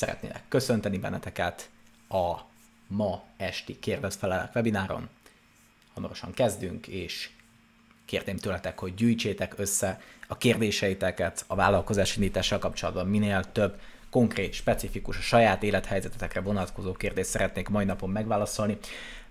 szeretnének köszönteni benneteket a ma esti kérdezfelelek webináron. Hamarosan kezdünk, és kérném tőletek, hogy gyűjtsétek össze a kérdéseiteket a vállalkozás indítással kapcsolatban minél több konkrét, specifikus, a saját élethelyzetetekre vonatkozó kérdést szeretnék mai napon megválaszolni,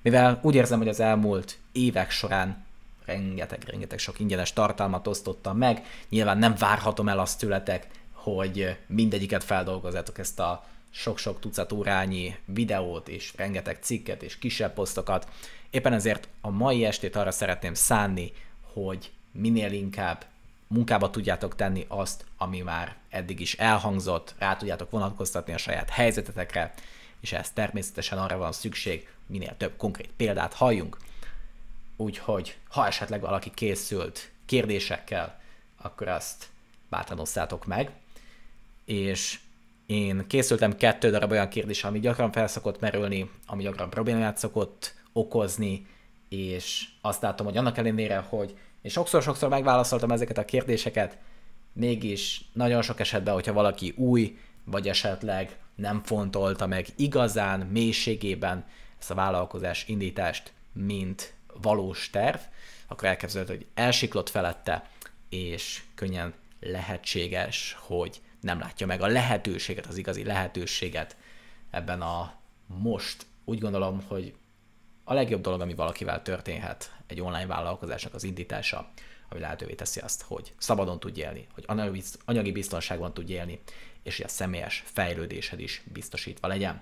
mivel úgy érzem, hogy az elmúlt évek során rengeteg, rengeteg sok ingyenes tartalmat osztottam meg, nyilván nem várhatom el azt tőletek, hogy mindegyiket feldolgozzátok ezt a sok-sok tucat órányi videót és rengeteg cikket és kisebb posztokat. Éppen ezért a mai estét arra szeretném szánni, hogy minél inkább munkába tudjátok tenni azt, ami már eddig is elhangzott, rá tudjátok vonatkoztatni a saját helyzetetekre, és ez természetesen arra van szükség, minél több konkrét példát halljunk. Úgyhogy, ha esetleg valaki készült kérdésekkel, akkor azt bátran osszátok meg, és én készültem kettő darab olyan kérdés, ami gyakran felszokott merülni, ami gyakran problémát szokott okozni, és azt látom, hogy annak ellenére, hogy és sokszor-sokszor megválaszoltam ezeket a kérdéseket, mégis nagyon sok esetben, hogyha valaki új, vagy esetleg nem fontolta meg igazán mélységében ezt a vállalkozás indítást, mint valós terv, akkor elképzelhető, hogy elsiklott felette, és könnyen lehetséges, hogy nem látja meg a lehetőséget, az igazi lehetőséget ebben a most. Úgy gondolom, hogy a legjobb dolog, ami valakivel történhet egy online vállalkozásnak az indítása, ami lehetővé teszi azt, hogy szabadon tud élni, hogy anyagi biztonságban tud élni, és hogy a személyes fejlődésed is biztosítva legyen.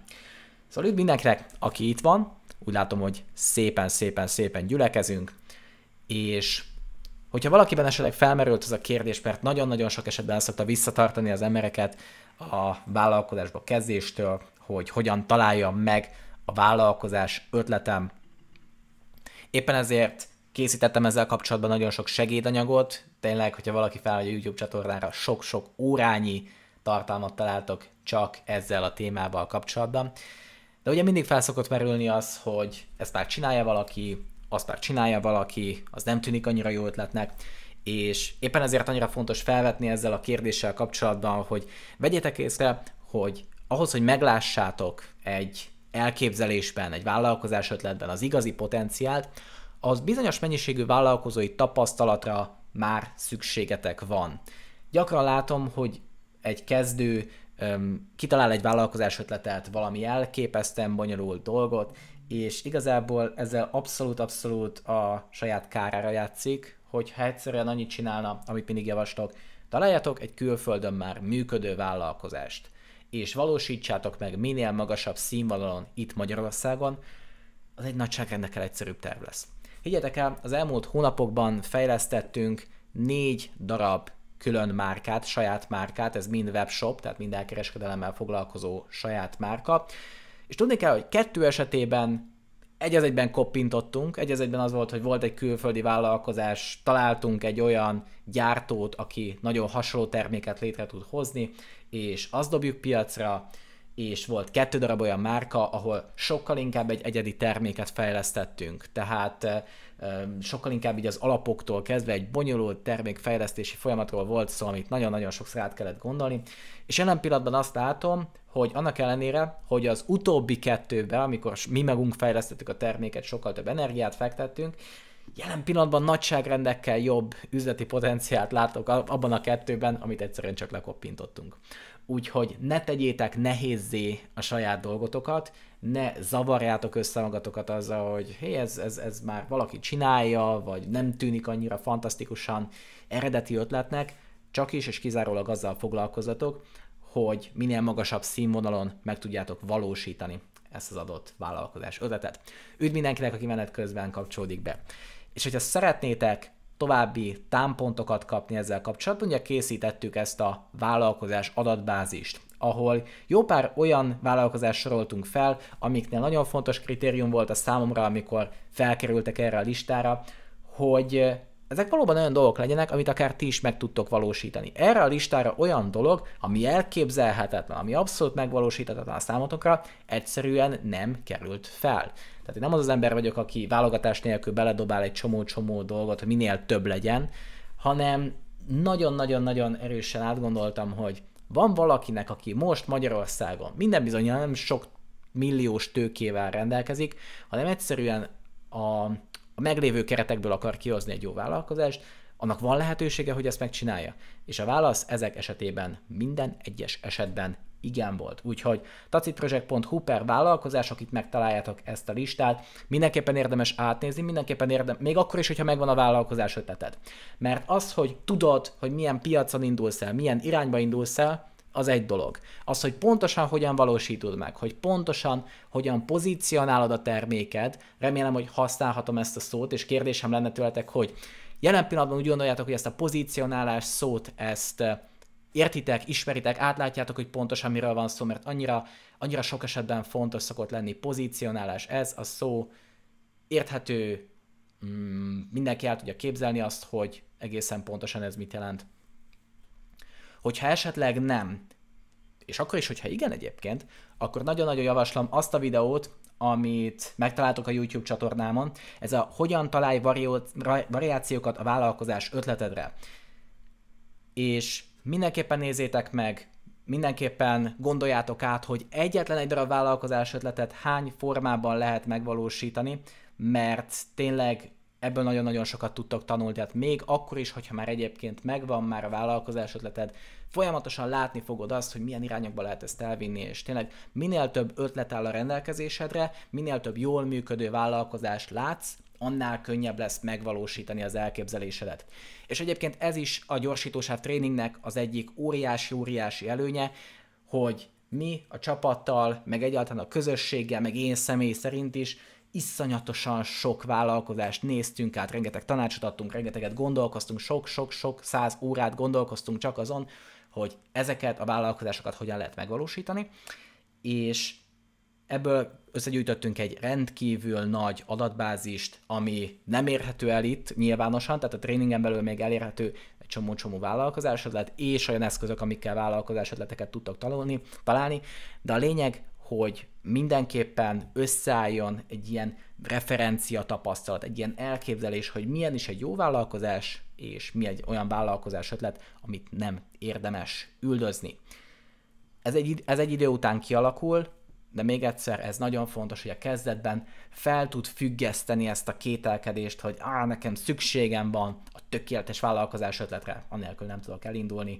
Szóval üdv mindenkinek, aki itt van, úgy látom, hogy szépen-szépen-szépen gyülekezünk, és hogyha valakiben esetleg felmerült ez a kérdés, mert nagyon-nagyon sok esetben szokta visszatartani az embereket a vállalkozásba kezdéstől, hogy hogyan találja meg a vállalkozás ötletem. Éppen ezért készítettem ezzel kapcsolatban nagyon sok segédanyagot, tényleg, hogyha valaki fel a YouTube csatornára, sok-sok órányi tartalmat találtok csak ezzel a témával kapcsolatban. De ugye mindig felszokott merülni az, hogy ezt már csinálja valaki, azt már csinálja valaki, az nem tűnik annyira jó ötletnek, és éppen ezért annyira fontos felvetni ezzel a kérdéssel kapcsolatban, hogy vegyétek észre, hogy ahhoz, hogy meglássátok egy elképzelésben, egy vállalkozás ötletben az igazi potenciált, az bizonyos mennyiségű vállalkozói tapasztalatra már szükségetek van. Gyakran látom, hogy egy kezdő öm, kitalál egy vállalkozás ötletet, valami elképesztően bonyolult dolgot, és igazából ezzel abszolút-abszolút a saját kárára játszik, hogyha egyszerűen annyit csinálna, amit mindig javaslok, találjatok egy külföldön már működő vállalkozást, és valósítsátok meg minél magasabb színvonalon itt Magyarországon, az egy nagyságrendekkel egyszerűbb terv lesz. Higgyetek el, az elmúlt hónapokban fejlesztettünk négy darab külön márkát, saját márkát, ez mind webshop, tehát mind elkereskedelemmel foglalkozó saját márka, és tudni kell, hogy kettő esetében egy az egyben koppintottunk, egy az egyben az volt, hogy volt egy külföldi vállalkozás, találtunk egy olyan gyártót, aki nagyon hasonló terméket létre tud hozni, és azt dobjuk piacra, és volt kettő darab olyan márka, ahol sokkal inkább egy egyedi terméket fejlesztettünk. Tehát sokkal inkább így az alapoktól kezdve egy bonyolult termékfejlesztési folyamatról volt szó, amit nagyon-nagyon sokszor át kellett gondolni, és jelen pillanatban azt látom, hogy annak ellenére, hogy az utóbbi kettőben, amikor mi magunk fejlesztettük a terméket, sokkal több energiát fektettünk, jelen pillanatban nagyságrendekkel jobb üzleti potenciált látok abban a kettőben, amit egyszerűen csak lekoppintottunk. Úgyhogy ne tegyétek nehézzé a saját dolgotokat, ne zavarjátok össze magatokat azzal, hogy hé, ez, ez, ez már valaki csinálja, vagy nem tűnik annyira fantasztikusan eredeti ötletnek, csak is és kizárólag azzal foglalkozatok, hogy minél magasabb színvonalon meg tudjátok valósítani ezt az adott vállalkozás ötletet. Üdv mindenkinek, aki menet közben kapcsolódik be. És hogyha szeretnétek további támpontokat kapni ezzel kapcsolatban, ugye készítettük ezt a vállalkozás adatbázist, ahol jó pár olyan vállalkozást soroltunk fel, amiknél nagyon fontos kritérium volt a számomra, amikor felkerültek erre a listára, hogy ezek valóban olyan dolgok legyenek, amit akár ti is meg tudtok valósítani. Erre a listára olyan dolog, ami elképzelhetetlen, ami abszolút megvalósíthatatlan a számotokra, egyszerűen nem került fel. Tehát én nem az az ember vagyok, aki válogatás nélkül beledobál egy csomó-csomó dolgot, hogy minél több legyen, hanem nagyon-nagyon-nagyon erősen átgondoltam, hogy van valakinek, aki most Magyarországon minden bizony nem sok milliós tőkével rendelkezik, hanem egyszerűen a, a meglévő keretekből akar kihozni egy jó vállalkozást, annak van lehetősége, hogy ezt megcsinálja? És a válasz ezek esetében minden egyes esetben igen volt. Úgyhogy tacitproject.hu per vállalkozások, itt megtaláljátok ezt a listát. Mindenképpen érdemes átnézni, mindenképpen érdemes, még akkor is, hogyha megvan a vállalkozás ötleted. Mert az, hogy tudod, hogy milyen piacon indulsz el, milyen irányba indulsz el, az egy dolog. Az, hogy pontosan hogyan valósítod meg, hogy pontosan hogyan pozícionálod a terméked, remélem, hogy használhatom ezt a szót, és kérdésem lenne tőletek, hogy jelen pillanatban úgy gondoljátok, hogy ezt a pozícionálás szót, ezt eh, értitek, ismeritek, átlátjátok, hogy pontosan miről van szó, mert annyira, annyira sok esetben fontos szokott lenni pozícionálás. Ez a szó érthető, mm, mindenki el tudja képzelni azt, hogy egészen pontosan ez mit jelent. Hogyha esetleg nem, és akkor is, hogyha igen egyébként, akkor nagyon-nagyon javaslom azt a videót, amit megtaláltok a YouTube csatornámon, ez a Hogyan találj varió- variációkat a vállalkozás ötletedre. És mindenképpen nézzétek meg, mindenképpen gondoljátok át, hogy egyetlen egy darab vállalkozás ötletet hány formában lehet megvalósítani, mert tényleg ebből nagyon-nagyon sokat tudtok tanulni, tehát még akkor is, hogyha már egyébként megvan már a vállalkozás ötleted, folyamatosan látni fogod azt, hogy milyen irányokba lehet ezt elvinni, és tényleg minél több ötlet áll a rendelkezésedre, minél több jól működő vállalkozást látsz, annál könnyebb lesz megvalósítani az elképzelésedet. És egyébként ez is a gyorsítósáv tréningnek az egyik óriási-óriási előnye, hogy mi a csapattal, meg egyáltalán a közösséggel, meg én személy szerint is iszonyatosan sok vállalkozást néztünk át, rengeteg tanácsot adtunk, rengeteget gondolkoztunk, sok-sok-sok száz órát gondolkoztunk csak azon, hogy ezeket a vállalkozásokat hogyan lehet megvalósítani, és ebből összegyűjtöttünk egy rendkívül nagy adatbázist, ami nem érhető el itt nyilvánosan, tehát a tréningen belül még elérhető egy csomó-csomó vállalkozás ötlet, és olyan eszközök, amikkel vállalkozás ötleteket tudtak találni, de a lényeg hogy mindenképpen összeálljon egy ilyen referencia tapasztalat, egy ilyen elképzelés, hogy milyen is egy jó vállalkozás, és mi egy olyan vállalkozás ötlet, amit nem érdemes üldözni. Ez egy, ez egy idő után kialakul, de még egyszer, ez nagyon fontos, hogy a kezdetben fel tud függeszteni ezt a kételkedést, hogy á, nekem szükségem van a tökéletes vállalkozás ötletre, anélkül nem tudok elindulni,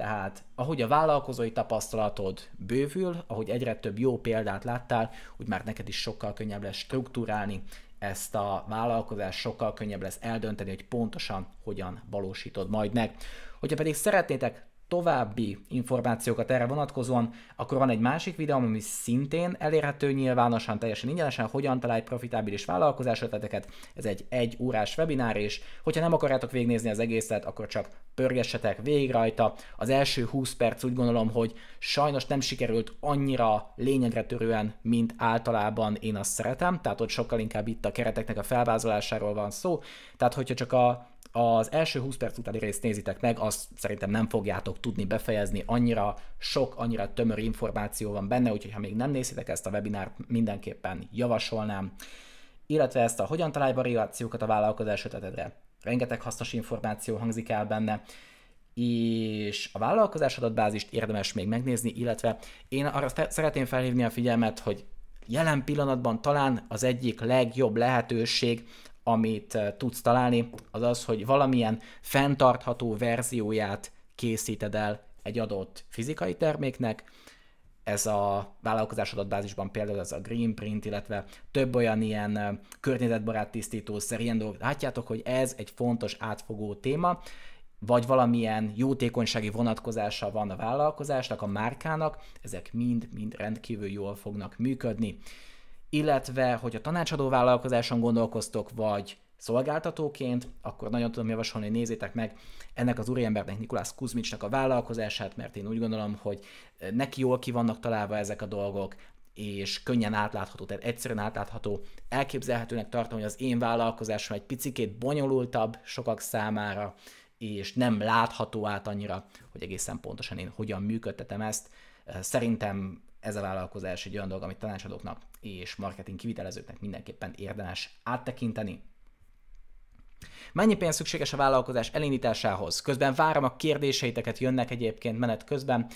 tehát ahogy a vállalkozói tapasztalatod bővül, ahogy egyre több jó példát láttál, úgy már neked is sokkal könnyebb lesz struktúrálni ezt a vállalkozást, sokkal könnyebb lesz eldönteni, hogy pontosan hogyan valósítod majd meg. Hogyha pedig szeretnétek további információkat erre vonatkozóan, akkor van egy másik videóm, ami szintén elérhető nyilvánosan, teljesen ingyenesen, hogyan találj profitábilis vállalkozás ötleteket. Ez egy egy órás webinár, és hogyha nem akarjátok végnézni az egészet, akkor csak pörgessetek végig rajta. Az első 20 perc úgy gondolom, hogy sajnos nem sikerült annyira lényegre törően, mint általában én azt szeretem, tehát ott sokkal inkább itt a kereteknek a felvázolásáról van szó. Tehát, hogyha csak a az első 20 perc utáni részt nézitek meg, azt szerintem nem fogjátok tudni befejezni, annyira sok, annyira tömör információ van benne, úgyhogy ha még nem nézitek ezt a webinárt, mindenképpen javasolnám. Illetve ezt a hogyan találj variációkat a vállalkozás ötletedre. Rengeteg hasznos információ hangzik el benne, és a vállalkozás adatbázist érdemes még megnézni, illetve én arra fe- szeretném felhívni a figyelmet, hogy jelen pillanatban talán az egyik legjobb lehetőség amit eh, tudsz találni, az az, hogy valamilyen fenntartható verzióját készíted el egy adott fizikai terméknek, ez a vállalkozás adatbázisban például ez a green print, illetve több olyan ilyen eh, környezetbarát tisztítószer, ilyen dolgok. Látjátok, hogy ez egy fontos átfogó téma, vagy valamilyen jótékonysági vonatkozása van a vállalkozásnak, a márkának, ezek mind-mind rendkívül jól fognak működni illetve hogy a tanácsadó vállalkozáson gondolkoztok, vagy szolgáltatóként, akkor nagyon tudom javasolni, hogy nézzétek meg ennek az úriembernek, Nikolász Kuzmicsnak a vállalkozását, mert én úgy gondolom, hogy e, neki jól ki vannak találva ezek a dolgok, és könnyen átlátható, tehát egyszerűen átlátható, elképzelhetőnek tartom, hogy az én vállalkozásom egy picikét bonyolultabb sokak számára, és nem látható át annyira, hogy egészen pontosan én hogyan működtetem ezt. E, szerintem ez a vállalkozás egy olyan dolog, amit tanácsadóknak és marketing kivitelezőknek mindenképpen érdemes áttekinteni. Mennyi pénz szükséges a vállalkozás elindításához? Közben várom a kérdéseiteket, jönnek egyébként menet közben,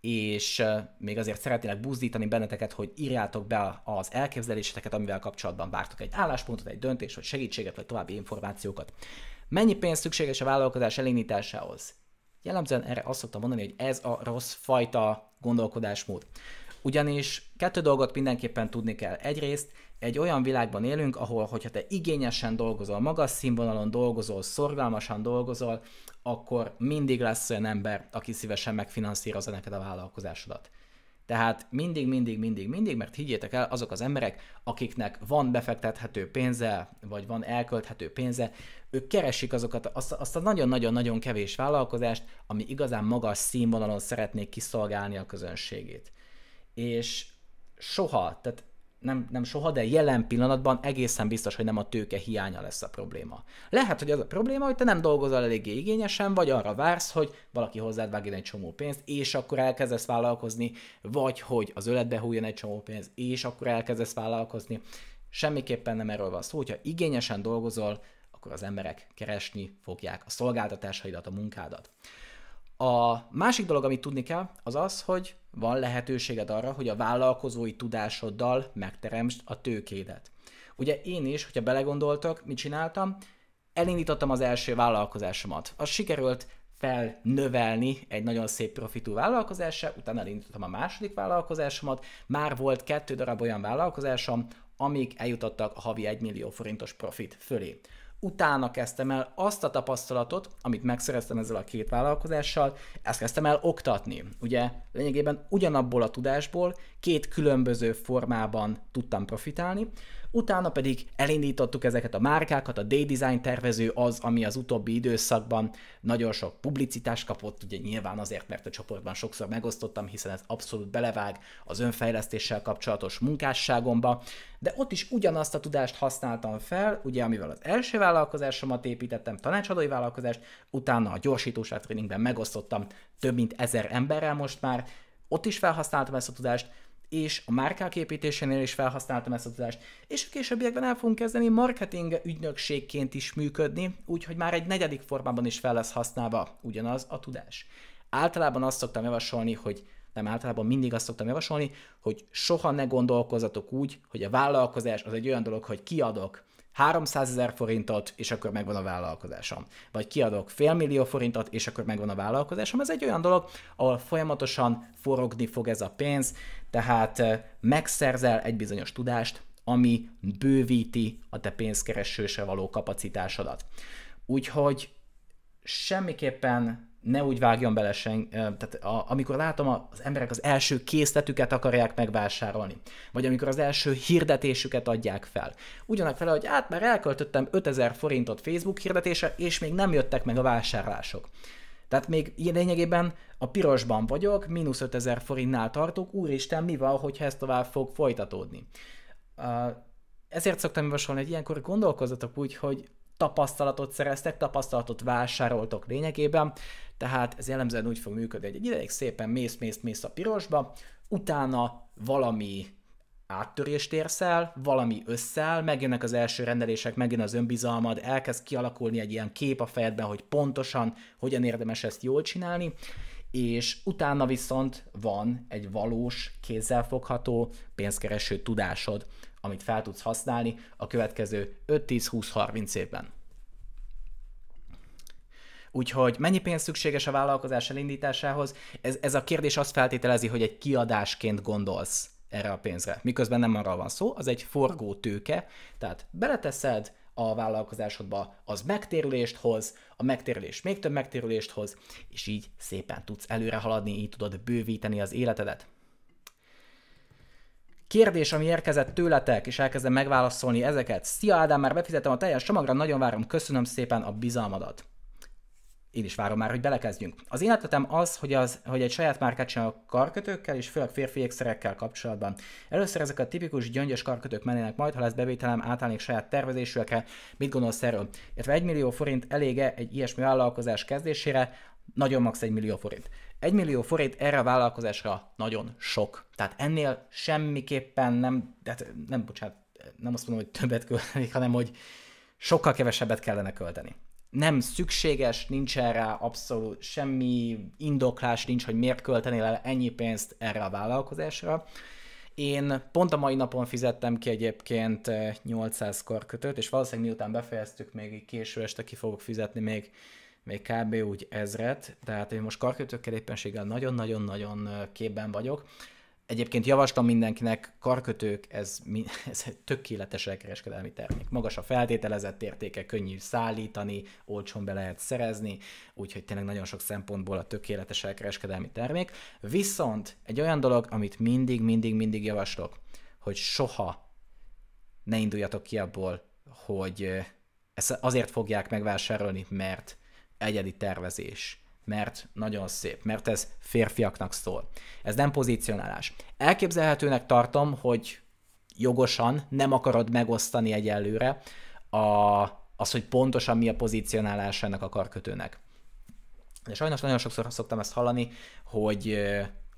és még azért szeretnének buzdítani benneteket, hogy írjátok be az elképzeléseteket, amivel kapcsolatban vártok egy álláspontot, egy döntést, vagy segítséget, vagy további információkat. Mennyi pénz szükséges a vállalkozás elindításához? Jellemzően erre azt szoktam mondani, hogy ez a rossz fajta gondolkodásmód. Ugyanis kettő dolgot mindenképpen tudni kell. Egyrészt egy olyan világban élünk, ahol, hogyha te igényesen dolgozol, magas színvonalon dolgozol, szorgalmasan dolgozol, akkor mindig lesz olyan ember, aki szívesen megfinanszírozza neked a vállalkozásodat. Tehát mindig, mindig, mindig, mindig, mert higgyétek el, azok az emberek, akiknek van befektethető pénze, vagy van elkölthető pénze, ők keresik azokat, azt, azt a nagyon-nagyon-nagyon kevés vállalkozást, ami igazán magas színvonalon szeretnék kiszolgálni a közönségét és soha, tehát nem, nem soha, de jelen pillanatban egészen biztos, hogy nem a tőke hiánya lesz a probléma. Lehet, hogy az a probléma, hogy te nem dolgozol eléggé igényesen, vagy arra vársz, hogy valaki hozzád vágjon egy csomó pénzt, és akkor elkezdesz vállalkozni, vagy hogy az öletbe hújjon egy csomó pénz, és akkor elkezdesz vállalkozni. Semmiképpen nem erről van szó, hogyha igényesen dolgozol, akkor az emberek keresni fogják a szolgáltatásaidat, a munkádat. A másik dolog, amit tudni kell, az az, hogy van lehetőséged arra, hogy a vállalkozói tudásoddal megteremtsd a tőkédet. Ugye én is, hogyha belegondoltak, mit csináltam, elindítottam az első vállalkozásomat. Az sikerült felnövelni egy nagyon szép profitú vállalkozásra, utána elindítottam a második vállalkozásomat, már volt kettő darab olyan vállalkozásom, amik eljutottak a havi 1 millió forintos profit fölé utána kezdtem el azt a tapasztalatot, amit megszereztem ezzel a két vállalkozással, ezt kezdtem el oktatni. Ugye lényegében ugyanabból a tudásból két különböző formában tudtam profitálni utána pedig elindítottuk ezeket a márkákat, a Day design tervező az, ami az utóbbi időszakban nagyon sok publicitást kapott, ugye nyilván azért, mert a csoportban sokszor megosztottam, hiszen ez abszolút belevág az önfejlesztéssel kapcsolatos munkásságomba, de ott is ugyanazt a tudást használtam fel, ugye amivel az első vállalkozásomat építettem, tanácsadói vállalkozást, utána a gyorsítóság tréningben megosztottam több mint ezer emberrel most már, ott is felhasználtam ezt a tudást, és a márkák építésénél is felhasználtam ezt a tudást. És a későbbiekben el fogunk kezdeni marketing ügynökségként is működni, úgyhogy már egy negyedik formában is fel lesz használva ugyanaz a tudás. Általában azt szoktam javasolni, hogy nem általában mindig azt szoktam javasolni, hogy soha ne gondolkozatok úgy, hogy a vállalkozás az egy olyan dolog, hogy kiadok, 300 ezer forintot, és akkor megvan a vállalkozásom. Vagy kiadok millió forintot, és akkor megvan a vállalkozásom. Ez egy olyan dolog, ahol folyamatosan forogni fog ez a pénz, tehát eh, megszerzel egy bizonyos tudást, ami bővíti a te pénzkeresőse való kapacitásodat. Úgyhogy semmiképpen ne úgy vágjon bele sen, tehát a, amikor látom az emberek az első készletüket akarják megvásárolni, vagy amikor az első hirdetésüket adják fel. Ugyanak fele, hogy hát már elköltöttem 5000 forintot Facebook hirdetésre, és még nem jöttek meg a vásárlások. Tehát még lényegében a pirosban vagyok, mínusz 5000 forintnál tartok, úristen, mi van, hogyha ez tovább fog folytatódni? Ezért szoktam javasolni, hogy ilyenkor gondolkozzatok úgy, hogy tapasztalatot szereztek, tapasztalatot vásároltok lényegében, tehát ez jellemzően úgy fog működni, hogy egy ideig szépen mész, mész, mész a pirosba, utána valami áttörést érsz el, valami összeáll, megjönnek az első rendelések, megjön az önbizalmad, elkezd kialakulni egy ilyen kép a fejedben, hogy pontosan hogyan érdemes ezt jól csinálni, és utána viszont van egy valós, kézzelfogható pénzkereső tudásod, amit fel tudsz használni a következő 5-10-20-30 évben. Úgyhogy mennyi pénz szükséges a vállalkozás elindításához? Ez, ez a kérdés azt feltételezi, hogy egy kiadásként gondolsz erre a pénzre. Miközben nem arra van szó, az egy forgó tőke, tehát beleteszed a vállalkozásodba, az megtérülést hoz, a megtérülés még több megtérülést hoz, és így szépen tudsz előre haladni, így tudod bővíteni az életedet kérdés, ami érkezett tőletek, és elkezdem megválaszolni ezeket. Szia Ádám, már befizettem a teljes csomagra, nagyon várom, köszönöm szépen a bizalmadat. Én is várom már, hogy belekezdjünk. Az én ötletem az, hogy, az, hogy egy saját márkát a karkötőkkel, és főleg férfi ékszerekkel kapcsolatban. Először ezek a tipikus gyöngyös karkötők mennének majd, ha lesz bevételem, átállnék saját tervezésűekre. Mit gondolsz erről? Illetve egy millió forint elége egy ilyesmi vállalkozás kezdésére, nagyon max. egy millió forint. 1 millió forint erre a vállalkozásra nagyon sok. Tehát ennél semmiképpen nem, tehát nem, bocsánat, nem azt mondom, hogy többet költenék, hanem hogy sokkal kevesebbet kellene költeni. Nem szükséges, nincs erre abszolút semmi indoklás, nincs, hogy miért költenél el ennyi pénzt erre a vállalkozásra. Én pont a mai napon fizettem ki egyébként 800 eh, kötőt, és valószínűleg miután befejeztük, még késő este ki fogok fizetni még még kb. úgy ezret, tehát én most karkötőkkel éppenséggel nagyon-nagyon-nagyon képben vagyok. Egyébként javaslom mindenkinek, karkötők, ez, ez tökéletes elkereskedelmi termék. Magas a feltételezett értéke, könnyű szállítani, olcsón be lehet szerezni, úgyhogy tényleg nagyon sok szempontból a tökéletes elkereskedelmi termék. Viszont egy olyan dolog, amit mindig, mindig, mindig javaslok, hogy soha ne induljatok ki abból, hogy ezt azért fogják megvásárolni, mert egyedi tervezés, mert nagyon szép, mert ez férfiaknak szól. Ez nem pozicionálás. Elképzelhetőnek tartom, hogy jogosan nem akarod megosztani egyelőre a, az, hogy pontosan mi a pozícionálás ennek a karkötőnek. De sajnos nagyon sokszor szoktam ezt hallani, hogy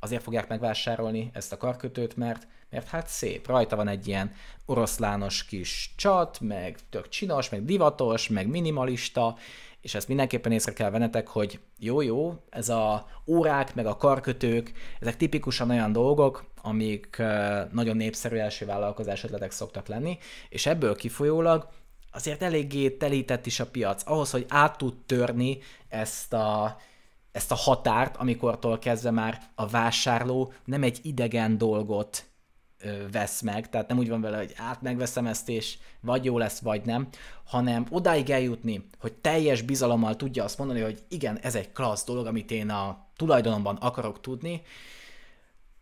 azért fogják megvásárolni ezt a karkötőt, mert, mert hát szép, rajta van egy ilyen oroszlános kis csat, meg tök csinos, meg divatos, meg minimalista, és ezt mindenképpen észre kell vennetek, hogy jó-jó, ez a órák, meg a karkötők, ezek tipikusan olyan dolgok, amik nagyon népszerű első vállalkozás ötletek szoktak lenni, és ebből kifolyólag azért eléggé telített is a piac. Ahhoz, hogy át tud törni ezt a, ezt a határt, amikortól kezdve már a vásárló nem egy idegen dolgot vesz meg, tehát nem úgy van vele, hogy át megveszem ezt, és vagy jó lesz, vagy nem, hanem odáig eljutni, hogy teljes bizalommal tudja azt mondani, hogy igen, ez egy klassz dolog, amit én a tulajdonomban akarok tudni,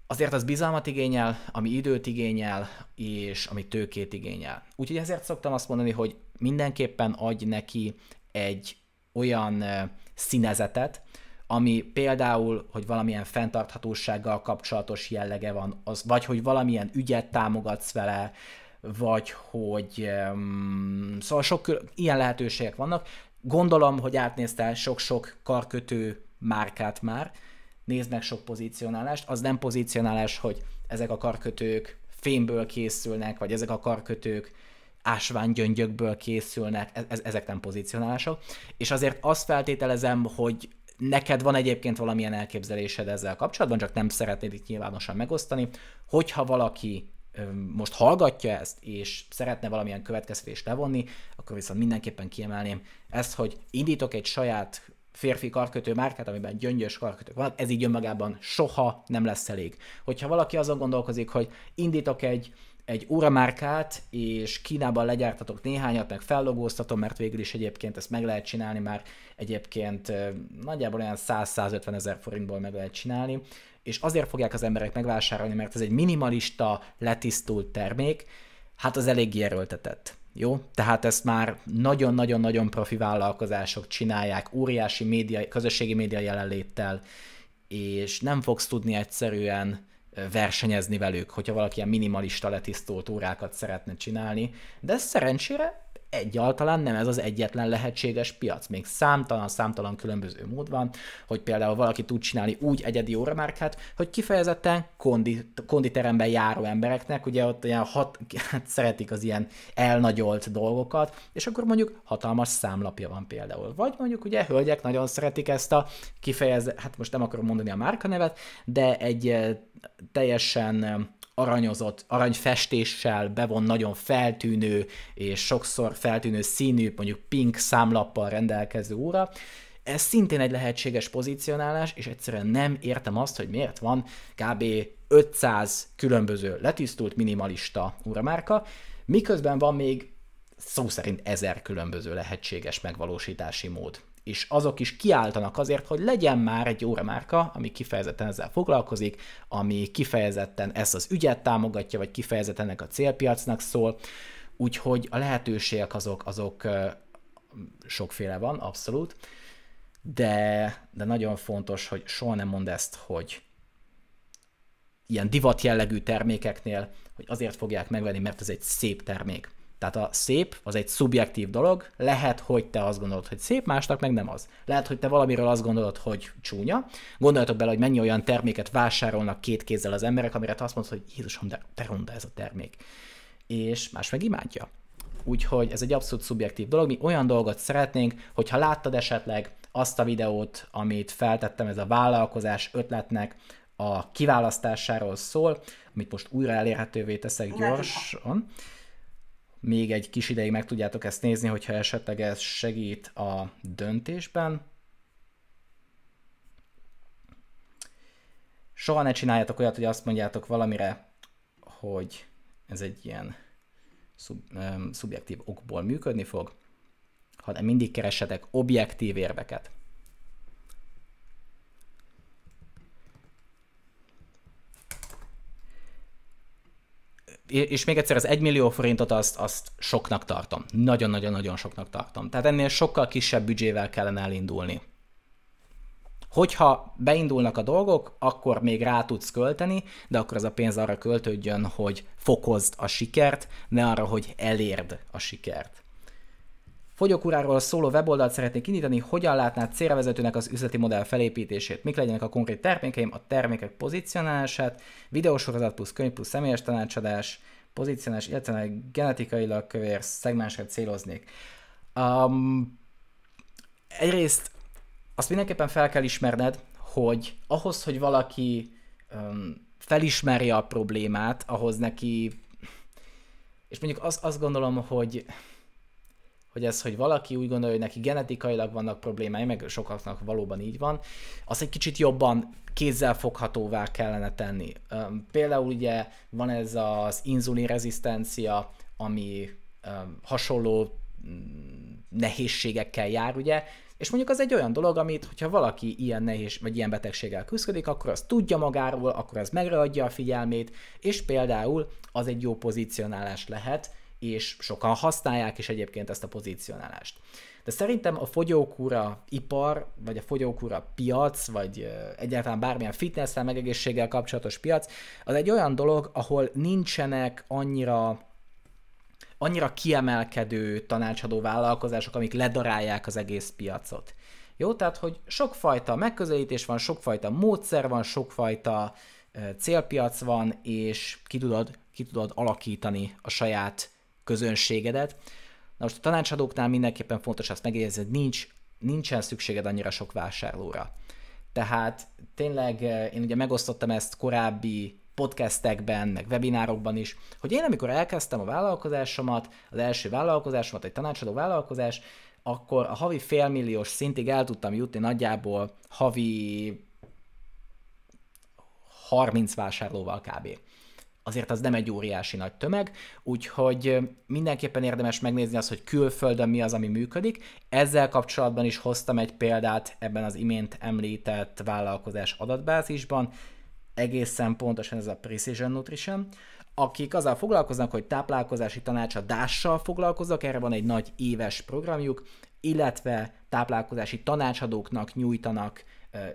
azért az bizalmat igényel, ami időt igényel, és ami tőkét igényel. Úgyhogy ezért szoktam azt mondani, hogy mindenképpen adj neki egy olyan színezetet, ami például, hogy valamilyen fenntarthatósággal kapcsolatos jellege van, az, vagy hogy valamilyen ügyet támogatsz vele, vagy hogy um, szóval sok kül- ilyen lehetőségek vannak. Gondolom, hogy átnéztál sok-sok karkötő márkát már, néznek sok pozícionálást. Az nem pozícionálás, hogy ezek a karkötők fémből készülnek, vagy ezek a karkötők ásványgyöngyökből készülnek, e- ezek nem pozícionálások. És azért azt feltételezem, hogy neked van egyébként valamilyen elképzelésed ezzel kapcsolatban, csak nem szeretnéd itt nyilvánosan megosztani, hogyha valaki most hallgatja ezt, és szeretne valamilyen következtetést levonni, akkor viszont mindenképpen kiemelném ezt, hogy indítok egy saját férfi karkötő márkát, amiben gyöngyös karkötők van. ez így önmagában soha nem lesz elég. Hogyha valaki azon gondolkozik, hogy indítok egy egy óramárkát, és Kínában legyártatok néhányat, meg fellogóztatom, mert végül is egyébként ezt meg lehet csinálni már, egyébként nagyjából olyan 100-150 ezer forintból meg lehet csinálni, és azért fogják az emberek megvásárolni, mert ez egy minimalista, letisztult termék, hát az eléggé erőltetett. Jó? Tehát ezt már nagyon-nagyon-nagyon profi vállalkozások csinálják, óriási média, közösségi média jelenléttel, és nem fogsz tudni egyszerűen versenyezni velük, hogyha valaki ilyen minimalista letisztult órákat szeretne csinálni, de szerencsére egyáltalán nem ez az egyetlen lehetséges piac. Még számtalan, számtalan különböző mód van, hogy például valaki tud csinálni úgy egyedi óramárkát, hogy kifejezetten kondi, konditeremben járó embereknek, ugye ott ilyen hat, hát szeretik az ilyen elnagyolt dolgokat, és akkor mondjuk hatalmas számlapja van például. Vagy mondjuk ugye hölgyek nagyon szeretik ezt a kifejezett, hát most nem akarom mondani a márkanevet, de egy eh, teljesen eh, aranyozott, aranyfestéssel bevon nagyon feltűnő és sokszor feltűnő színű, mondjuk pink számlappal rendelkező óra. Ez szintén egy lehetséges pozícionálás, és egyszerűen nem értem azt, hogy miért van kb. 500 különböző letisztult minimalista óramárka, miközben van még szó szerint ezer különböző lehetséges megvalósítási mód és azok is kiáltanak azért, hogy legyen már egy óramárka, ami kifejezetten ezzel foglalkozik, ami kifejezetten ezt az ügyet támogatja, vagy kifejezetten ennek a célpiacnak szól, úgyhogy a lehetőségek azok, azok sokféle van, abszolút, de, de nagyon fontos, hogy soha nem mond ezt, hogy ilyen divat jellegű termékeknél, hogy azért fogják megvenni, mert ez egy szép termék. Tehát a szép az egy szubjektív dolog, lehet, hogy te azt gondolod, hogy szép, másnak meg nem az. Lehet, hogy te valamiről azt gondolod, hogy csúnya. Gondoljatok bele, hogy mennyi olyan terméket vásárolnak két kézzel az emberek, amire te azt mondod, hogy Jézusom, de, te ronda ez a termék. És más meg imádja. Úgyhogy ez egy abszolút szubjektív dolog. Mi olyan dolgot szeretnénk, hogyha láttad esetleg azt a videót, amit feltettem, ez a vállalkozás ötletnek a kiválasztásáról szól, amit most újra elérhetővé teszek gyorsan még egy kis ideig meg tudjátok ezt nézni, hogyha esetleg ez segít a döntésben. Soha ne csináljátok olyat, hogy azt mondjátok valamire, hogy ez egy ilyen szub, szubjektív okból működni fog, hanem mindig keressetek objektív érveket. és még egyszer az 1 millió forintot azt, azt soknak tartom. Nagyon-nagyon-nagyon soknak tartom. Tehát ennél sokkal kisebb büdzsével kellene elindulni. Hogyha beindulnak a dolgok, akkor még rá tudsz költeni, de akkor az a pénz arra költődjön, hogy fokozd a sikert, ne arra, hogy elérd a sikert. Fogyókúráról szóló weboldalt szeretnék indítani, hogyan látnád célvezetőnek az üzleti modell felépítését, mik legyenek a konkrét termékeim, a termékek pozícionálását, videósorozat plusz könyv plusz személyes tanácsadás, pozícionálás, illetve genetikailag kövér szegmensre céloznék. Um, egyrészt azt mindenképpen fel kell ismerned, hogy ahhoz, hogy valaki um, felismerje a problémát, ahhoz neki, és mondjuk azt, azt gondolom, hogy hogy ez, hogy valaki úgy gondolja, hogy neki genetikailag vannak problémái, meg sokaknak valóban így van, az egy kicsit jobban kézzelfoghatóvá kellene tenni. Például ugye van ez az rezisztencia, ami hasonló mm, nehézségekkel jár, ugye, és mondjuk az egy olyan dolog, amit, hogyha valaki ilyen nehéz, vagy ilyen betegséggel küzdik, akkor az tudja magáról, akkor az megreadja a figyelmét, és például az egy jó pozícionálás lehet, és sokan használják is egyébként ezt a pozícionálást. De szerintem a fogyókúra ipar, vagy a fogyókúra piac, vagy egyáltalán bármilyen fitnesszel, egészséggel kapcsolatos piac, az egy olyan dolog, ahol nincsenek annyira annyira kiemelkedő tanácsadó vállalkozások, amik ledarálják az egész piacot. Jó, tehát, hogy sokfajta megközelítés van, sokfajta módszer van, sokfajta célpiac van, és ki tudod, ki tudod alakítani a saját közönségedet. Na most a tanácsadóknál mindenképpen fontos azt megjegyezni, hogy nincs, nincsen szükséged annyira sok vásárlóra. Tehát tényleg eh, én ugye megosztottam ezt korábbi podcastekben, meg webinárokban is, hogy én amikor elkezdtem a vállalkozásomat, az első vállalkozásomat, egy tanácsadó vállalkozás, akkor a havi félmilliós szintig el tudtam jutni nagyjából havi 30 vásárlóval kb azért az nem egy óriási nagy tömeg, úgyhogy mindenképpen érdemes megnézni azt, hogy külföldön mi az, ami működik. Ezzel kapcsolatban is hoztam egy példát ebben az imént említett vállalkozás adatbázisban, egészen pontosan ez a Precision Nutrition, akik azzal foglalkoznak, hogy táplálkozási tanácsadással foglalkoznak, erre van egy nagy éves programjuk, illetve táplálkozási tanácsadóknak nyújtanak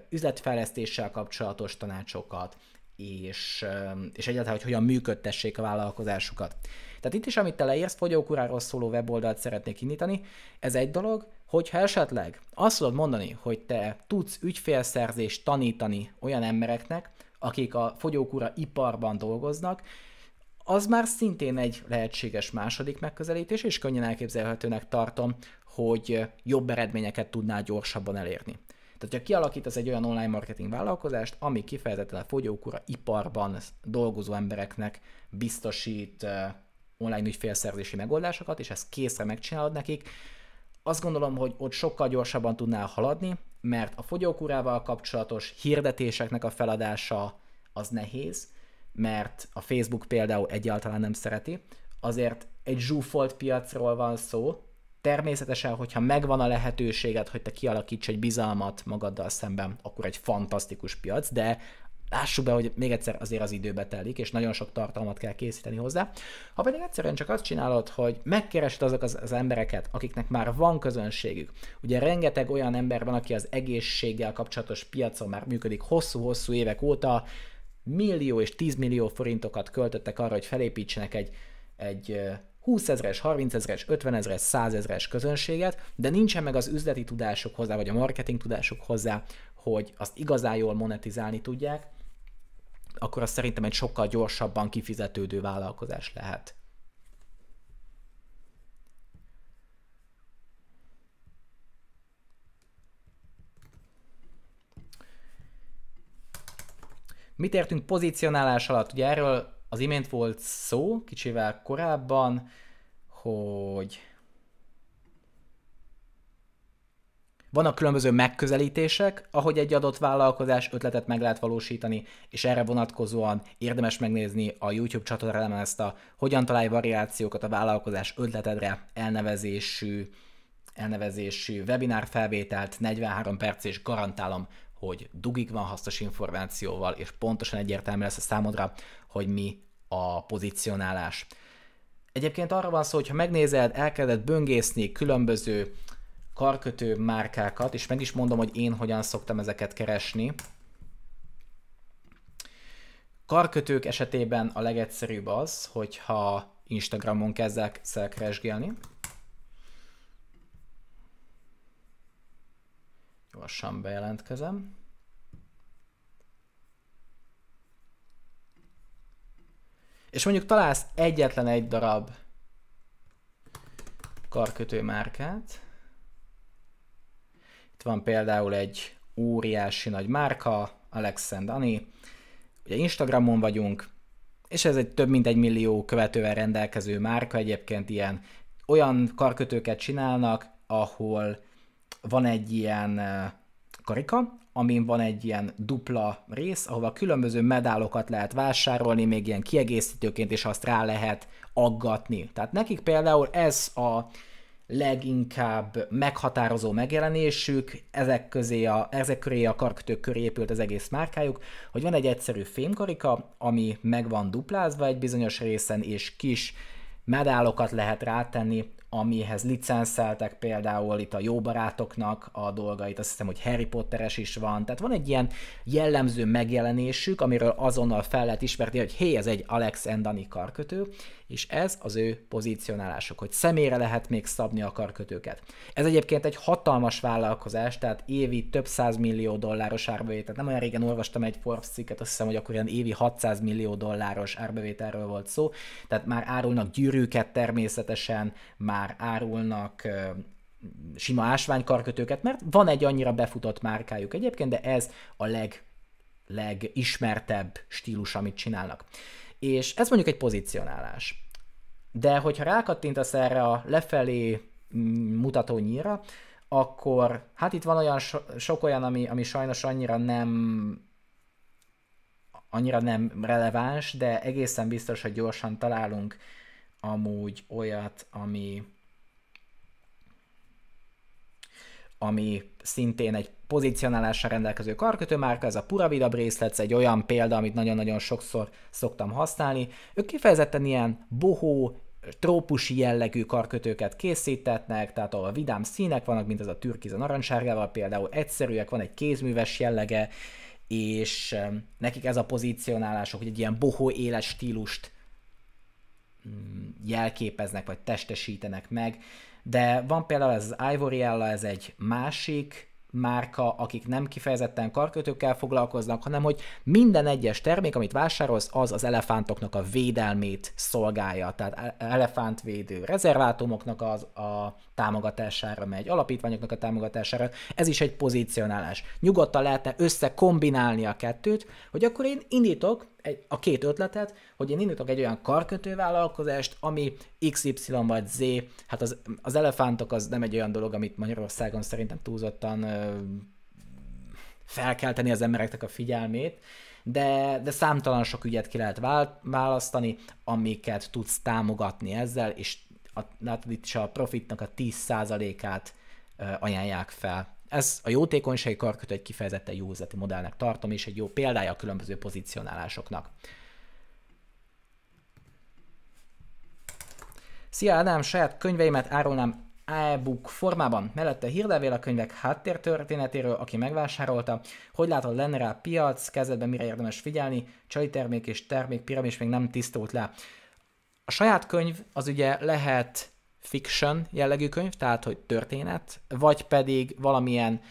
üzletfejlesztéssel kapcsolatos tanácsokat, és, és egyáltalán, hogy hogyan működtessék a vállalkozásukat. Tehát itt is, amit te leírsz, fogyókúráról szóló weboldalt szeretnék indítani, ez egy dolog, hogyha esetleg azt tudod mondani, hogy te tudsz ügyfélszerzést tanítani olyan embereknek, akik a fogyókúra iparban dolgoznak, az már szintén egy lehetséges második megközelítés, és könnyen elképzelhetőnek tartom, hogy jobb eredményeket tudnál gyorsabban elérni. Tehát, ha kialakítasz egy olyan online marketing vállalkozást, ami kifejezetten a fogyókúra iparban dolgozó embereknek biztosít eh, online ügyfélszerzési megoldásokat, és ezt készre megcsinálod nekik, azt gondolom, hogy ott sokkal gyorsabban tudnál haladni, mert a fogyókúrával kapcsolatos hirdetéseknek a feladása az nehéz, mert a Facebook például egyáltalán nem szereti, azért egy zsúfolt piacról van szó, Természetesen, hogyha megvan a lehetőséged, hogy te kialakíts egy bizalmat magaddal szemben, akkor egy fantasztikus piac, de lássuk be, hogy még egyszer azért az időbe telik, és nagyon sok tartalmat kell készíteni hozzá. Ha pedig egyszerűen csak azt csinálod, hogy megkeresed azok az, az embereket, akiknek már van közönségük. Ugye rengeteg olyan ember van, aki az egészséggel kapcsolatos piacon már működik hosszú-hosszú évek óta, millió és tízmillió forintokat költöttek arra, hogy felépítsenek egy, egy 20 ezres, 30 ezres, 50 ezres, 100 ezres közönséget, de nincsen meg az üzleti tudások hozzá, vagy a marketing tudások hozzá, hogy azt igazán jól monetizálni tudják, akkor az szerintem egy sokkal gyorsabban kifizetődő vállalkozás lehet. Mit értünk pozícionálás alatt? Ugye erről az imént volt szó kicsivel korábban, hogy vannak különböző megközelítések, ahogy egy adott vállalkozás ötletet meg lehet valósítani, és erre vonatkozóan érdemes megnézni a YouTube csatornára ezt a hogyan találj variációkat a vállalkozás ötletedre elnevezésű elnevezésű webinár felvételt, 43 perc, és garantálom, hogy dugig van hasznos információval, és pontosan egyértelmű lesz a számodra, hogy mi a pozicionálás. Egyébként arra van szó, hogy ha megnézed, elkezded böngészni különböző karkötő márkákat, és meg is mondom, hogy én hogyan szoktam ezeket keresni. Karkötők esetében a legegyszerűbb az, hogyha Instagramon kezdek szelkeresgélni, Gyorsan bejelentkezem. És mondjuk találsz egyetlen egy darab karkötő márkát. Itt van például egy óriási nagy márka, Alex and Annie. Ugye Instagramon vagyunk, és ez egy több mint egy millió követővel rendelkező márka, egyébként ilyen olyan karkötőket csinálnak, ahol van egy ilyen karika, amin van egy ilyen dupla rész, ahova különböző medálokat lehet vásárolni, még ilyen kiegészítőként, és azt rá lehet aggatni. Tehát nekik például ez a leginkább meghatározó megjelenésük, ezek, közé a, ezek köré a karkötők köré épült az egész márkájuk, hogy van egy egyszerű fémkarika, ami meg van duplázva egy bizonyos részen, és kis medálokat lehet rátenni, amihez licenszeltek például itt a jó barátoknak a dolgait, azt hiszem, hogy Harry Potteres is van, tehát van egy ilyen jellemző megjelenésük, amiről azonnal fel lehet ismerni, hogy hé, ez egy Alex and Dani karkötő, és ez az ő pozícionálásuk, hogy személyre lehet még szabni a karkötőket. Ez egyébként egy hatalmas vállalkozás, tehát évi több millió dolláros árbevétel. Nem olyan régen olvastam egy Forbes cikket, azt hiszem, hogy akkor ilyen évi 600 millió dolláros árbevételről volt szó. Tehát már árulnak gyűrűket természetesen, már árulnak sima ásványkarkötőket, mert van egy annyira befutott márkájuk egyébként, de ez a leg legismertebb stílus, amit csinálnak. És ez mondjuk egy pozicionálás. De hogyha rákattintasz erre a lefelé mm, mutató nyíra, akkor hát itt van olyan so, sok olyan, ami, ami sajnos annyira nem annyira nem releváns, de egészen biztos, hogy gyorsan találunk amúgy olyat, ami ami szintén egy pozícionálással rendelkező karkötőmárka, ez a Puravida Bracelet, egy olyan példa, amit nagyon-nagyon sokszor szoktam használni. Ők kifejezetten ilyen bohó, trópusi jellegű karkötőket készítetnek, tehát ahol a vidám színek vannak, mint ez a türkiz a narancsárgával például, egyszerűek, van egy kézműves jellege, és nekik ez a pozícionálások, hogy egy ilyen bohó éles stílust mm, jelképeznek, vagy testesítenek meg, de van például ez az Ivory Ella, ez egy másik márka, akik nem kifejezetten karkötőkkel foglalkoznak, hanem hogy minden egyes termék, amit vásárolsz, az az elefántoknak a védelmét szolgálja. Tehát elefántvédő rezervátumoknak az a támogatására megy, alapítványoknak a támogatására. Ez is egy pozícionálás. Nyugodtan lehetne összekombinálni a kettőt, hogy akkor én indítok egy, a két ötletet, hogy én indítok egy olyan karkötővállalkozást, ami XY vagy Z, hát az, az elefántok az nem egy olyan dolog, amit Magyarországon szerintem túlzottan ö, felkelteni az embereknek a figyelmét, de, de számtalan sok ügyet ki lehet választani, amiket tudsz támogatni ezzel, és a, látod itt is a profitnak a 10%-át ajánlják fel ez a jótékonysági karköt egy kifejezetten jó üzleti modellnek tartom, és egy jó példája a különböző pozicionálásoknak. Szia Ádám, saját könyveimet árulnám e-book formában. Mellette hírlevél a könyvek háttértörténetéről, aki megvásárolta, hogy látod, lenne rá piac, kezdetben mire érdemes figyelni, csali termék és termék piramis még nem tisztult le. A saját könyv az ugye lehet fiction jellegű könyv, tehát hogy történet, vagy pedig valamilyen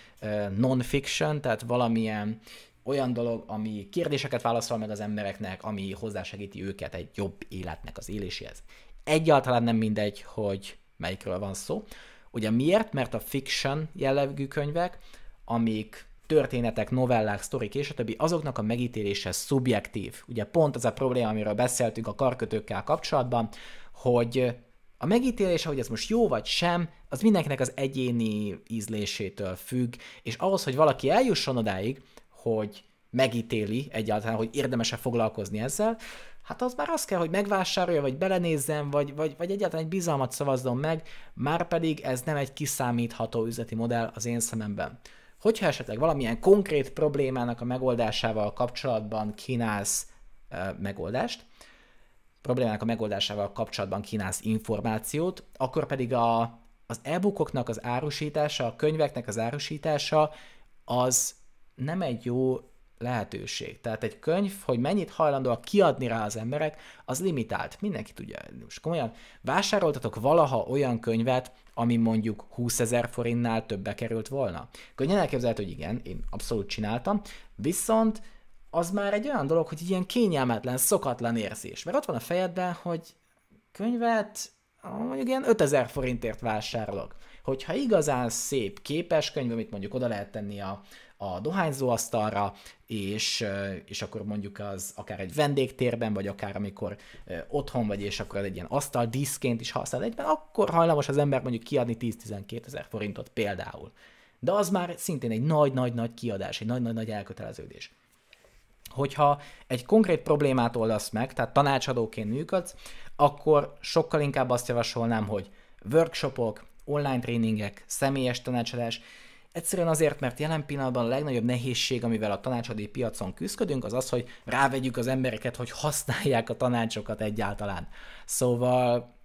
non-fiction, tehát valamilyen olyan dolog, ami kérdéseket válaszol meg az embereknek, ami hozzásegíti őket egy jobb életnek az éléséhez. Egyáltalán nem mindegy, hogy melyikről van szó. Ugye miért? Mert a fiction jellegű könyvek, amik történetek, novellák, sztorik és a többi, azoknak a megítélése szubjektív. Ugye pont az a probléma, amiről beszéltünk a karkötőkkel kapcsolatban, hogy a megítélés, hogy ez most jó vagy sem, az mindenkinek az egyéni ízlésétől függ, és ahhoz, hogy valaki eljusson odáig, hogy megítéli egyáltalán, hogy érdemese foglalkozni ezzel, hát az már azt kell, hogy megvásárolja, vagy belenézzen, vagy, vagy, vagy egyáltalán egy bizalmat szavazzon meg, már pedig ez nem egy kiszámítható üzleti modell az én szememben. Hogyha esetleg valamilyen konkrét problémának a megoldásával kapcsolatban kínálsz e, megoldást, problémának a megoldásával kapcsolatban kínálsz információt, akkor pedig a, az e-bookoknak az árusítása, a könyveknek az árusítása az nem egy jó lehetőség. Tehát egy könyv, hogy mennyit hajlandóak kiadni rá az emberek, az limitált. Mindenki tudja. Most komolyan, vásároltatok valaha olyan könyvet, ami mondjuk 20 ezer forintnál többe került volna? Könnyen elképzelhető, hogy igen, én abszolút csináltam, viszont az már egy olyan dolog, hogy ilyen kényelmetlen, szokatlan érzés. Mert ott van a fejedben, hogy könyvet ah, mondjuk ilyen 5000 forintért vásárolok. Hogyha igazán szép képes könyv, amit mondjuk oda lehet tenni a, a dohányzóasztalra, és, és akkor mondjuk az akár egy vendégtérben, vagy akár amikor otthon vagy, és akkor egy ilyen asztal diszként is használ egyben, akkor hajlamos az ember mondjuk kiadni 10-12 ezer forintot például. De az már szintén egy nagy-nagy-nagy kiadás, egy nagy-nagy-nagy elköteleződés hogyha egy konkrét problémát oldasz meg, tehát tanácsadóként működsz, akkor sokkal inkább azt javasolnám, hogy workshopok, online tréningek, személyes tanácsadás, Egyszerűen azért, mert jelen pillanatban a legnagyobb nehézség, amivel a tanácsadói piacon küzdködünk, az az, hogy rávegyük az embereket, hogy használják a tanácsokat egyáltalán. Szóval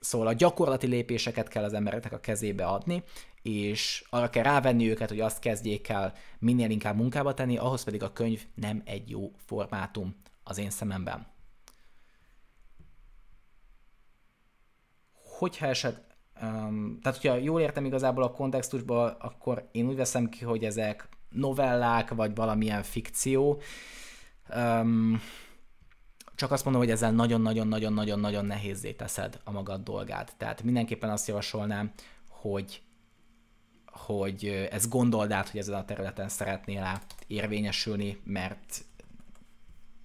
Szóval a gyakorlati lépéseket kell az embereknek a kezébe adni, és arra kell rávenni őket, hogy azt kezdjék el minél inkább munkába tenni, ahhoz pedig a könyv nem egy jó formátum az én szememben. Hogyha eset, um, tehát hogyha jól értem igazából a kontextusba, akkor én úgy veszem ki, hogy ezek novellák, vagy valamilyen fikció. Um, csak azt mondom, hogy ezzel nagyon-nagyon-nagyon-nagyon-nagyon nehézé teszed a magad dolgát. Tehát mindenképpen azt javasolnám, hogy hogy ez gondold át, hogy ezen a területen szeretnél érvényesülni, mert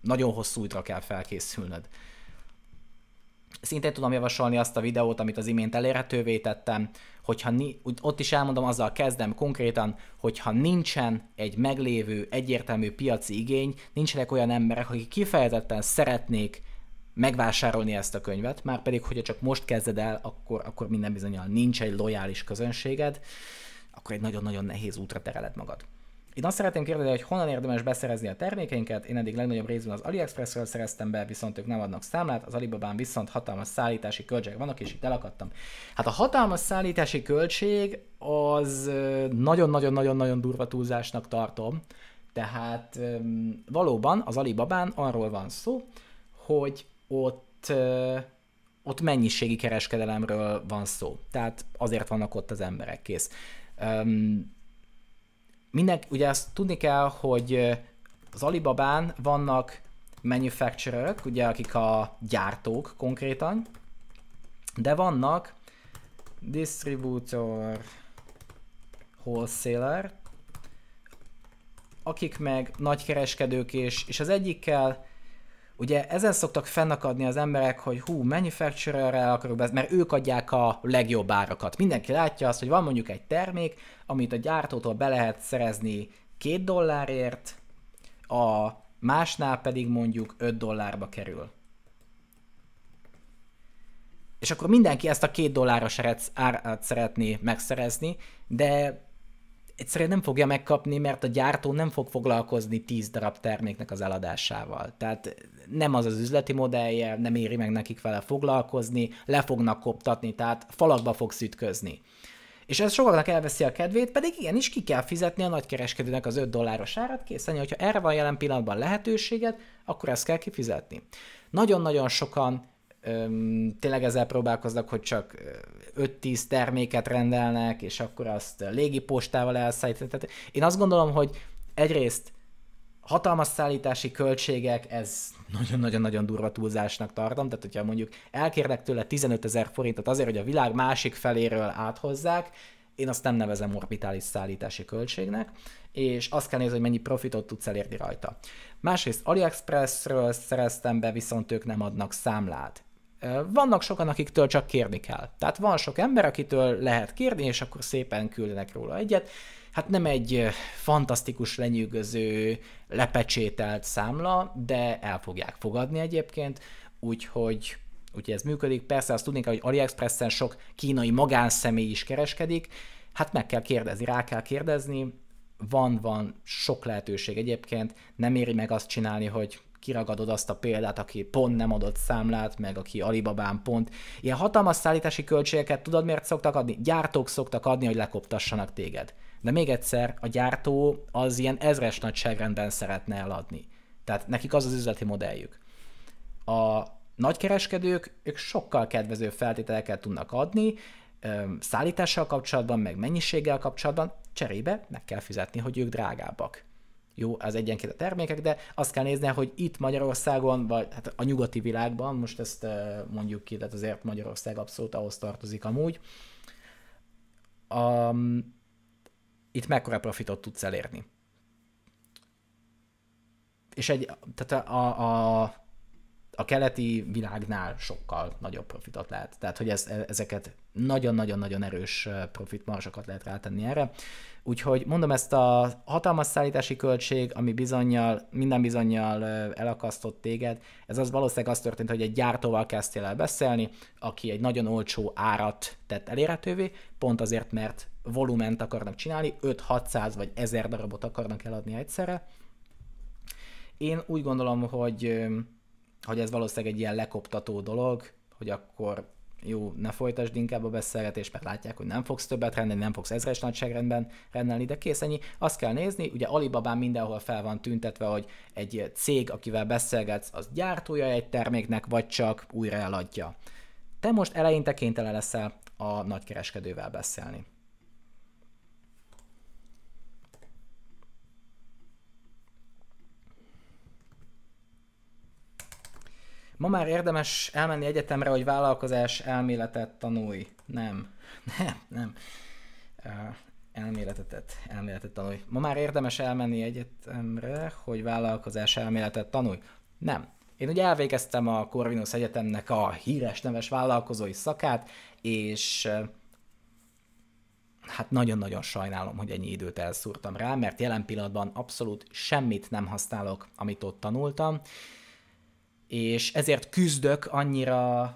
nagyon hosszú útra kell felkészülnöd. Szintén tudom javasolni azt a videót, amit az imént elérhetővé tettem, hogyha ni- ott is elmondom, azzal kezdem konkrétan, hogyha nincsen egy meglévő, egyértelmű piaci igény, nincsenek olyan emberek, akik kifejezetten szeretnék megvásárolni ezt a könyvet, már pedig, hogyha csak most kezded el, akkor, akkor minden bizonyal nincs egy lojális közönséged akkor egy nagyon-nagyon nehéz útra tereled magad. Én azt szeretném kérdezni, hogy honnan érdemes beszerezni a termékeinket, én eddig legnagyobb részben az AliExpressről szereztem be, viszont ők nem adnak számlát, az Alibabán viszont hatalmas szállítási költségek vannak, és itt elakadtam. Hát a hatalmas szállítási költség az nagyon-nagyon-nagyon-nagyon durva túlzásnak tartom, tehát valóban az Alibabán arról van szó, hogy ott ott mennyiségi kereskedelemről van szó. Tehát azért vannak ott az emberek, kész. Um, minden, ugye azt tudni kell, hogy az Alibabán vannak manufacturerök, ugye akik a gyártók konkrétan, de vannak distributor wholesaler, akik meg nagykereskedők, és, és az egyikkel Ugye ezen szoktak fennakadni az emberek, hogy hú, manufacturerrel akarok be, mert ők adják a legjobb árakat. Mindenki látja azt, hogy van mondjuk egy termék, amit a gyártótól be lehet szerezni két dollárért, a másnál pedig mondjuk 5 dollárba kerül. És akkor mindenki ezt a két dolláros árat szeretné megszerezni, de egyszerűen nem fogja megkapni, mert a gyártó nem fog foglalkozni 10 darab terméknek az eladásával. Tehát nem az az üzleti modellje, nem éri meg nekik vele foglalkozni, le fognak koptatni, tehát falakba fogsz ütközni. És ez sokaknak elveszi a kedvét, pedig igenis ki kell fizetni a nagykereskedőnek az 5 dolláros árat, készen, hogyha erre van jelen pillanatban lehetőséged, akkor ezt kell kifizetni. Nagyon-nagyon sokan tényleg ezzel próbálkoznak, hogy csak 5-10 terméket rendelnek, és akkor azt légipostával elszállítani. én azt gondolom, hogy egyrészt hatalmas szállítási költségek, ez nagyon-nagyon-nagyon durva túlzásnak tartom, tehát hogyha mondjuk elkérnek tőle 15 ezer forintot azért, hogy a világ másik feléről áthozzák, én azt nem nevezem orbitális szállítási költségnek, és azt kell nézni, hogy mennyi profitot tudsz elérni rajta. Másrészt AliExpressről szereztem be, viszont ők nem adnak számlát. Vannak sokan, akiktől csak kérni kell. Tehát van sok ember, akitől lehet kérni, és akkor szépen küldenek róla egyet hát nem egy eh, fantasztikus, lenyűgöző, lepecsételt számla, de el fogják fogadni egyébként, úgyhogy úgyhogy ez működik. Persze azt tudni kell, hogy AliExpressen sok kínai magánszemély is kereskedik, hát meg kell kérdezni, rá kell kérdezni, van, van sok lehetőség egyébként, nem éri meg azt csinálni, hogy kiragadod azt a példát, aki pont nem adott számlát, meg aki Alibabán pont. Ilyen hatalmas szállítási költségeket tudod miért szoktak adni? Gyártók szoktak adni, hogy lekoptassanak téged. De még egyszer, a gyártó az ilyen ezres nagyságrendben szeretne eladni. Tehát nekik az az üzleti modelljük. A nagykereskedők, ők sokkal kedvező feltételeket tudnak adni, szállítással kapcsolatban, meg mennyiséggel kapcsolatban, cserébe meg kell fizetni, hogy ők drágábbak. Jó, az egyenként a termékek, de azt kell nézni, hogy itt Magyarországon, vagy hát a nyugati világban, most ezt mondjuk ki, tehát azért Magyarország abszolút ahhoz tartozik amúgy, A itt mekkora profitot tudsz elérni. És egy, tehát a, a, a keleti világnál sokkal nagyobb profitot lehet. Tehát, hogy ez, e, ezeket nagyon-nagyon-nagyon erős profit marzsokat lehet rátenni erre. Úgyhogy mondom, ezt a hatalmas szállítási költség, ami bizonyal, minden bizonyal elakasztott téged, ez az valószínűleg az történt, hogy egy gyártóval kezdtél el beszélni, aki egy nagyon olcsó árat tett elérhetővé, pont azért, mert volument akarnak csinálni, 5-600 vagy 1000 darabot akarnak eladni egyszerre. Én úgy gondolom, hogy, hogy ez valószínűleg egy ilyen lekoptató dolog, hogy akkor jó, ne folytasd inkább a beszélgetést, mert látják, hogy nem fogsz többet rendelni, nem fogsz ezres nagyságrendben rendelni, de kész ennyi. Azt kell nézni, ugye Alibabán mindenhol fel van tüntetve, hogy egy cég, akivel beszélgetsz, az gyártója egy terméknek, vagy csak újra eladja. Te most eleinte kénytelen leszel a nagykereskedővel beszélni. Ma már érdemes elmenni egyetemre, hogy vállalkozás elméletet tanulj. Nem. Nem, nem. Elméletetet, elméletet tanulj. Ma már érdemes elmenni egyetemre, hogy vállalkozás elméletet tanulj. Nem. Én ugye elvégeztem a Corvinus Egyetemnek a híres neves vállalkozói szakát, és hát nagyon-nagyon sajnálom, hogy ennyi időt elszúrtam rá, mert jelen pillanatban abszolút semmit nem használok, amit ott tanultam és ezért küzdök annyira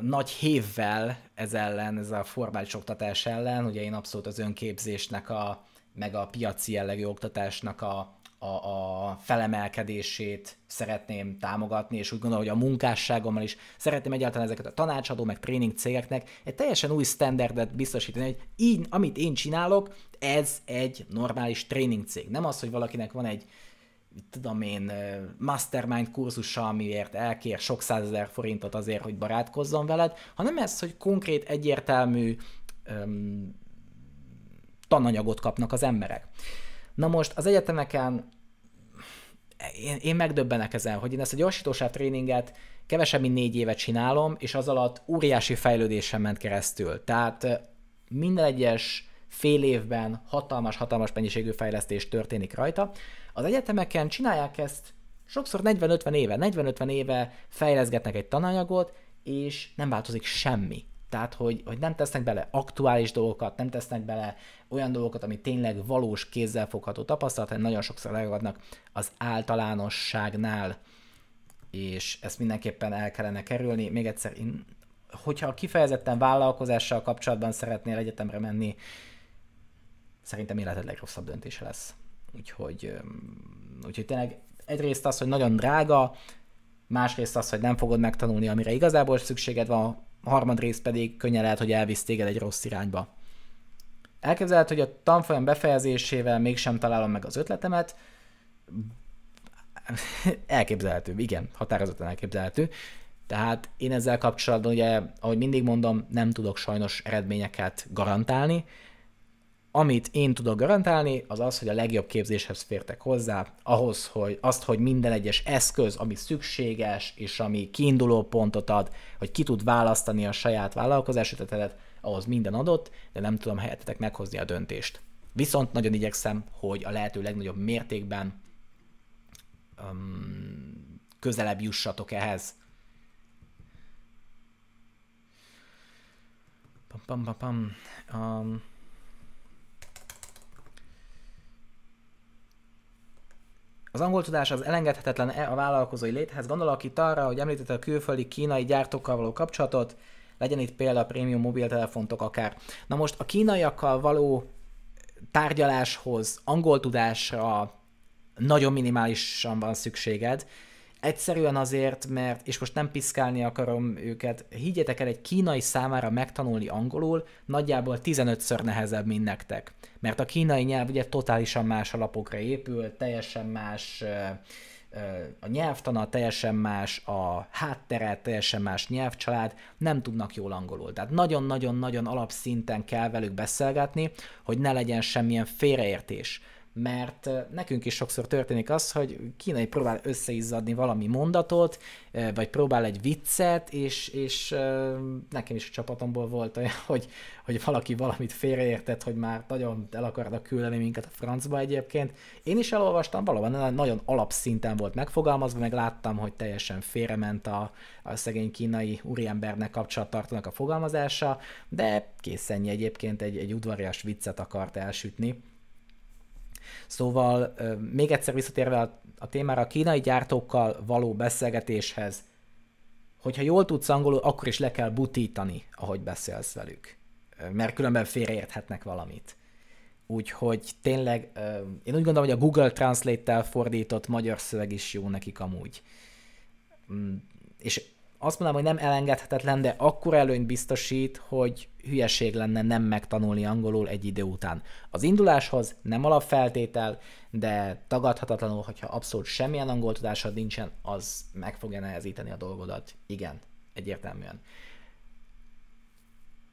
nagy hévvel ez ellen, ez a formális oktatás ellen, ugye én abszolút az önképzésnek, a, meg a piaci jellegű oktatásnak a, a, a felemelkedését szeretném támogatni, és úgy gondolom, hogy a munkásságommal is szeretném egyáltalán ezeket a tanácsadó, meg tréning cégeknek egy teljesen új standardet biztosítani, hogy így, amit én csinálok, ez egy normális tréning cég. Nem az, hogy valakinek van egy tudom én, mastermind kurzusa, amiért elkér sok százezer forintot azért, hogy barátkozzon veled, hanem ez, hogy konkrét, egyértelmű öm, tananyagot kapnak az emberek. Na most az egyetemeken én, én megdöbbenek ezen, hogy én ezt a gyorsítósáv tréninget kevesebb, mint négy évet csinálom, és az alatt óriási fejlődésem ment keresztül. Tehát minden egyes fél évben hatalmas-hatalmas mennyiségű fejlesztés történik rajta. Az egyetemeken csinálják ezt sokszor 40-50 éve, 40-50 éve fejleszgetnek egy tananyagot, és nem változik semmi. Tehát, hogy, hogy nem tesznek bele aktuális dolgokat, nem tesznek bele olyan dolgokat, ami tényleg valós kézzelfogható tapasztalat, hanem nagyon sokszor legadnak az általánosságnál, és ezt mindenképpen el kellene kerülni. Még egyszer, én, hogyha kifejezetten vállalkozással kapcsolatban szeretnél egyetemre menni, szerintem életed legrosszabb döntése lesz. Úgyhogy, úgyhogy tényleg egyrészt az, hogy nagyon drága, másrészt az, hogy nem fogod megtanulni, amire igazából szükséged van, a harmadrészt pedig könnyen lehet, hogy elvisz téged egy rossz irányba. Elképzelhet, hogy a tanfolyam befejezésével mégsem találom meg az ötletemet. elképzelhető, igen, határozottan elképzelhető. Tehát én ezzel kapcsolatban ugye, ahogy mindig mondom, nem tudok sajnos eredményeket garantálni, amit én tudok garantálni, az az, hogy a legjobb képzéshez fértek hozzá, ahhoz, hogy azt, hogy minden egyes eszköz, ami szükséges, és ami kiinduló pontot ad, hogy ki tud választani a saját vállalkozási ötletedet, ahhoz minden adott, de nem tudom helyettetek meghozni a döntést. Viszont nagyon igyekszem, hogy a lehető legnagyobb mértékben um, közelebb jussatok ehhez. Pam, pam, pam, pam. Um, Az angol tudás az elengedhetetlen -e a vállalkozói léthez? Gondolok itt arra, hogy említette a külföldi kínai gyártókkal való kapcsolatot, legyen itt például a prémium mobiltelefontok akár. Na most a kínaiakkal való tárgyaláshoz, angol tudásra nagyon minimálisan van szükséged, Egyszerűen azért, mert, és most nem piszkálni akarom őket, higgyetek el, egy kínai számára megtanulni angolul nagyjából 15-ször nehezebb, mint nektek. Mert a kínai nyelv ugye totálisan más alapokra épül, teljesen más a nyelvtana, teljesen más a háttere, teljesen más nyelvcsalád, nem tudnak jól angolul. Tehát nagyon-nagyon-nagyon alapszinten kell velük beszélgetni, hogy ne legyen semmilyen félreértés mert nekünk is sokszor történik az, hogy kínai próbál összeizzadni valami mondatot, vagy próbál egy viccet, és, és nekem is a csapatomból volt olyan, hogy, hogy valaki valamit félreértett, hogy már nagyon el akarnak küldeni minket a francba egyébként. Én is elolvastam, valóban nagyon alapszinten volt megfogalmazva, meg láttam, hogy teljesen félrement a, a szegény kínai úriembernek kapcsolattartónak a fogalmazása, de készenyi egyébként egy, egy udvarias viccet akart elsütni Szóval még egyszer visszatérve a, témára, a kínai gyártókkal való beszélgetéshez, hogyha jól tudsz angolul, akkor is le kell butítani, ahogy beszélsz velük, mert különben félreérthetnek valamit. Úgyhogy tényleg, én úgy gondolom, hogy a Google Translate-tel fordított magyar szöveg is jó nekik amúgy. Mm, és azt mondanám, hogy nem elengedhetetlen, de akkor előnyt biztosít, hogy hülyeség lenne nem megtanulni angolul egy idő után. Az induláshoz nem alapfeltétel, de tagadhatatlanul, hogyha abszolút semmilyen angol tudásod nincsen, az meg fogja nehezíteni a dolgodat. Igen, egyértelműen.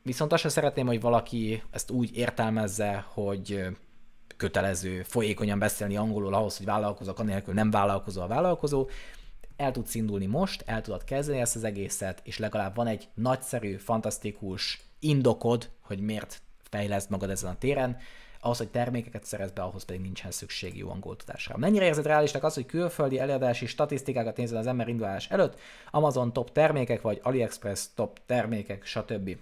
Viszont azt sem szeretném, hogy valaki ezt úgy értelmezze, hogy kötelező folyékonyan beszélni angolul ahhoz, hogy vállalkozok, anélkül nem vállalkozó a vállalkozó el tudsz indulni most, el tudod kezdeni ezt az egészet, és legalább van egy nagyszerű, fantasztikus indokod, hogy miért fejleszd magad ezen a téren, ahhoz, hogy termékeket szerez be, ahhoz pedig nincsen szükség jó angol tudásra. Mennyire érzed reálisnak az, hogy külföldi előadási statisztikákat nézel az ember indulás előtt, Amazon top termékek, vagy AliExpress top termékek, stb.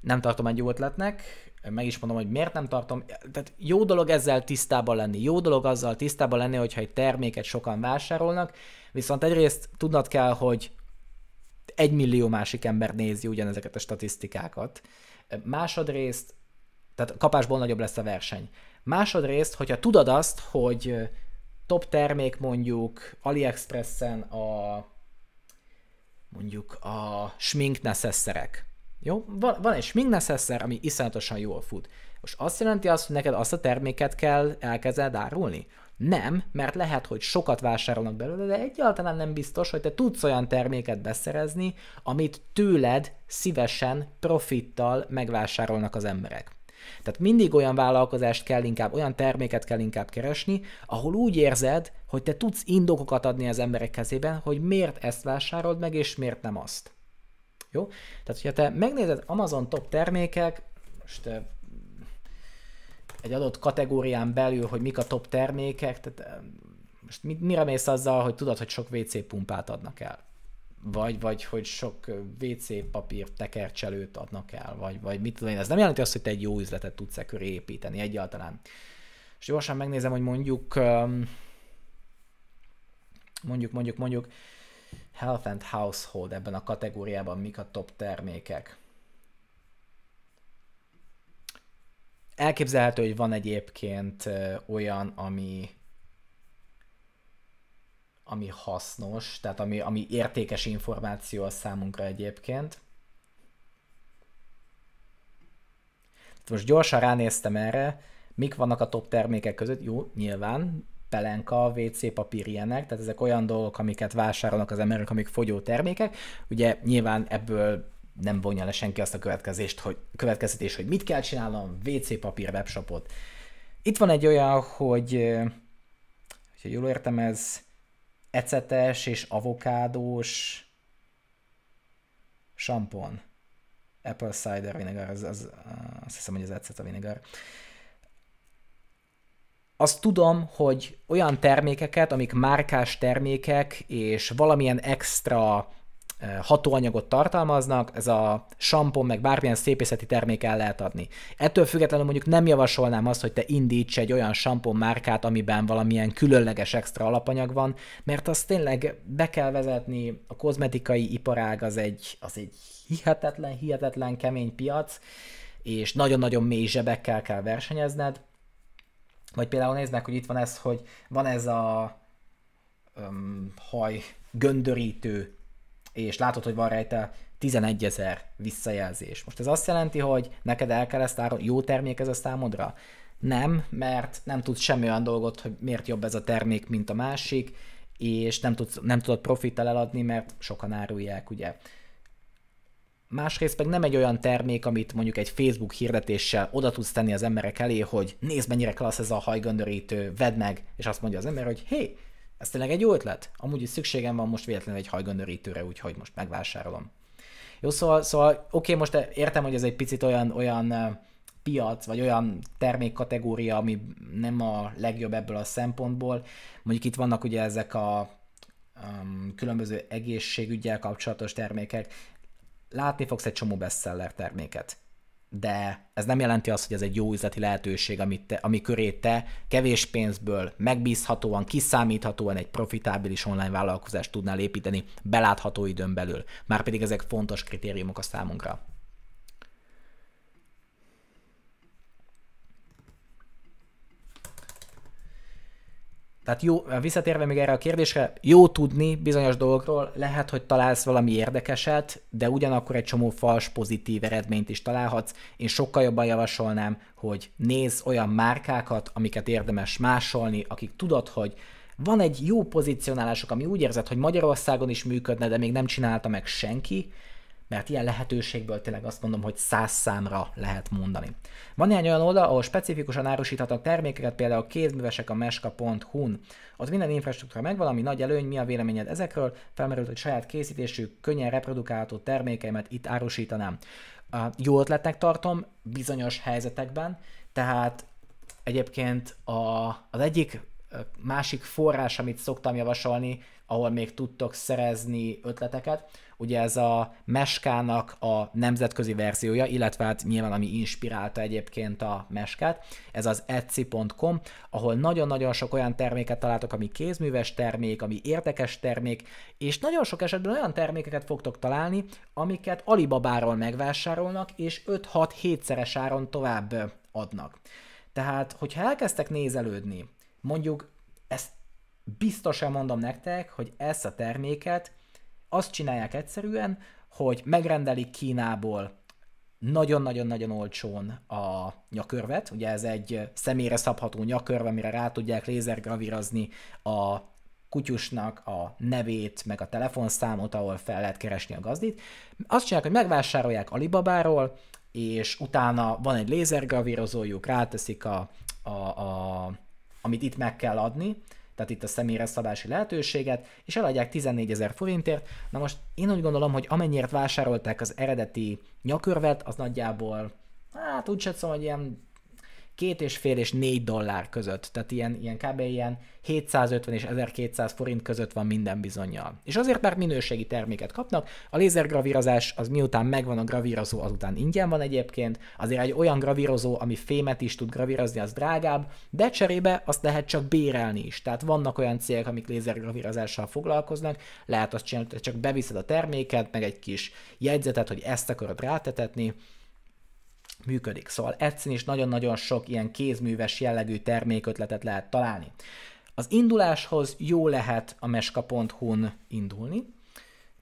Nem tartom egy jó ötletnek, meg is mondom, hogy miért nem tartom, tehát jó dolog ezzel tisztában lenni, jó dolog azzal tisztában lenni, hogyha egy terméket sokan vásárolnak, viszont egyrészt tudnod kell, hogy egy millió másik ember nézi ugyanezeket a statisztikákat. Másodrészt, tehát kapásból nagyobb lesz a verseny. Másodrészt, hogyha tudod azt, hogy top termék mondjuk AliExpressen a mondjuk a smink neszeszerek, jó? Van, van egy smingneszesszer, ami iszonyatosan jól fut. Most azt jelenti azt, hogy neked azt a terméket kell elkezded árulni? Nem, mert lehet, hogy sokat vásárolnak belőle, de egyáltalán nem biztos, hogy te tudsz olyan terméket beszerezni, amit tőled szívesen, profittal megvásárolnak az emberek. Tehát mindig olyan vállalkozást kell inkább, olyan terméket kell inkább keresni, ahol úgy érzed, hogy te tudsz indokokat adni az emberek kezében, hogy miért ezt vásárold meg, és miért nem azt. Jó? Tehát, hogyha te megnézed Amazon top termékek, most te egy adott kategórián belül, hogy mik a top termékek, tehát most mire mész azzal, hogy tudod, hogy sok WC pumpát adnak el? Vagy, vagy hogy sok WC papír tekercselőt adnak el, vagy, vagy mit tudom én. Ez nem jelenti azt, hogy te egy jó üzletet tudsz-e köré építeni egyáltalán. És gyorsan megnézem, hogy mondjuk mondjuk, mondjuk, mondjuk Health and Household ebben a kategóriában mik a top termékek. Elképzelhető, hogy van egyébként olyan, ami ami hasznos, tehát ami, ami értékes információ a számunkra egyébként. Most gyorsan ránéztem erre, mik vannak a top termékek között. Jó, nyilván pelenka, WC papír ilyenek, tehát ezek olyan dolgok, amiket vásárolnak az emberek, amik fogyó termékek. Ugye nyilván ebből nem vonja le senki azt a következést, hogy, következtetés, hogy mit kell csinálnom, WC papír webshopot. Itt van egy olyan, hogy ha jól értem, ez ecetes és avokádós sampon. Apple cider vinegar, az, az, azt hiszem, hogy az ecet a vinegar azt tudom, hogy olyan termékeket, amik márkás termékek, és valamilyen extra eh, hatóanyagot tartalmaznak, ez a sampon, meg bármilyen szépészeti termék el lehet adni. Ettől függetlenül mondjuk nem javasolnám azt, hogy te indíts egy olyan sampon márkát, amiben valamilyen különleges extra alapanyag van, mert azt tényleg be kell vezetni, a kozmetikai iparág az egy, az egy hihetetlen, hihetetlen kemény piac, és nagyon-nagyon mély zsebekkel kell versenyezned, vagy például nézd meg, hogy itt van ez, hogy van ez a um, haj göndörítő, és látod, hogy van rajta 11 ezer visszajelzés. Most ez azt jelenti, hogy neked el kell ezt áron, jó termék ez a számodra? Nem, mert nem tudsz semmi olyan dolgot, hogy miért jobb ez a termék, mint a másik, és nem, tudsz, nem tudod profittal eladni, mert sokan árulják, ugye másrészt pedig nem egy olyan termék, amit mondjuk egy Facebook hirdetéssel oda tudsz tenni az emberek elé, hogy nézd mennyire klassz ez a hajgöndörítő, vedd meg, és azt mondja az ember, hogy hé, ez tényleg egy jó ötlet? Amúgy is szükségem van most véletlenül egy hajgöndörítőre, úgyhogy most megvásárolom. Jó, szóval, szóval oké, most értem, hogy ez egy picit olyan, olyan piac, vagy olyan termékkategória, ami nem a legjobb ebből a szempontból. Mondjuk itt vannak ugye ezek a különböző egészségügyel kapcsolatos termékek, látni fogsz egy csomó bestseller terméket. De ez nem jelenti azt, hogy ez egy jó üzleti lehetőség, amit te, ami köré te kevés pénzből megbízhatóan, kiszámíthatóan egy profitábilis online vállalkozást tudnál építeni belátható időn belül. Márpedig ezek fontos kritériumok a számunkra. Tehát jó, visszatérve még erre a kérdésre, jó tudni bizonyos dolgokról, lehet, hogy találsz valami érdekeset, de ugyanakkor egy csomó fals pozitív eredményt is találhatsz. Én sokkal jobban javasolnám, hogy nézz olyan márkákat, amiket érdemes másolni, akik tudod, hogy van egy jó pozícionálások, ami úgy érzed, hogy Magyarországon is működne, de még nem csinálta meg senki, mert ilyen lehetőségből tényleg azt mondom, hogy száz számra lehet mondani. Van néhány olyan oldal, ahol specifikusan árusíthatnak termékeket, például kézművesek a meska.hu-n. Ott minden infrastruktúra megvan, ami nagy előny, mi a véleményed ezekről? Felmerült, hogy saját készítésű, könnyen reprodukálható termékeimet itt árusítanám. Jó ötletnek tartom bizonyos helyzetekben, tehát egyébként a, az egyik másik forrás, amit szoktam javasolni, ahol még tudtok szerezni ötleteket. Ugye ez a Meskának a nemzetközi verziója, illetve hát nyilván ami inspirálta egyébként a Meskát, ez az etsy.com, ahol nagyon-nagyon sok olyan terméket találtok, ami kézműves termék, ami érdekes termék, és nagyon sok esetben olyan termékeket fogtok találni, amiket Alibabáról megvásárolnak, és 5-6-7-szeres áron tovább adnak. Tehát, hogyha elkezdtek nézelődni, mondjuk ezt biztosan mondom nektek, hogy ezt a terméket azt csinálják egyszerűen, hogy megrendelik Kínából nagyon-nagyon-nagyon olcsón a nyakörvet, ugye ez egy személyre szabható nyakörv, amire rá tudják lézergravírozni a kutyusnak a nevét, meg a telefonszámot, ahol fel lehet keresni a gazdit. Azt csinálják, hogy megvásárolják Alibabáról, és utána van egy lézergravírozójuk, ráteszik a, a, a, amit itt meg kell adni, tehát itt a személyre szabási lehetőséget, és eladják 14 ezer forintért. Na most én úgy gondolom, hogy amennyiért vásárolták az eredeti nyakörvet, az nagyjából, hát úgy sem szóval, hogy ilyen két és fél és négy dollár között, tehát ilyen, ilyen kb. ilyen 750 és 1200 forint között van minden bizonyal. És azért, mert minőségi terméket kapnak, a lézergravírozás az miután megvan a gravírozó, azután ingyen van egyébként, azért egy olyan gravírozó, ami fémet is tud gravírozni, az drágább, de cserébe azt lehet csak bérelni is. Tehát vannak olyan cégek, amik lézergravírozással foglalkoznak, lehet azt csinálni, hogy csak beviszed a terméket, meg egy kis jegyzetet, hogy ezt akarod rátetetni, működik. Szóval Etsyn is nagyon-nagyon sok ilyen kézműves jellegű termékötletet lehet találni. Az induláshoz jó lehet a meska.hu-n indulni,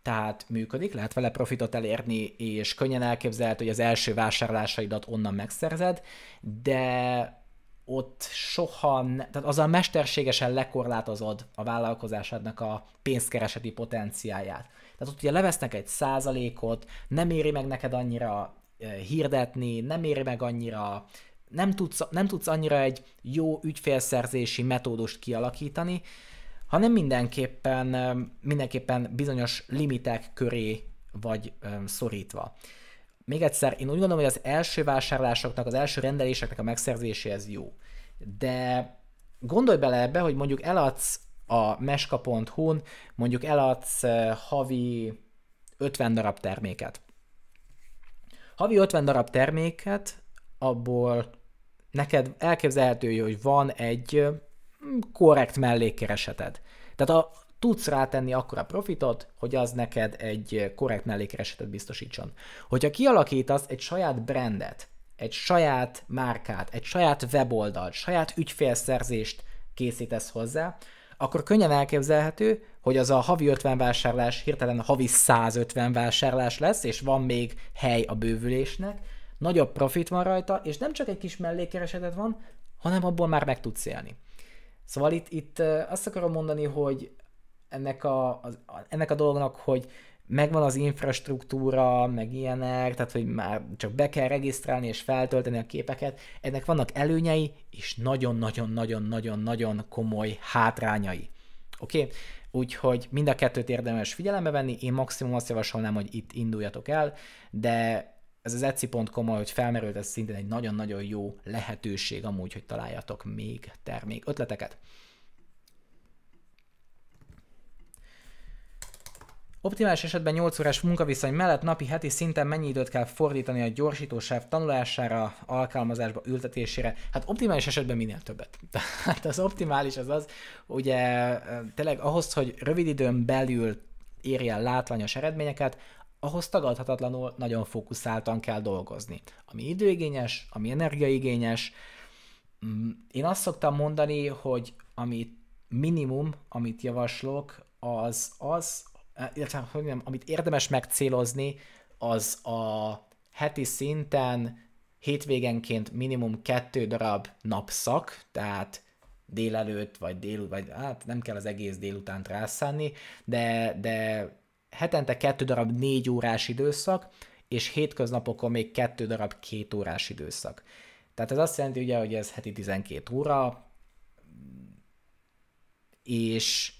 tehát működik, lehet vele profitot elérni, és könnyen elképzelhető, hogy az első vásárlásaidat onnan megszerzed, de ott soha, ne, tehát azzal mesterségesen lekorlátozod a vállalkozásodnak a pénzkereseti potenciáját. Tehát ott ugye levesznek egy százalékot, nem éri meg neked annyira hirdetni, nem éri meg annyira, nem tudsz, nem tudsz annyira egy jó ügyfélszerzési metódust kialakítani, hanem mindenképpen, mindenképpen bizonyos limitek köré vagy szorítva. Még egyszer, én úgy gondolom, hogy az első vásárlásoknak, az első rendeléseknek a megszerzéséhez jó. De gondolj bele ebbe, hogy mondjuk eladsz a meska.hu-n, mondjuk eladsz havi 50 darab terméket havi 50 darab terméket, abból neked elképzelhető, hogy van egy mm, korrekt mellékkereseted. Tehát a, tudsz rátenni akkora profitot, hogy az neked egy korrekt mellékkeresetet biztosítson. Hogyha kialakítasz egy saját brandet, egy saját márkát, egy saját weboldalt, saját ügyfélszerzést készítesz hozzá, akkor könnyen elképzelhető, hogy az a havi 50 vásárlás hirtelen havi 150 vásárlás lesz, és van még hely a bővülésnek, nagyobb profit van rajta, és nem csak egy kis mellékkeresetet van, hanem abból már meg tudsz élni. Szóval itt, itt azt akarom mondani, hogy ennek a, az, ennek a dolognak, hogy megvan az infrastruktúra, meg ilyenek, tehát hogy már csak be kell regisztrálni és feltölteni a képeket, ennek vannak előnyei, és nagyon-nagyon-nagyon-nagyon-nagyon komoly hátrányai. Oké? Okay? Úgyhogy mind a kettőt érdemes figyelembe venni, én maximum azt javasolnám, hogy itt induljatok el, de ez az etsy.com, hogy felmerült, ez szintén egy nagyon-nagyon jó lehetőség amúgy, hogy találjatok még termék ötleteket. Optimális esetben 8 órás munkaviszony mellett napi heti szinten mennyi időt kell fordítani a gyorsítósáv tanulására, alkalmazásba, ültetésére? Hát optimális esetben minél többet. Tehát az optimális az az, ugye tényleg ahhoz, hogy rövid időn belül érje el látványos eredményeket, ahhoz tagadhatatlanul nagyon fókuszáltan kell dolgozni. Ami időigényes, ami energiaigényes. Mm, én azt szoktam mondani, hogy amit minimum, amit javaslok, az az, illetve hogy mondjam, amit érdemes megcélozni, az a heti szinten hétvégenként minimum kettő darab napszak, tehát délelőtt, vagy délután, vagy hát nem kell az egész délután rászánni, de, de hetente kettő darab négy órás időszak, és hétköznapokon még kettő darab két órás időszak. Tehát ez azt jelenti ugye, hogy ez heti 12 óra, és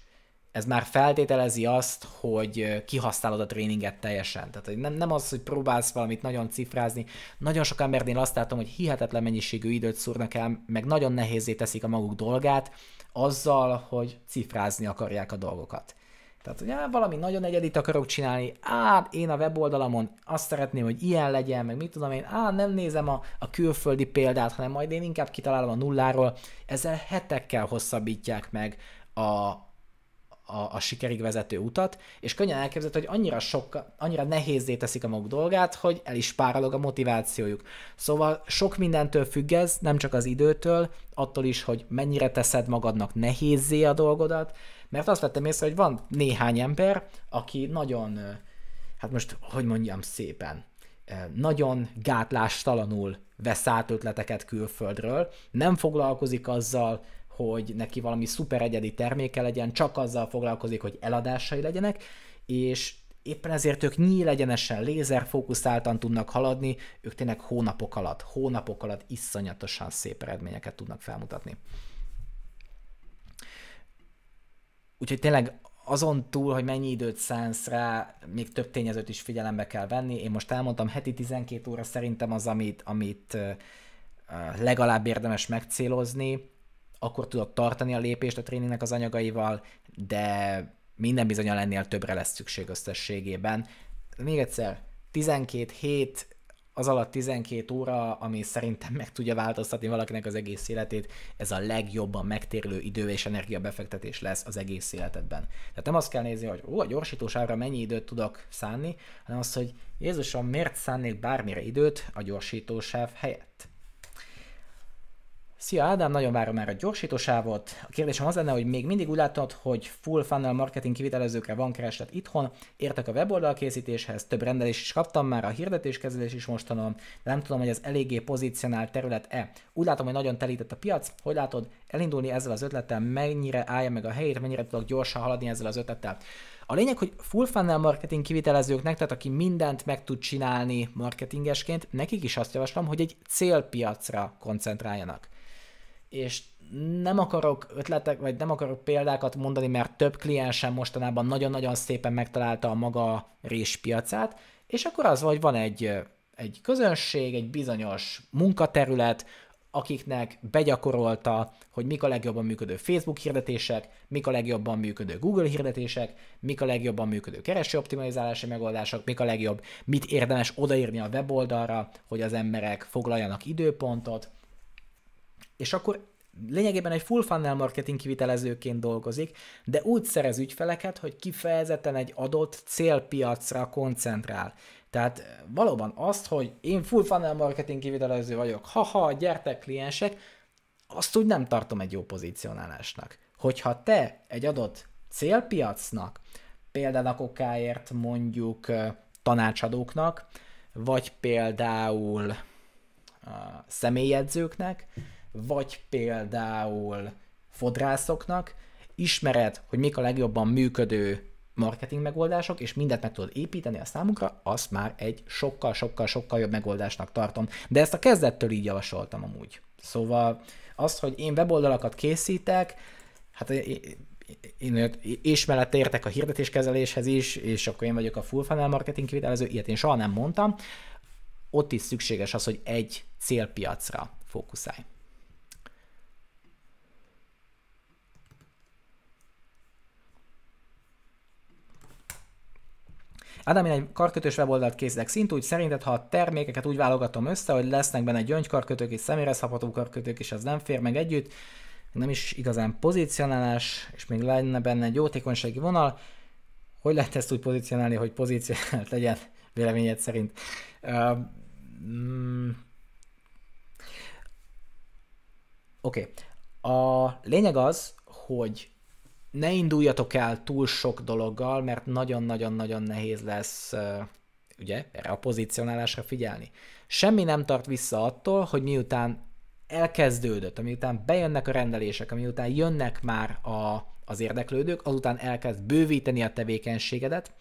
ez már feltételezi azt, hogy kihasználod a tréninget teljesen. Tehát hogy nem, nem az, hogy próbálsz valamit nagyon cifrázni. Nagyon sok embernél azt látom, hogy hihetetlen mennyiségű időt szúrnak el, meg nagyon nehézé teszik a maguk dolgát azzal, hogy cifrázni akarják a dolgokat. Tehát, hogy valami nagyon egyedit akarok csinálni, á, én a weboldalamon azt szeretném, hogy ilyen legyen, meg mit tudom én, á, nem nézem a, a külföldi példát, hanem majd én inkább kitalálom a nulláról. Ezzel hetekkel hosszabbítják meg a, a, a sikerig vezető utat, és könnyen elképzelhető, hogy annyira, sok, annyira nehézé teszik a maguk dolgát, hogy el is párolog a motivációjuk. Szóval sok mindentől függ ez, nem csak az időtől, attól is, hogy mennyire teszed magadnak nehézé a dolgodat, mert azt vettem észre, hogy van néhány ember, aki nagyon, hát most, hogy mondjam szépen, nagyon gátlástalanul vesz át ötleteket külföldről, nem foglalkozik azzal, hogy neki valami szuper egyedi terméke legyen, csak azzal foglalkozik, hogy eladásai legyenek, és éppen ezért ők nyílegyenesen, lézerfókuszáltan tudnak haladni, ők tényleg hónapok alatt, hónapok alatt iszonyatosan szép eredményeket tudnak felmutatni. Úgyhogy tényleg azon túl, hogy mennyi időt szánsz rá, még több tényezőt is figyelembe kell venni. Én most elmondtam, heti 12 óra szerintem az, amit, amit legalább érdemes megcélozni akkor tudod tartani a lépést a tréningnek az anyagaival, de minden bizony lennél többre lesz szükség összességében. Még egyszer, 12 hét, az alatt 12 óra, ami szerintem meg tudja változtatni valakinek az egész életét, ez a legjobban megtérülő idő és energia befektetés lesz az egész életedben. Tehát nem azt kell nézni, hogy ó, a gyorsítósávra mennyi időt tudok szánni, hanem azt, hogy Jézusom, miért szánnék bármire időt a gyorsítósáv helyett? Szia Ádám, nagyon várom már a gyorsítósávot. A kérdésem az lenne, hogy még mindig úgy látod, hogy full funnel marketing kivitelezőkre van kereslet itthon, értek a weboldal készítéshez, több rendelést is kaptam már, a hirdetéskezelés is mostanom, de nem tudom, hogy ez eléggé pozícionált terület-e. Úgy látom, hogy nagyon telített a piac, hogy látod, elindulni ezzel az ötlettel, mennyire állja meg a helyét, mennyire tudok gyorsan haladni ezzel az ötlettel. A lényeg, hogy full funnel marketing kivitelezőknek, tehát aki mindent meg tud csinálni marketingesként, nekik is azt javaslom, hogy egy célpiacra koncentráljanak és nem akarok ötletek, vagy nem akarok példákat mondani, mert több kliensem mostanában nagyon-nagyon szépen megtalálta a maga réspiacát, és akkor az, hogy van egy, egy közönség, egy bizonyos munkaterület, akiknek begyakorolta, hogy mik a legjobban működő Facebook hirdetések, mik a legjobban működő Google hirdetések, mik a legjobban működő keresőoptimalizálási megoldások, mik a legjobb, mit érdemes odaírni a weboldalra, hogy az emberek foglaljanak időpontot, és akkor lényegében egy full funnel marketing kivitelezőként dolgozik, de úgy szerez ügyfeleket, hogy kifejezetten egy adott célpiacra koncentrál. Tehát eh, valóban azt, hogy én full funnel marketing kivitelező vagyok, haha, gyertek kliensek, azt úgy nem tartom egy jó pozícionálásnak. Hogyha te egy adott célpiacnak, például a kokáért mondjuk eh, tanácsadóknak, vagy például a eh, személyedzőknek, vagy például fodrászoknak, ismered, hogy mik a legjobban működő marketing megoldások, és mindent meg tudod építeni a számukra, azt már egy sokkal-sokkal-sokkal jobb megoldásnak tartom. De ezt a kezdettől így javasoltam amúgy. Szóval azt, hogy én weboldalakat készítek, hát én és mellett értek a hirdetéskezeléshez is, és akkor én vagyok a full funnel marketing kivitelező, ilyet én soha nem mondtam, ott is szükséges az, hogy egy célpiacra fókuszálj. Ádám, én egy karkötős weboldalt készítek szintúgy, szerinted ha a termékeket úgy válogatom össze, hogy lesznek benne gyöngykarkötők és személyre szabható karkötők, és az nem fér meg együtt, nem is igazán pozícionálás, és még lenne benne egy jótékonysági vonal, hogy lehet ezt úgy pozícionálni, hogy pozícionált legyen véleményed szerint? Uh, mm, Oké. Okay. A lényeg az, hogy ne induljatok el túl sok dologgal, mert nagyon-nagyon-nagyon nehéz lesz ugye, erre a pozícionálásra figyelni. Semmi nem tart vissza attól, hogy miután elkezdődött, amiután bejönnek a rendelések, amiután jönnek már a, az érdeklődők, azután elkezd bővíteni a tevékenységedet,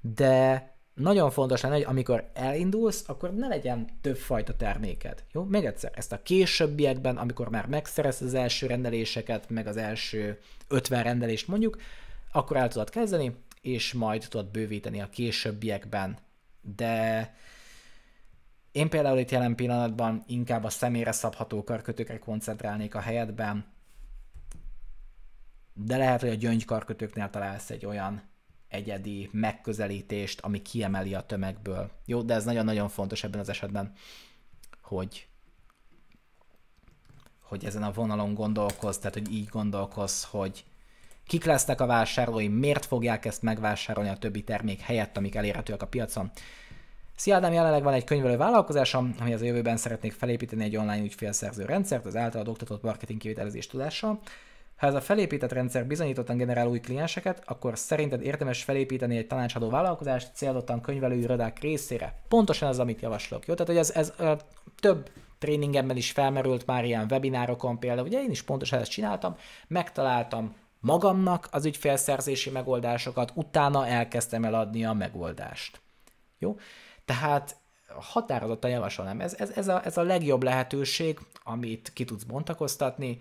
de nagyon fontos lenne, hogy amikor elindulsz, akkor ne legyen többfajta terméked. Jó? Még egyszer, ezt a későbbiekben, amikor már megszerez az első rendeléseket, meg az első 50 rendelést mondjuk, akkor el tudod kezdeni, és majd tudod bővíteni a későbbiekben. De én például itt jelen pillanatban inkább a személyre szabható karkötőkre koncentrálnék a helyetben, de lehet, hogy a gyöngykarkötőknél találsz egy olyan egyedi megközelítést, ami kiemeli a tömegből. Jó, de ez nagyon-nagyon fontos ebben az esetben, hogy hogy ezen a vonalon gondolkoz. tehát hogy így gondolkoz, hogy kik lesznek a vásárlói, miért fogják ezt megvásárolni a többi termék helyett, amik elérhetőek a piacon. Szia Ádám, jelenleg van egy könyvelő vállalkozásom, ami az a jövőben szeretnék felépíteni egy online ügyfélszerző rendszert az által oktatott marketing kivitelezés tudással. Ha ez a felépített rendszer bizonyítottan generál új klienseket, akkor szerinted érdemes felépíteni egy tanácsadó vállalkozást célzottan könyvelő irodák részére. Pontosan ez, amit javaslok. Jó, tehát hogy ez, ez ö, több tréningemben is felmerült már ilyen webinárokon például, ugye én is pontosan ezt csináltam, megtaláltam magamnak az ügyfélszerzési megoldásokat, utána elkezdtem eladni a megoldást. Jó? Tehát határozottan javasolnám, ez, ez, ez, a, ez a legjobb lehetőség, amit ki tudsz bontakoztatni,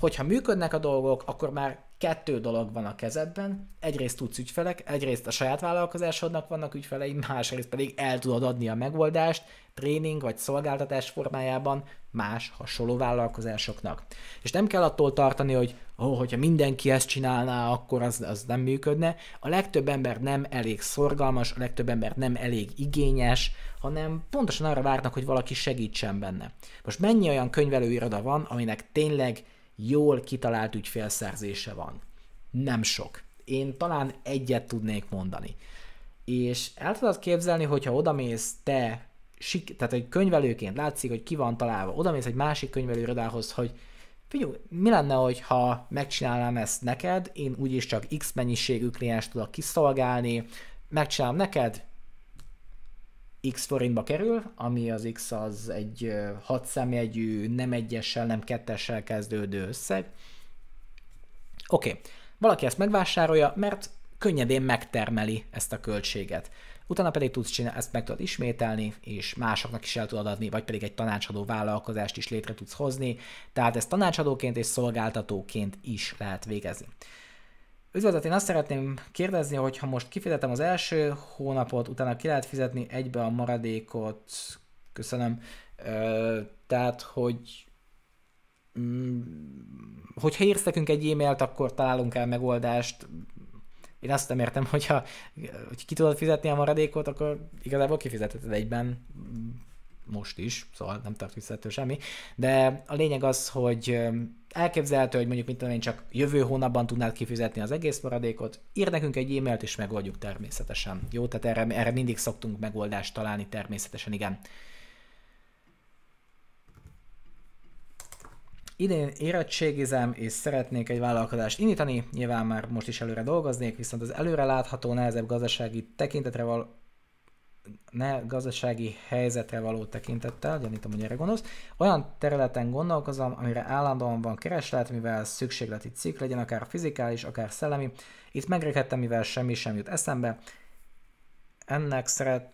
Hogyha működnek a dolgok, akkor már kettő dolog van a kezedben. Egyrészt tudsz ügyfelek, egyrészt a saját vállalkozásodnak vannak ügyfelei, másrészt pedig el tudod adni a megoldást tréning vagy szolgáltatás formájában más hasonló vállalkozásoknak. És nem kell attól tartani, hogy ó, hogyha mindenki ezt csinálná, akkor az, az nem működne. A legtöbb ember nem elég szorgalmas, a legtöbb ember nem elég igényes, hanem pontosan arra várnak, hogy valaki segítsen benne. Most mennyi olyan könyvelőiroda van, aminek tényleg jól kitalált ügyfélszerzése van. Nem sok. Én talán egyet tudnék mondani. És el tudod képzelni, hogyha odamész te, sik, tehát egy könyvelőként látszik, hogy ki van találva, odamész egy másik könyvelőirodához, hogy figyelj, mi lenne, ha megcsinálnám ezt neked, én úgyis csak X mennyiségű kliens tudok kiszolgálni, megcsinálom neked, X forintba kerül, ami az X az egy hat szemjegyű, nem egyessel, nem kettessel kezdődő összeg. Oké, okay. valaki ezt megvásárolja, mert könnyedén megtermeli ezt a költséget. Utána pedig tudsz csinálni, ezt meg tudod ismételni, és másoknak is el tudod adni, vagy pedig egy tanácsadó vállalkozást is létre tudsz hozni. Tehát ezt tanácsadóként és szolgáltatóként is lehet végezni. Üdvözlet, én azt szeretném kérdezni, hogy ha most kifizetem az első hónapot, utána ki lehet fizetni egybe a maradékot, köszönöm, Ö, tehát, hogy mm, hogyha írsz nekünk egy e-mailt, akkor találunk el megoldást. Én azt nem értem, hogyha hogy ki tudod fizetni a maradékot, akkor igazából kifizeted egyben most is, szóval nem tart visszatől semmi, de a lényeg az, hogy elképzelhető, hogy mondjuk, mint tudom én, csak jövő hónapban tudnád kifizetni az egész maradékot, ír nekünk egy e-mailt, és megoldjuk természetesen. Jó, tehát erre, erre mindig szoktunk megoldást találni, természetesen, igen. Idén érettségizem, és szeretnék egy vállalkozást indítani, nyilván már most is előre dolgoznék, viszont az előre látható nehezebb gazdasági tekintetre való ne gazdasági helyzetre való tekintettel, gyanítom, hogy erre gondolsz, olyan területen gondolkozom, amire állandóan van kereslet, mivel szükségleti cikk legyen, akár fizikális, akár szellemi. Itt megrekedtem, mivel semmi sem jut eszembe. Ennek szeret,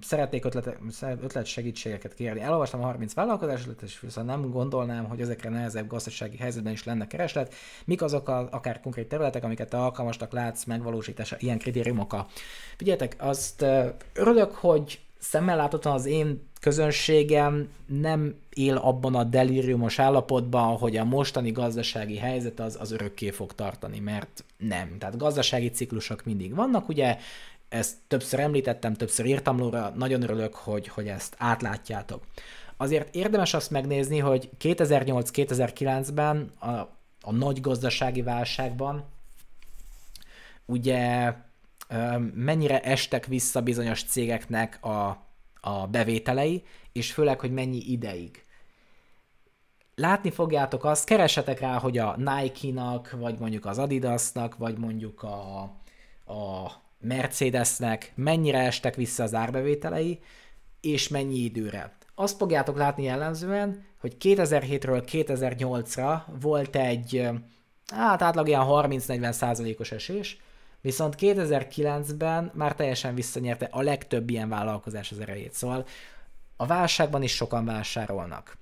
szeretnék ötletek, ötlet segítségeket kérni. Elolvastam a 30 vállalkozás és viszont nem gondolnám, hogy ezekre nehezebb gazdasági helyzetben is lenne kereslet. Mik azok a, akár konkrét területek, amiket te alkalmasnak látsz megvalósítása ilyen kritériumokkal? Figyeljetek, azt örülök, hogy szemmel láthatóan az én közönségem nem él abban a delíriumos állapotban, hogy a mostani gazdasági helyzet az, az örökké fog tartani, mert nem. Tehát gazdasági ciklusok mindig vannak, ugye ezt többször említettem, többször írtam Lóra, nagyon örülök, hogy, hogy ezt átlátjátok. Azért érdemes azt megnézni, hogy 2008-2009-ben a, a nagy gazdasági válságban ugye mennyire estek vissza bizonyos cégeknek a, a bevételei, és főleg, hogy mennyi ideig. Látni fogjátok azt, keresetek rá, hogy a Nike-nak, vagy mondjuk az Adidas-nak, vagy mondjuk a, a Mercedesnek mennyire estek vissza az árbevételei, és mennyi időre. Azt fogjátok látni jellemzően, hogy 2007-ről 2008-ra volt egy, hát átlag ilyen 30-40 százalékos esés, viszont 2009-ben már teljesen visszanyerte a legtöbb ilyen vállalkozás az erejét. Szóval a válságban is sokan vásárolnak.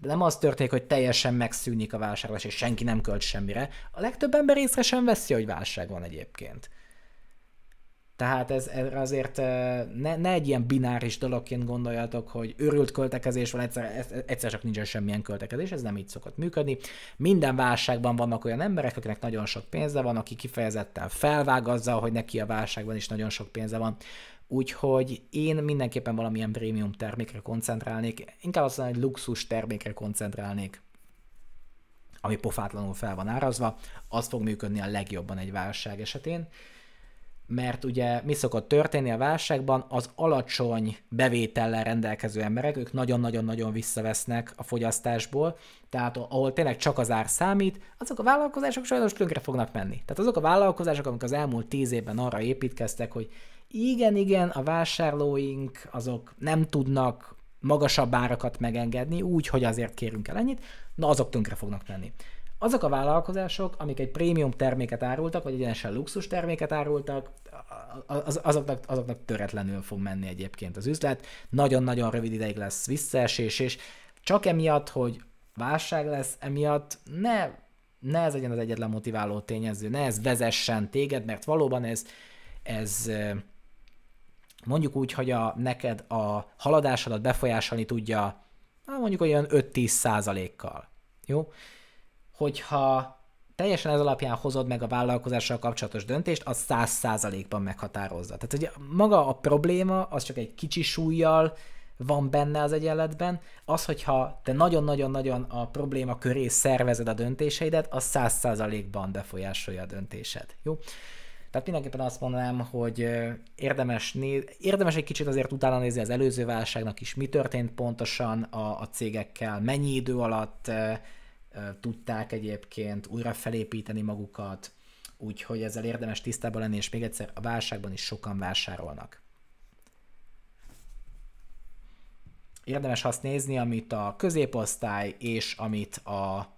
De nem az történik, hogy teljesen megszűnik a vásárlás, és senki nem költ semmire. A legtöbb ember észre sem veszi, hogy válság van egyébként. Tehát ez, ez azért ne, ne egy ilyen bináris dologként gondoljatok, hogy őrült költekezés van, egyszer, egyszer csak nincsen semmilyen költekezés, ez nem így szokott működni. Minden válságban vannak olyan emberek, akiknek nagyon sok pénze van, aki kifejezetten felvág azzal, hogy neki a válságban is nagyon sok pénze van. Úgyhogy én mindenképpen valamilyen prémium termékre koncentrálnék, inkább azt mondom, hogy luxus termékre koncentrálnék ami pofátlanul fel van árazva, az fog működni a legjobban egy válság esetén mert ugye mi szokott történni a válságban, az alacsony bevétellel rendelkező emberek, ők nagyon-nagyon-nagyon visszavesznek a fogyasztásból, tehát ahol tényleg csak az ár számít, azok a vállalkozások sajnos tönkre fognak menni. Tehát azok a vállalkozások, amik az elmúlt tíz évben arra építkeztek, hogy igen, igen, a vásárlóink azok nem tudnak magasabb árakat megengedni, úgy, hogy azért kérünk el ennyit, na azok tönkre fognak menni azok a vállalkozások, amik egy prémium terméket árultak, vagy egyenesen luxus terméket árultak, az, azoknak, azoknak töretlenül fog menni egyébként az üzlet. Nagyon-nagyon rövid ideig lesz visszaesés, és csak emiatt, hogy válság lesz, emiatt ne, ne ez legyen az egyetlen motiváló tényező, ne ez vezessen téged, mert valóban ez, ez mondjuk úgy, hogy a, neked a haladásodat befolyásolni tudja mondjuk olyan 5-10 százalékkal. Jó? hogyha teljesen ez alapján hozod meg a vállalkozással kapcsolatos döntést, az száz százalékban meghatározza. Tehát ugye maga a probléma, az csak egy kicsi súlyjal van benne az egyenletben, az, hogyha te nagyon-nagyon-nagyon a probléma köré szervezed a döntéseidet, az száz százalékban befolyásolja a döntésed. Jó? Tehát mindenképpen azt mondanám, hogy érdemes, néz, érdemes egy kicsit azért utána nézni az előző válságnak is, mi történt pontosan a, a cégekkel, mennyi idő alatt tudták egyébként újra felépíteni magukat, úgyhogy ezzel érdemes tisztában lenni, és még egyszer a válságban is sokan vásárolnak. Érdemes azt nézni, amit a középosztály és amit a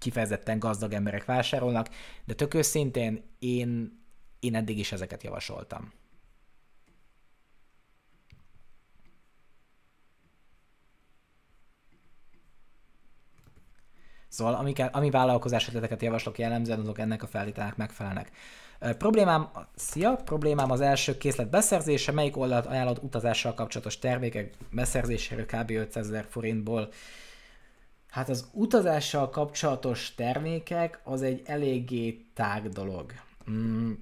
kifejezetten gazdag emberek vásárolnak, de tök őszintén én, én eddig is ezeket javasoltam. Szóval amiket, ami vállalkozás ötleteket javaslok jellemzően, azok ennek a feltételnek megfelelnek. Problémám, szia, problémám az első készlet beszerzése, melyik oldalt ajánlott utazással kapcsolatos termékek beszerzésére kb. 500 ezer forintból. Hát az utazással kapcsolatos termékek az egy eléggé tág dolog. Mm.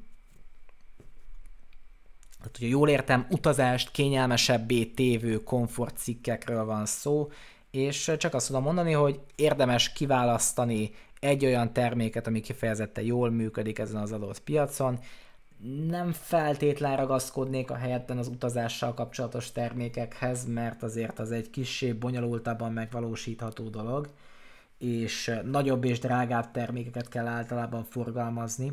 Hát, hogyha jól értem, utazást kényelmesebbé tévő komfortcikkekről van szó, és csak azt tudom mondani, hogy érdemes kiválasztani egy olyan terméket, ami kifejezetten jól működik ezen az adott piacon. Nem feltétlen ragaszkodnék a helyetten az utazással kapcsolatos termékekhez, mert azért az egy kicsi bonyolultabban megvalósítható dolog, és nagyobb és drágább termékeket kell általában forgalmazni.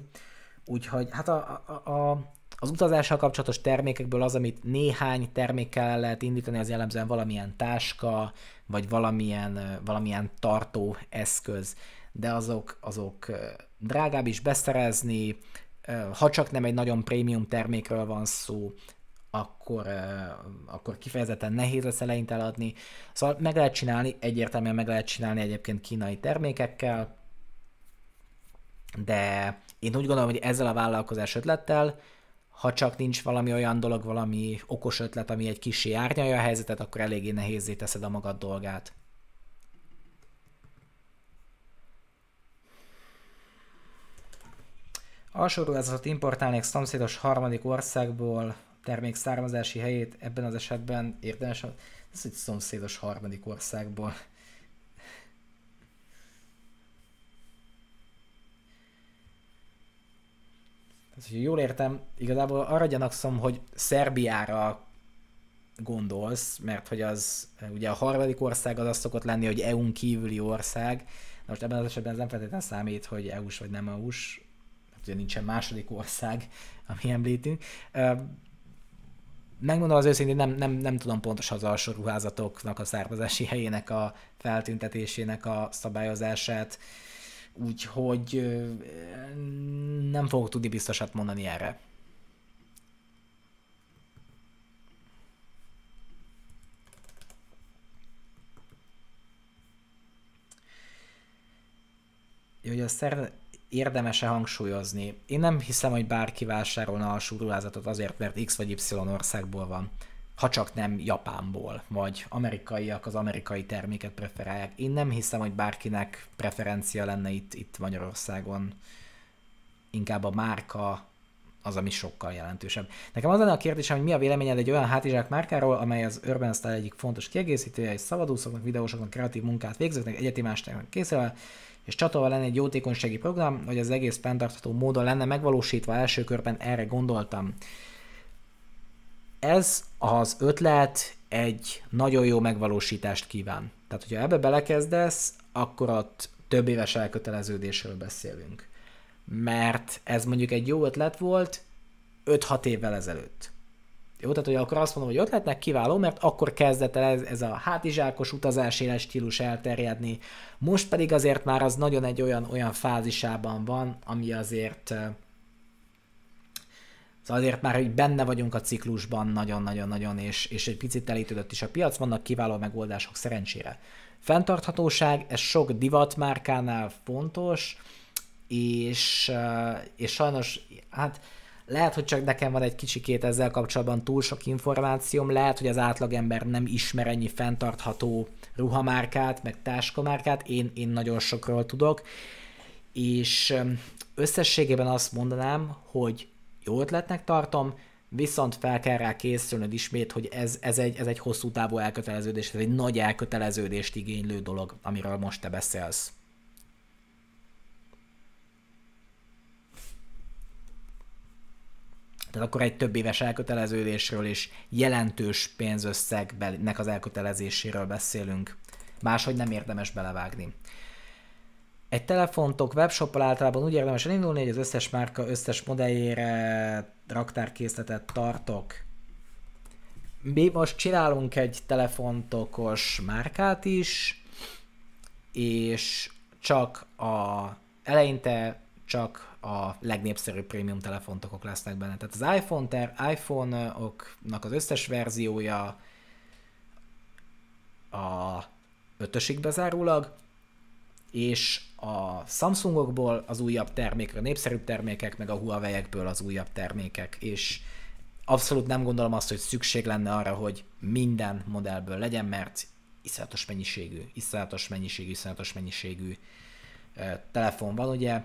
Úgyhogy hát a, a, a az utazással kapcsolatos termékekből az, amit néhány termékkel el lehet indítani, az jellemzően valamilyen táska, vagy valamilyen, valamilyen tartó eszköz, de azok, azok drágább is beszerezni, ha csak nem egy nagyon prémium termékről van szó, akkor, akkor kifejezetten nehéz lesz eleinte eladni. Szóval meg lehet csinálni, egyértelműen meg lehet csinálni egyébként kínai termékekkel, de én úgy gondolom, hogy ezzel a vállalkozás ötlettel ha csak nincs valami olyan dolog, valami okos ötlet, ami egy kicsi árnyalja a helyzetet, akkor eléggé nehézé teszed a magad dolgát. ez az importálni importálnék szomszédos harmadik országból, termék származási helyét ebben az esetben érdemes, ez egy szomszédos harmadik országból. Tehát, hogy jól értem, igazából arra gyanakszom, hogy Szerbiára gondolsz, mert hogy az eh, ugye a harmadik ország az az szokott lenni, hogy EU-n kívüli ország, de most ebben az esetben ez nem feltétlenül számít, hogy EU-s vagy nem EU-s, mert ugye nincsen második ország, ami említünk. Megmondom az őszintén, nem, nem, nem tudom pontosan az alsó ruházatoknak a származási helyének a feltüntetésének a szabályozását, úgyhogy nem fogok tudni biztosat mondani erre. Hogy a érdemese hangsúlyozni. Én nem hiszem, hogy bárki vásárolna a súruházatot azért, mert X vagy Y országból van ha csak nem Japánból, vagy amerikaiak az amerikai terméket preferálják. Én nem hiszem, hogy bárkinek preferencia lenne itt, itt Magyarországon. Inkább a márka az, ami sokkal jelentősebb. Nekem az lenne a kérdésem, hogy mi a véleményed egy olyan hátizsák márkáról, amely az Urban Style egyik fontos kiegészítője, és szabadúszoknak, videósoknak, kreatív munkát végzőknek, egyeti másnak készülve, és csatolva lenne egy jótékonysági program, hogy az egész fenntartható módon lenne megvalósítva első körben, erre gondoltam ez az ötlet egy nagyon jó megvalósítást kíván. Tehát, hogyha ebbe belekezdesz, akkor ott több éves elköteleződésről beszélünk. Mert ez mondjuk egy jó ötlet volt 5-6 évvel ezelőtt. Jó, tehát hogy akkor azt mondom, hogy ötletnek kiváló, mert akkor kezdett el ez, ez a hátizsákos utazás éles stílus elterjedni, most pedig azért már az nagyon egy olyan, olyan fázisában van, ami azért Szóval azért már hogy benne vagyunk a ciklusban nagyon-nagyon-nagyon, és, és egy picit elítődött is a piac, vannak kiváló megoldások szerencsére. Fentarthatóság, ez sok divatmárkánál fontos, és, eh, és sajnos, hát lehet, hogy csak nekem van egy kicsikét ezzel kapcsolatban túl sok információm, lehet, hogy az átlagember nem ismer ennyi fenntartható ruhamárkát, meg táskamárkát, én, én nagyon sokról tudok, és eh, összességében azt mondanám, hogy jó ötletnek tartom, viszont fel kell rá készülnöd ismét, hogy ez, ez, egy, ez egy hosszú távú elköteleződés, ez egy nagy elköteleződést igénylő dolog, amiről most te beszélsz. Tehát akkor egy több éves elköteleződésről és jelentős pénzösszegnek az elkötelezéséről beszélünk. Máshogy nem érdemes belevágni. Egy telefontok webshoppal általában úgy érdemes elindulni, hogy az összes márka összes modelljére raktárkészletet tartok. Mi most csinálunk egy telefontokos márkát is, és csak a eleinte csak a legnépszerűbb prémium telefontokok lesznek benne. Tehát az iPhone ter, iPhone-oknak az összes verziója a ötösig bezárólag, és a Samsungokból az újabb termékre, a népszerűbb termékek, meg a Huawei-ekből az újabb termékek, és abszolút nem gondolom azt, hogy szükség lenne arra, hogy minden modellből legyen, mert iszonyatos mennyiségű, iszonyatos mennyiségű, iszonyatos mennyiségű telefon van, ugye,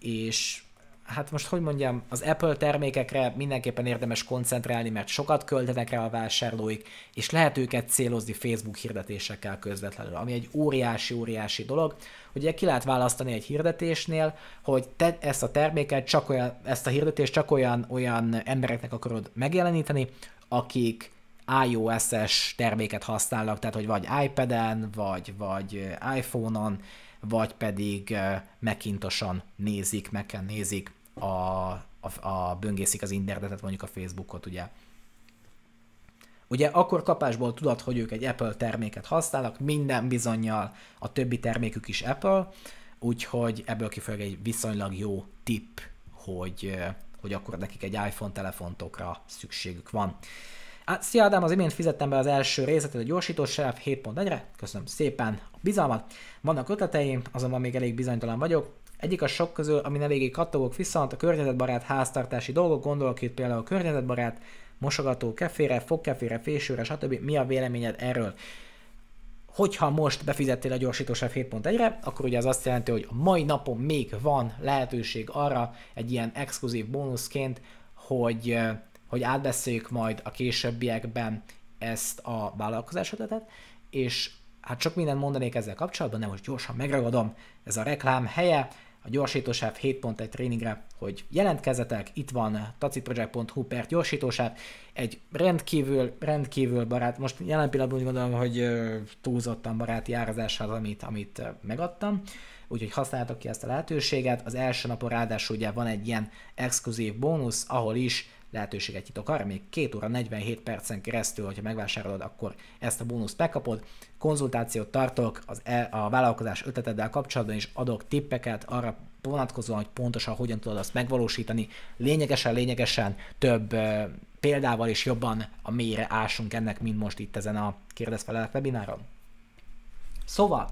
és hát most hogy mondjam, az Apple termékekre mindenképpen érdemes koncentrálni, mert sokat költenek rá a vásárlóik, és lehet őket célozni Facebook hirdetésekkel közvetlenül, ami egy óriási-óriási dolog. Ugye ki lehet választani egy hirdetésnél, hogy te ezt a terméket, csak olyan, ezt a hirdetést csak olyan, olyan embereknek akarod megjeleníteni, akik iOS-es terméket használnak, tehát hogy vagy iPad-en, vagy, vagy iPhone-on, vagy pedig mekintosan nézik, meken nézik, a, a, a böngészik az internetet, mondjuk a Facebookot, ugye. Ugye akkor kapásból tudod, hogy ők egy Apple terméket használnak, minden bizonyal a többi termékük is Apple, úgyhogy ebből kifolyólag egy viszonylag jó tipp, hogy, hogy akkor nekik egy iPhone telefontokra szükségük van. Hát, szia Ádám, az imént fizettem be az első részletet a gyorsító sáv 7.1-re, köszönöm szépen a bizalmat. Vannak ötleteim, azonban még elég bizonytalan vagyok. Egyik a sok közül, ami eléggé kattogok viszont, a környezetbarát háztartási dolgok, gondolok itt például a környezetbarát, mosogató kefére, fogkefére, fésőre, stb. Mi a véleményed erről? hogyha most befizettél a gyorsítós 71 re akkor ugye az azt jelenti, hogy a mai napon még van lehetőség arra egy ilyen exkluzív bónuszként, hogy hogy átbeszéljük majd a későbbiekben ezt a vállalkozás ötletet, és hát sok mindent mondanék ezzel kapcsolatban, de most gyorsan megragadom ez a reklám helye, a gyorsítósáv 7.1 tréningre, hogy jelentkezzetek, itt van taciproject.hu per gyorsítósáv, egy rendkívül, rendkívül barát, most jelen pillanatban úgy gondolom, hogy túlzottan baráti árazással, amit, amit megadtam, úgyhogy használjátok ki ezt a lehetőséget, az első napon ráadásul ugye van egy ilyen exkluzív bónusz, ahol is lehetőséget nyitok arra, még 2 óra 47 percen keresztül, hogyha megvásárolod, akkor ezt a bónuszt megkapod. Konzultációt tartok az e, a vállalkozás ötleteddel kapcsolatban, és adok tippeket arra vonatkozóan, hogy pontosan hogyan tudod azt megvalósítani. Lényegesen, lényegesen több e, példával is jobban a mélyre ásunk ennek, mint most itt ezen a kérdezfelelek webináron. Szóval,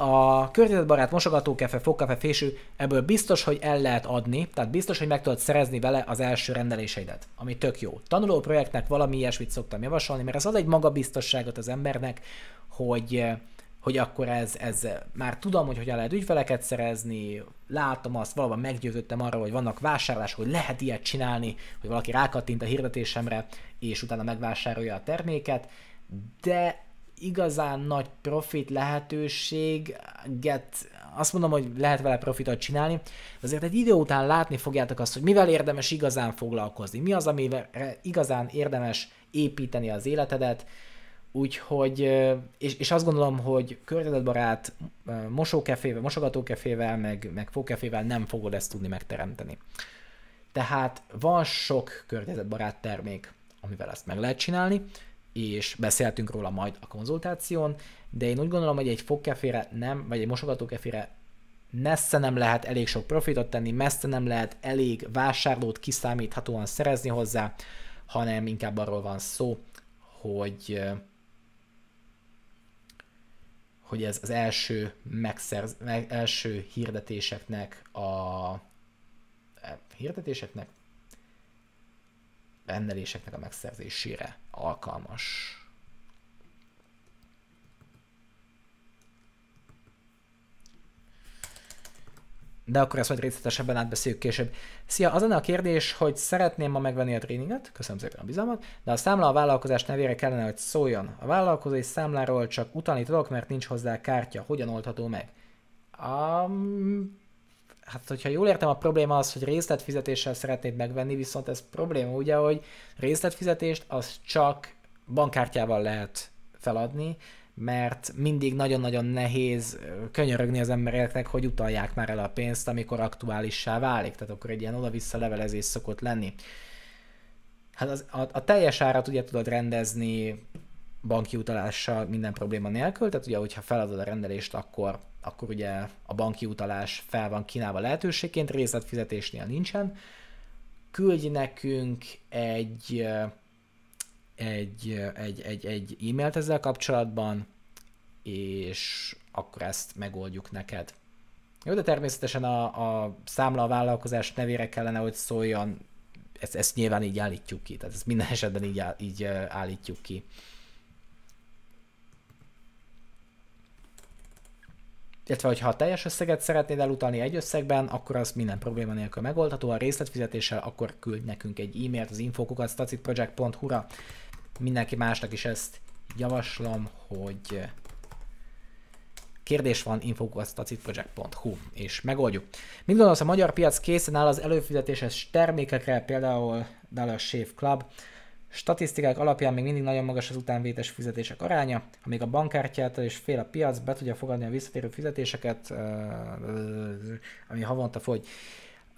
a környezetbarát mosogatókefe, fogkafe, fésű, ebből biztos, hogy el lehet adni, tehát biztos, hogy meg tudod szerezni vele az első rendeléseidet, ami tök jó. Tanuló projektnek valami ilyesmit szoktam javasolni, mert ez ad egy magabiztosságot az embernek, hogy, hogy akkor ez, ez már tudom, hogy hogyan lehet ügyfeleket szerezni, látom azt, valóban meggyőződtem arra, hogy vannak vásárlások, hogy lehet ilyet csinálni, hogy valaki rákattint a hirdetésemre, és utána megvásárolja a terméket, de igazán nagy profit lehetőséget, azt mondom, hogy lehet vele profitot csinálni, de azért egy idő után látni fogjátok azt, hogy mivel érdemes igazán foglalkozni, mi az, amivel igazán érdemes építeni az életedet, úgyhogy, és, és azt gondolom, hogy környezetbarát mosókefével, mosogatókefével, meg, meg fókefével nem fogod ezt tudni megteremteni. Tehát van sok környezetbarát termék, amivel ezt meg lehet csinálni, és beszéltünk róla majd a konzultáción, de én úgy gondolom, hogy egy fogkefére nem, vagy egy mosogatókefére messze nem lehet elég sok profitot tenni, messze nem lehet elég vásárlót kiszámíthatóan szerezni hozzá, hanem inkább arról van szó, hogy hogy ez az első, megszerz, első hirdetéseknek a e, hirdetéseknek? rendeléseknek a megszerzésére alkalmas. de akkor ezt majd részletesebben átbeszéljük később. Szia, az a kérdés, hogy szeretném ma megvenni a tréninget, köszönöm szépen a bizalmat, de a számla a vállalkozás nevére kellene, hogy szóljon. A vállalkozói számláról csak utalni tudok, mert nincs hozzá kártya. Hogyan oldható meg? Um, hát hogyha jól értem, a probléma az, hogy részletfizetéssel szeretnéd megvenni, viszont ez probléma ugye, hogy részletfizetést az csak bankkártyával lehet feladni, mert mindig nagyon-nagyon nehéz könyörögni az embereknek, hogy utalják már el a pénzt, amikor aktuálissá válik, tehát akkor egy ilyen oda-vissza levelezés szokott lenni. Hát az, a, a teljes árat ugye tudod rendezni banki utalással minden probléma nélkül, tehát ugye, hogyha feladod a rendelést, akkor akkor ugye a banki utalás fel van kínálva lehetőségként, részletfizetésnél nincsen. Küldj nekünk egy, egy, egy, egy, egy e-mailt ezzel kapcsolatban, és akkor ezt megoldjuk neked. Jó, de természetesen a, a számla a vállalkozás nevére kellene, hogy szóljon, ezt, ezt nyilván így állítjuk ki, tehát ezt minden esetben így, áll, így állítjuk ki. illetve hogyha a teljes összeget szeretnéd elutalni egy összegben, akkor az minden probléma nélkül megoldható, a részletfizetéssel akkor küld nekünk egy e-mailt az infokokat stacitproject.hu-ra. Mindenki másnak is ezt javaslom, hogy kérdés van infokukasztacitproject.hu, és megoldjuk. Mit gondolsz, a magyar piac készen áll az előfizetéses termékekre, például Dallas Shave Club, Statisztikák alapján még mindig nagyon magas az utánvétes fizetések aránya, ha még a bankkártyától és fél a piac be tudja fogadni a visszatérő fizetéseket, ami havonta fogy.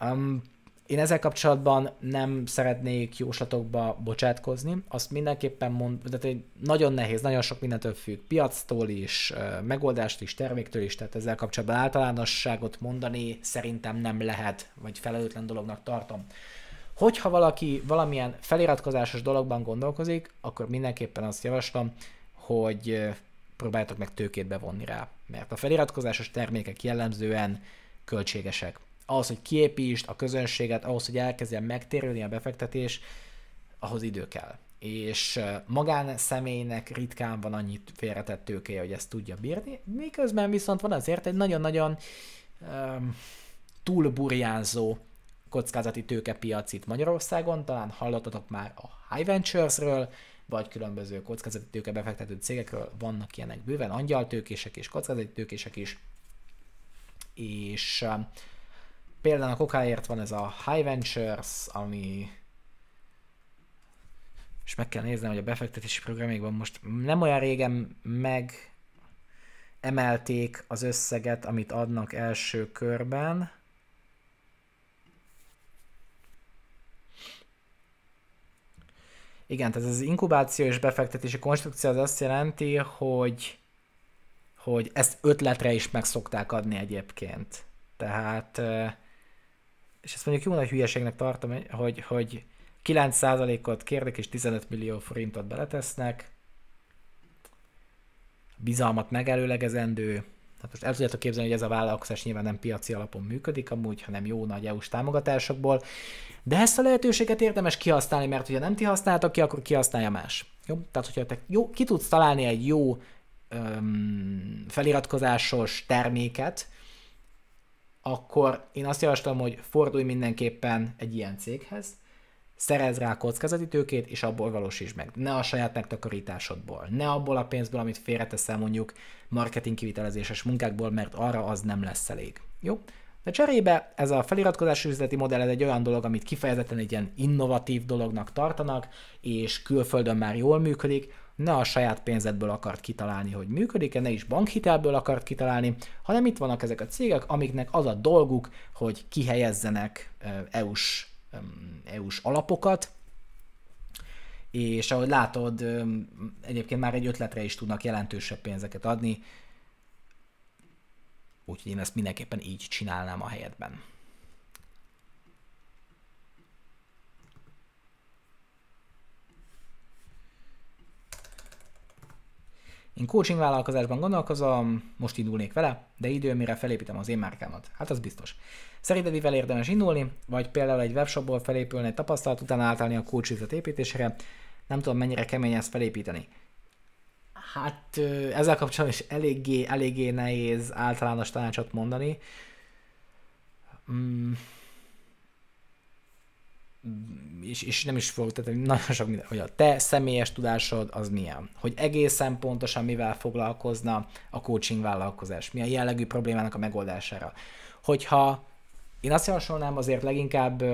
Um, én ezzel kapcsolatban nem szeretnék jóslatokba bocsátkozni, azt mindenképpen mond, tehát hogy nagyon nehéz, nagyon sok mindentől függ, piactól is, megoldást is, terméktől is, tehát ezzel kapcsolatban általánosságot mondani szerintem nem lehet, vagy felelőtlen dolognak tartom. Hogyha valaki valamilyen feliratkozásos dologban gondolkozik, akkor mindenképpen azt javaslom, hogy próbáljátok meg tőkét bevonni rá, mert a feliratkozásos termékek jellemzően költségesek. Ahhoz, hogy kiépítsd a közönséget, ahhoz, hogy elkezdjen megtérülni a befektetés, ahhoz idő kell. És magánszemélynek ritkán van annyi félretett tőkéje, hogy ezt tudja bírni, miközben viszont van azért egy nagyon-nagyon um, túlburjánzó kockázati tőkepiac itt Magyarországon, talán hallottatok már a High Ventures-ről, vagy különböző kockázati tőke befektető cégekről, vannak ilyenek bőven, angyaltőkések és kockázati tőkések is, és például a kokáért van ez a High Ventures, ami és meg kell néznem, hogy a befektetési programjékban most nem olyan régen meg emelték az összeget, amit adnak első körben, Igen, tehát az inkubáció és befektetési konstrukció az azt jelenti, hogy, hogy ezt ötletre is meg szokták adni egyébként. Tehát, és ezt mondjuk jó nagy hülyeségnek tartom, hogy, hogy 9%-ot kérnek és 15 millió forintot beletesznek, bizalmat megelőlegezendő, Hát most el tudjátok képzelni, hogy ez a vállalkozás nyilván nem piaci alapon működik, amúgy, hanem jó nagy EU-s támogatásokból, de ezt a lehetőséget érdemes kihasználni, mert hogyha nem ti használtak ki, akkor kihasználja más. Jó? Tehát, hogyha te jó, ki tudsz találni egy jó öm, feliratkozásos terméket, akkor én azt javaslom, hogy fordulj mindenképpen egy ilyen céghez, szerez rá kockázati tőkét, és abból valósítsd meg. Ne a saját megtakarításodból, ne abból a pénzből, amit félreteszel mondjuk marketing kivitelezéses munkákból, mert arra az nem lesz elég. Jó? De cserébe ez a feliratkozási üzleti modell ez egy olyan dolog, amit kifejezetten egy ilyen innovatív dolognak tartanak, és külföldön már jól működik, ne a saját pénzedből akart kitalálni, hogy működik-e, ne is bankhitelből akart kitalálni, hanem itt vannak ezek a cégek, amiknek az a dolguk, hogy kihelyezzenek EU-s EU-s e alapokat, és ahogy látod, egyébként már egy ötletre is tudnak jelentősebb pénzeket adni, úgyhogy én ezt mindenképpen így csinálnám a helyetben. Én coaching vállalkozásban gondolkozom, most indulnék vele, de idő, mire felépítem az én márkámat. Hát az biztos. Szerinted mivel érdemes indulni, vagy például egy webshopból felépülni egy tapasztalat, utána átállni a coach építésre, nem tudom mennyire kemény ezt felépíteni. Hát ezzel kapcsolatban is eléggé, eléggé nehéz általános tanácsot mondani. Mm és, és nem is fogok, tehát nagyon sok minden, hogy a te személyes tudásod az milyen, hogy egészen pontosan mivel foglalkozna a coaching vállalkozás, mi a jellegű problémának a megoldására. Hogyha én azt javasolnám azért leginkább,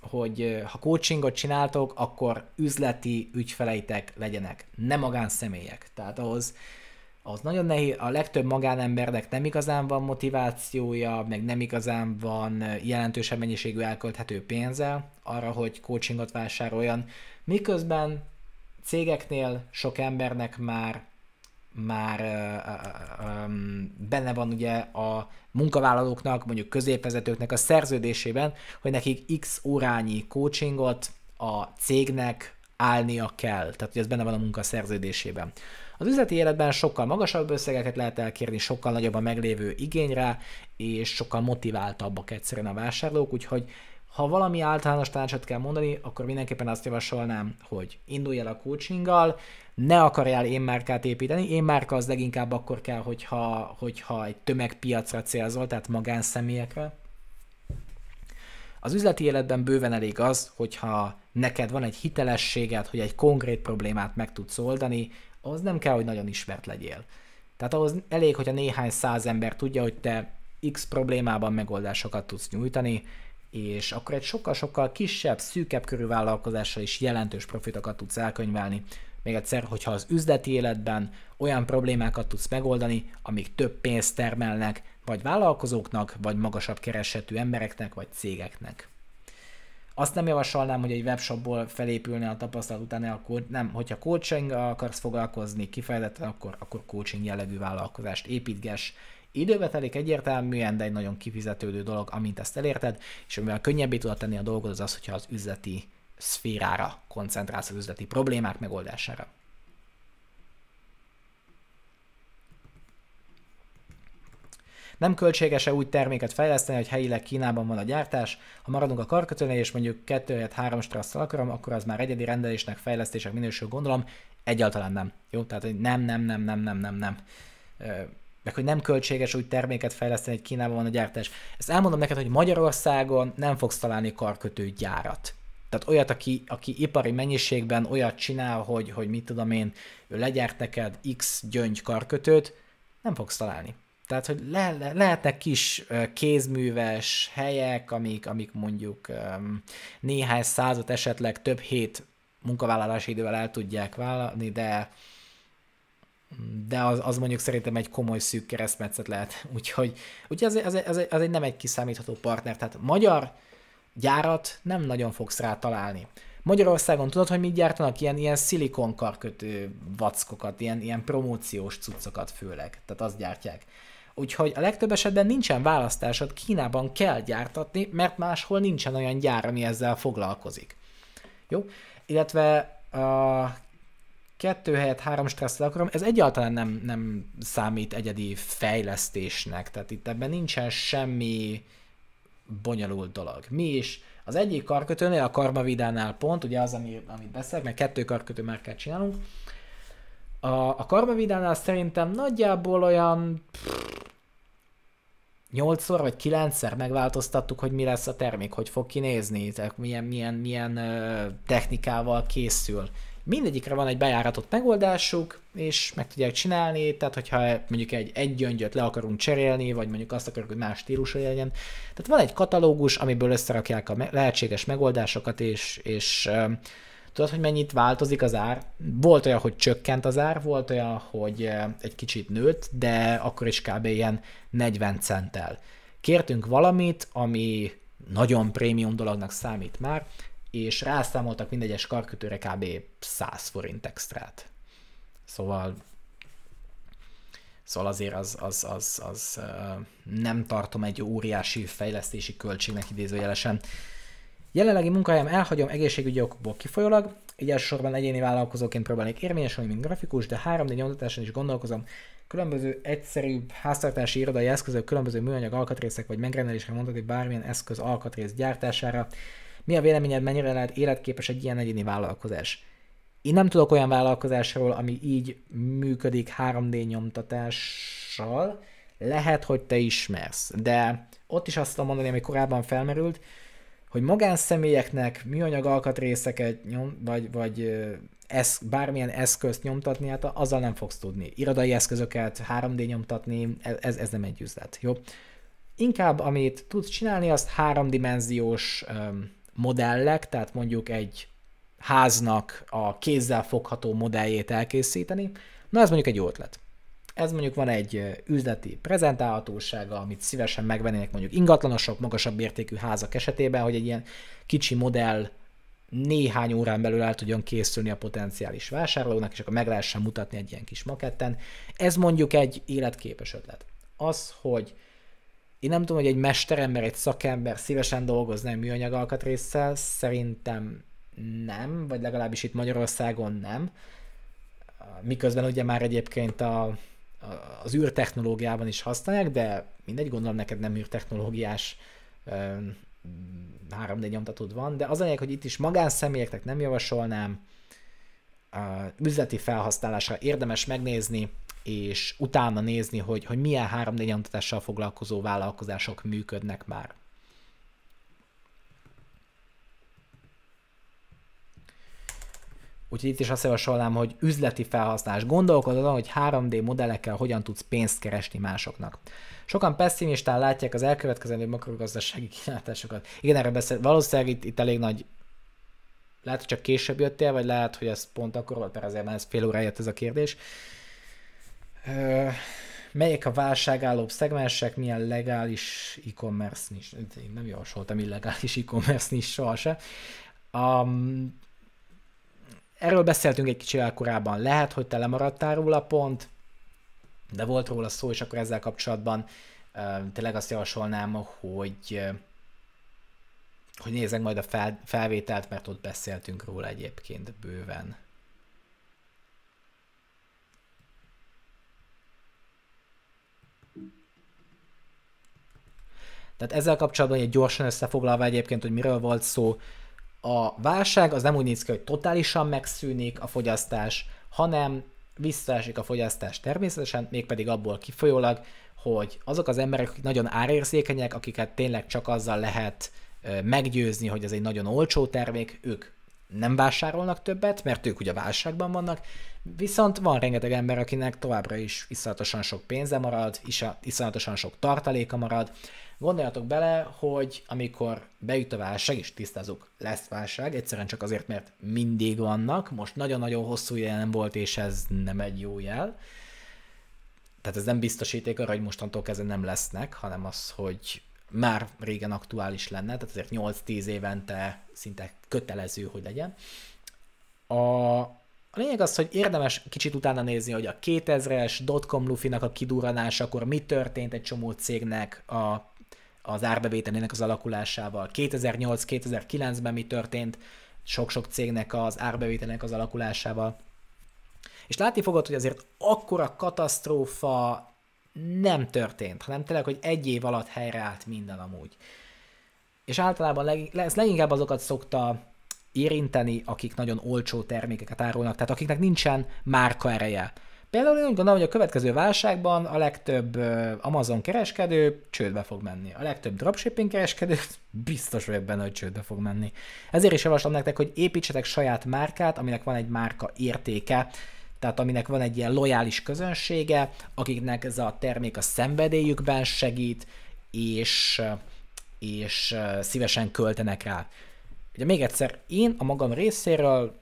hogy ha coachingot csináltok, akkor üzleti ügyfeleitek legyenek, ne magánszemélyek. Tehát ahhoz az nagyon nehéz, a legtöbb magánembernek nem igazán van motivációja, meg nem igazán van jelentősebb mennyiségű elkölthető pénze arra, hogy coachingot vásároljon, miközben cégeknél sok embernek már már benne van ugye a munkavállalóknak, mondjuk középvezetőknek a szerződésében, hogy nekik x órányi coachingot a cégnek állnia kell. Tehát, hogy ez benne van a munkaszerződésében. Az üzleti életben sokkal magasabb összegeket lehet elkérni, sokkal nagyobb a meglévő igényre, és sokkal motiváltabbak egyszerűen a vásárlók, úgyhogy ha valami általános tanácsot kell mondani, akkor mindenképpen azt javasolnám, hogy indulj el a coachinggal, ne akarjál én márkát építeni, én márka az leginkább akkor kell, hogyha, hogyha egy tömegpiacra célzol, tehát magánszemélyekre. Az üzleti életben bőven elég az, hogyha neked van egy hitelességed, hogy egy konkrét problémát meg tudsz oldani, ahhoz nem kell, hogy nagyon ismert legyél. Tehát ahhoz elég, hogyha néhány száz ember tudja, hogy te X problémában megoldásokat tudsz nyújtani, és akkor egy sokkal-sokkal kisebb, szűkebb körű vállalkozással is jelentős profitokat tudsz elkönyvelni. Még egyszer, hogyha az üzleti életben olyan problémákat tudsz megoldani, amik több pénzt termelnek, vagy vállalkozóknak, vagy magasabb keresetű embereknek, vagy cégeknek. Azt nem javasolnám, hogy egy webshopból felépülne a tapasztalat után, akkor nem, hogyha coaching akarsz foglalkozni kifejezetten, akkor, akkor coaching jellegű vállalkozást építges, időbe telik egyértelműen, de egy nagyon kifizetődő dolog, amint ezt elérted, és amivel könnyebbé tudod tenni a dolgod, az az, hogyha az üzleti szférára koncentrálsz az üzleti problémák megoldására. Nem költséges-e úgy terméket fejleszteni, hogy helyileg Kínában van a gyártás? Ha maradunk a karkötőnél, és mondjuk 2 3 strasszal akarom, akkor az már egyedi rendelésnek, fejlesztések minősül, gondolom. Egyáltalán nem. Jó, tehát hogy nem, nem, nem, nem, nem, nem, nem. Meg hogy nem költséges úgy terméket fejleszteni, hogy Kínában van a gyártás. Ezt elmondom neked, hogy Magyarországon nem fogsz találni karkötőgyárat. Tehát olyat, aki, aki ipari mennyiségben olyat csinál, hogy, hogy mit tudom én, ő legyárt neked X gyöngy karkötőt, nem fogsz találni. Tehát, hogy le, le, lehetnek kis kézműves helyek, amik, amik mondjuk néhány százat, esetleg több hét munkavállalási idővel el tudják vállalni, de de az, az mondjuk szerintem egy komoly szűk keresztmetszet lehet. Úgyhogy, úgyhogy az, az, az, az egy nem egy kiszámítható partner. Tehát magyar gyárat nem nagyon fogsz rá találni. Magyarországon tudod, hogy mit gyártanak? Ilyen, ilyen szilikonkarkötő vackokat, ilyen, ilyen promóciós cuccokat főleg. Tehát azt gyártják. Úgyhogy a legtöbb esetben nincsen választásod, Kínában kell gyártatni, mert máshol nincsen olyan gyár, ami ezzel foglalkozik. Jó? Illetve a kettő helyett három stresszel akarom, ez egyáltalán nem, nem számít egyedi fejlesztésnek, tehát itt ebben nincsen semmi bonyolult dolog. Mi is az egyik karkötőnél, a karmavidánál pont, ugye az, ami, amit beszélek, mert kettő karkötő kell csinálunk, a, a Karmavidánál szerintem nagyjából olyan nyolcszor vagy kilencszer megváltoztattuk, hogy mi lesz a termék, hogy fog kinézni, tehát milyen, milyen, milyen ö, technikával készül. Mindegyikre van egy bejáratott megoldásuk, és meg tudják csinálni, tehát hogyha mondjuk egy, egy gyöngyöt le akarunk cserélni, vagy mondjuk azt akarjuk, hogy más stílusú legyen. Tehát van egy katalógus, amiből összerakják a me- lehetséges megoldásokat, és, és ö, Tudod, hogy mennyit változik az ár? Volt olyan, hogy csökkent az ár, volt olyan, hogy eh, egy kicsit nőtt, de akkor is kb. ilyen 40 centtel. Kértünk valamit, ami nagyon prémium dolognak számít már, és rászámoltak mindegyes karkötőre kb. 100 forint extrát. Szóval Szóval azért az, az, az, az, az eh, nem tartom egy óriási fejlesztési költségnek idézőjelesen. Jelenlegi munkahelyem elhagyom egészségügyi okokból kifolyólag, így elsősorban egyéni vállalkozóként próbálnék érvényesülni, mint grafikus, de 3D nyomtatáson is gondolkozom. Különböző egyszerűbb háztartási irodai eszközök, különböző műanyag alkatrészek vagy megrendelésre mondhatni bármilyen eszköz alkatrész gyártására. Mi a véleményed, mennyire lehet életképes egy ilyen egyéni vállalkozás? Én nem tudok olyan vállalkozásról, ami így működik 3D nyomtatással. Lehet, hogy te ismersz, de ott is azt tudom mondani, ami korábban felmerült, hogy magánszemélyeknek műanyag alkatrészeket nyom, vagy, vagy esz, bármilyen eszközt nyomtatni, hát azzal nem fogsz tudni. Irodai eszközöket 3D nyomtatni, e, ez, ez nem egy üzlet, jó? Inkább amit tudsz csinálni, azt háromdimenziós modellek, tehát mondjuk egy háznak a kézzel fogható modelljét elkészíteni, na ez mondjuk egy jó ötlet ez mondjuk van egy üzleti prezentálhatósága, amit szívesen megvennének mondjuk ingatlanosok, magasabb értékű házak esetében, hogy egy ilyen kicsi modell néhány órán belül el tudjon készülni a potenciális vásárlónak, és akkor meg lehessen mutatni egy ilyen kis maketten. Ez mondjuk egy életképes ötlet. Az, hogy én nem tudom, hogy egy mesterember, egy szakember szívesen dolgozna műanyag alkatrészsel, szerintem nem, vagy legalábbis itt Magyarországon nem. Miközben ugye már egyébként a az űrtechnológiában is használják, de mindegy, gondolom neked nem űrtechnológiás 3D nyomtatód van, de az a lényeg, hogy itt is magánszemélyeknek nem javasolnám, üzleti felhasználásra érdemes megnézni, és utána nézni, hogy, hogy milyen 3D nyomtatással foglalkozó vállalkozások működnek már. Úgyhogy itt is azt javasolnám, hogy üzleti felhasználás. Gondolkod azon, hogy 3D modellekkel hogyan tudsz pénzt keresni másoknak. Sokan pessimistán látják az elkövetkezendő makrogazdasági kilátásokat. Igen, erre beszél. Valószínűleg itt, itt elég nagy lehet, hogy csak később jöttél, vagy lehet, hogy ez pont akkor volt, mert azért már ez fél óra jött ez a kérdés. melyek a válságállóbb szegmensek, milyen legális e-commerce nincs? nem javasoltam illegális e-commerce nincs sohasem. Um, erről beszéltünk egy kicsivel korábban, lehet, hogy te lemaradtál róla pont, de volt róla szó, és akkor ezzel kapcsolatban tényleg azt javasolnám, hogy, hogy nézzek majd a fel, felvételt, mert ott beszéltünk róla egyébként bőven. Tehát ezzel kapcsolatban egy gyorsan összefoglalva egyébként, hogy miről volt szó, a válság az nem úgy néz ki, hogy totálisan megszűnik a fogyasztás, hanem visszaesik a fogyasztás természetesen, mégpedig abból kifolyólag, hogy azok az emberek, akik nagyon árérzékenyek, akiket tényleg csak azzal lehet meggyőzni, hogy ez egy nagyon olcsó termék, ők nem vásárolnak többet, mert ők ugye válságban vannak, viszont van rengeteg ember, akinek továbbra is iszonyatosan sok pénze marad, iszonyatosan sok tartaléka marad, Gondoljatok bele, hogy amikor beüt a válság, és tisztázok, lesz válság, egyszerűen csak azért, mert mindig vannak, most nagyon-nagyon hosszú jelen volt, és ez nem egy jó jel. Tehát ez nem biztosíték arra, hogy mostantól kezdve nem lesznek, hanem az, hogy már régen aktuális lenne, tehát azért 8-10 évente szinte kötelező, hogy legyen. A, a lényeg az, hogy érdemes kicsit utána nézni, hogy a 2000-es dotcom lufinak a kiduranás, akkor mi történt egy csomó cégnek a az árbevételének az alakulásával. 2008-2009-ben mi történt sok-sok cégnek az árbevételének az alakulásával. És látni fogod, hogy azért akkora katasztrófa nem történt, hanem tényleg, hogy egy év alatt helyreállt minden amúgy. És általában leg, ez leginkább azokat szokta érinteni, akik nagyon olcsó termékeket árulnak, tehát akiknek nincsen márka ereje Például én úgy gondolom, hogy a következő válságban a legtöbb Amazon kereskedő csődbe fog menni. A legtöbb dropshipping kereskedő biztos vagyok benne, hogy csődbe fog menni. Ezért is javaslom nektek, hogy építsetek saját márkát, aminek van egy márka értéke, tehát aminek van egy ilyen lojális közönsége, akiknek ez a termék a szenvedélyükben segít, és, és szívesen költenek rá. Ugye még egyszer, én a magam részéről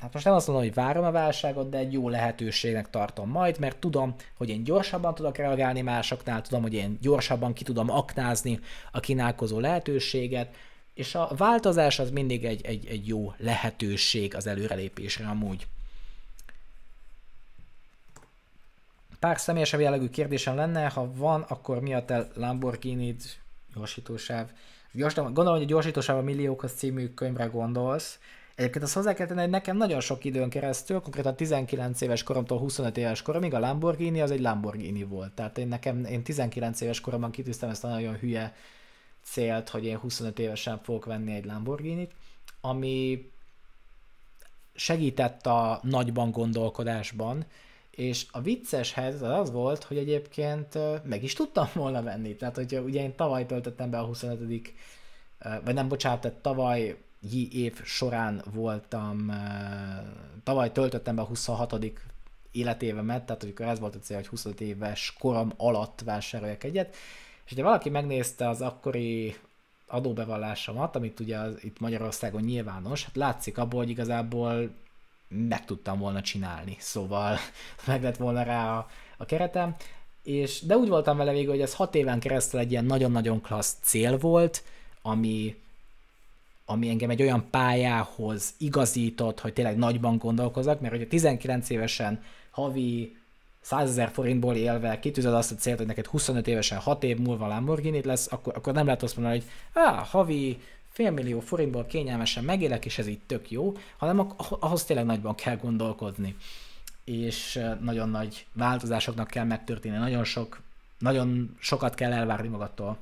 hát most nem azt mondom, hogy várom a válságot, de egy jó lehetőségnek tartom majd, mert tudom, hogy én gyorsabban tudok reagálni másoknál, tudom, hogy én gyorsabban ki tudom aknázni a kínálkozó lehetőséget, és a változás az mindig egy, egy, egy jó lehetőség az előrelépésre amúgy. Pár személyesebb jellegű kérdésem lenne, ha van, akkor mi a te lamborghini gyorsítósáv? Gyorsítom, gondolom, hogy a gyorsítósáv a Milliókhoz című könyvre gondolsz, Egyébként azt hozzá kell tenni, hogy nekem nagyon sok időn keresztül, konkrétan 19 éves koromtól 25 éves koromig a Lamborghini az egy Lamborghini volt. Tehát én nekem, én 19 éves koromban kitűztem ezt a nagyon hülye célt, hogy én 25 évesen fogok venni egy t ami segített a nagyban gondolkodásban, és a vicces helyzet az, az volt, hogy egyébként meg is tudtam volna venni. Tehát, hogyha ugye én tavaly töltöttem be a 25 vagy nem bocsánat, tehát tavaly év során voltam, tavaly töltöttem be a 26 életévemet, tehát amikor ez volt a cél, hogy 25 éves korom alatt vásároljak egyet, és ugye valaki megnézte az akkori adóbevallásomat, amit ugye itt Magyarországon nyilvános, hát látszik abból, hogy igazából meg tudtam volna csinálni, szóval meg lett volna rá a, a keretem, és de úgy voltam vele végül, hogy ez hat éven keresztül egy ilyen nagyon-nagyon klassz cél volt, ami ami engem egy olyan pályához igazított, hogy tényleg nagyban gondolkozok, mert hogyha 19 évesen havi 100 ezer forintból élve kitűzöd azt a célt, hogy neked 25 évesen 6 év múlva Lamborghini lesz, akkor, akkor nem lehet azt mondani, hogy á, havi félmillió forintból kényelmesen megélek, és ez így tök jó, hanem ah, ahhoz tényleg nagyban kell gondolkodni. És nagyon nagy változásoknak kell megtörténni, nagyon sok, nagyon sokat kell elvárni magadtól.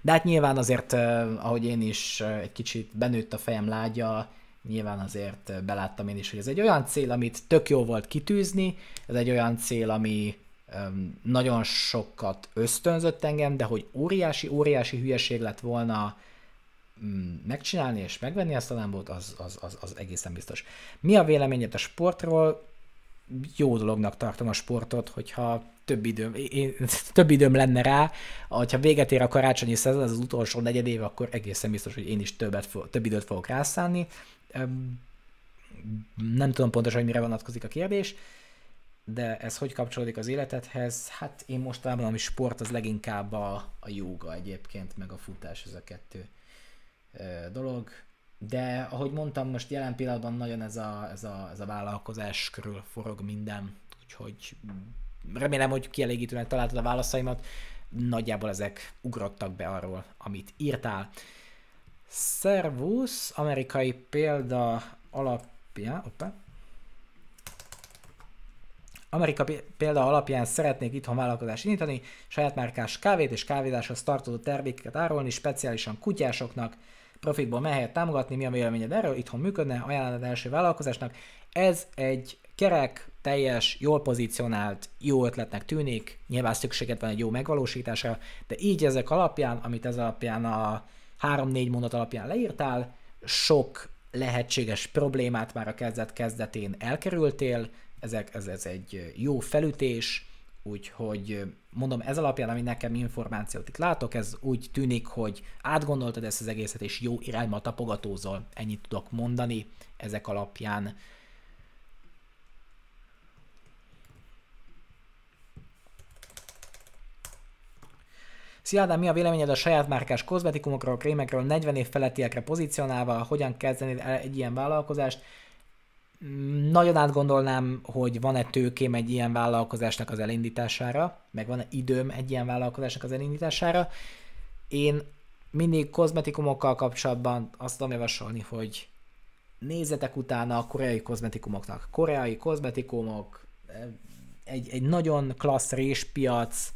De hát nyilván azért, ahogy én is egy kicsit benőtt a fejem lágya, nyilván azért beláttam én is, hogy ez egy olyan cél, amit tök jó volt kitűzni, ez egy olyan cél, ami nagyon sokat ösztönzött engem, de hogy óriási-óriási hülyeség lett volna mm, megcsinálni és megvenni ezt a lámbót, az, az, az, az egészen biztos. Mi a véleményed a sportról? jó dolognak tartom a sportot, hogyha több időm, én, több időm lenne rá, hogyha véget ér a karácsonyi szezon, az, az utolsó negyed év, akkor egészen biztos, hogy én is többet, több időt fogok rászállni. Nem tudom pontosan, hogy mire vonatkozik a kérdés, de ez hogy kapcsolódik az életedhez? Hát én mostanában, ami sport, az leginkább a, a jóga egyébként, meg a futás, ez a kettő dolog. De ahogy mondtam, most jelen pillanatban nagyon ez a, ez a, ez a vállalkozás körül forog minden, úgyhogy remélem, hogy kielégítően találtad a válaszaimat. Nagyjából ezek ugrottak be arról, amit írtál. servus amerikai példa alapján, opa, Amerika példa alapján szeretnék itthon vállalkozást indítani, saját márkás kávét és kávézáshoz tartozó termékeket árulni speciálisan kutyásoknak, profitból mehet támogatni, mi a véleményed erről, itthon működne, ajánlanod első vállalkozásnak. Ez egy kerek, teljes, jól pozícionált, jó ötletnek tűnik, nyilván szükséged van egy jó megvalósításra, de így ezek alapján, amit ez alapján a 3-4 mondat alapján leírtál, sok lehetséges problémát már a kezdet kezdetén elkerültél, ezek, ez, ez egy jó felütés, Úgyhogy mondom, ez alapján, ami nekem információt itt látok, ez úgy tűnik, hogy átgondoltad ezt az egészet, és jó irányba tapogatózol. Ennyit tudok mondani ezek alapján. Szia Ádám, mi a véleményed a saját márkás kozmetikumokról, krémekről, 40 év felettiekre pozícionálva, hogyan kezdenéd el egy ilyen vállalkozást? Nagyon átgondolnám, hogy van-e tőkém egy ilyen vállalkozásnak az elindítására, meg van-e időm egy ilyen vállalkozásnak az elindítására. Én mindig kozmetikumokkal kapcsolatban azt tudom javasolni, hogy nézzetek utána a koreai kozmetikumoknak. Koreai kozmetikumok, egy, egy nagyon klassz réspiac,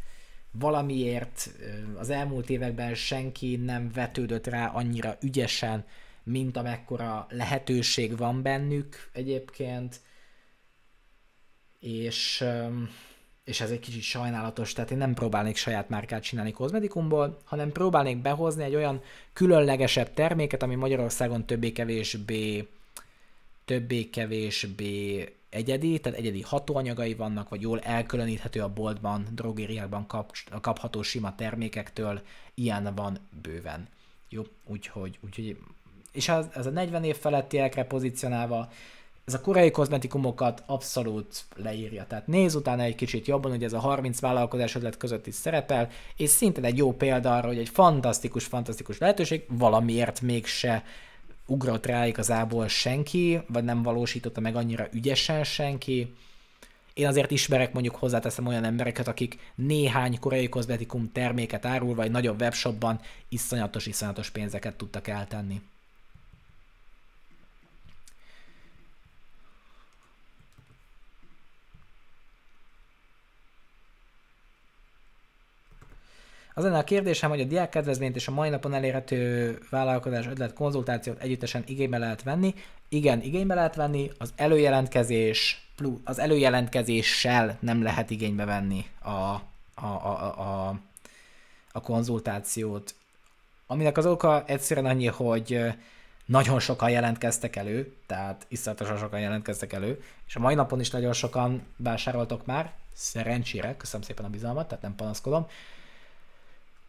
valamiért az elmúlt években senki nem vetődött rá annyira ügyesen, mint amekkora lehetőség van bennük egyébként, és, és ez egy kicsit sajnálatos, tehát én nem próbálnék saját márkát csinálni kozmetikumból, hanem próbálnék behozni egy olyan különlegesebb terméket, ami Magyarországon többé-kevésbé többé-kevésbé egyedi, tehát egyedi hatóanyagai vannak, vagy jól elkülöníthető a boltban, drogériákban kap, kapható sima termékektől, ilyen van bőven. Jó, úgyhogy, úgyhogy és az, ez a 40 év felettiekre pozícionálva, ez a koreai kozmetikumokat abszolút leírja. Tehát néz utána egy kicsit jobban, hogy ez a 30 vállalkozás ötlet között is szerepel, és szinte egy jó példa arra, hogy egy fantasztikus, fantasztikus lehetőség valamiért mégse ugrott rá igazából senki, vagy nem valósította meg annyira ügyesen senki. Én azért ismerek, mondjuk hozzáteszem olyan embereket, akik néhány koreai kozmetikum terméket árul, vagy nagyobb webshopban iszonyatos, iszonyatos pénzeket tudtak eltenni. Az lenne a kérdésem, hogy a diák kedvezményt és a mai napon elérhető vállalkozás ötlet konzultációt együttesen igénybe lehet venni. Igen, igénybe lehet venni, az előjelentkezés az előjelentkezéssel nem lehet igénybe venni a, a, a, a, a, konzultációt. Aminek az oka egyszerűen annyi, hogy nagyon sokan jelentkeztek elő, tehát iszonyatosan sokan jelentkeztek elő, és a mai napon is nagyon sokan vásároltok már, szerencsére, köszönöm szépen a bizalmat, tehát nem panaszkodom,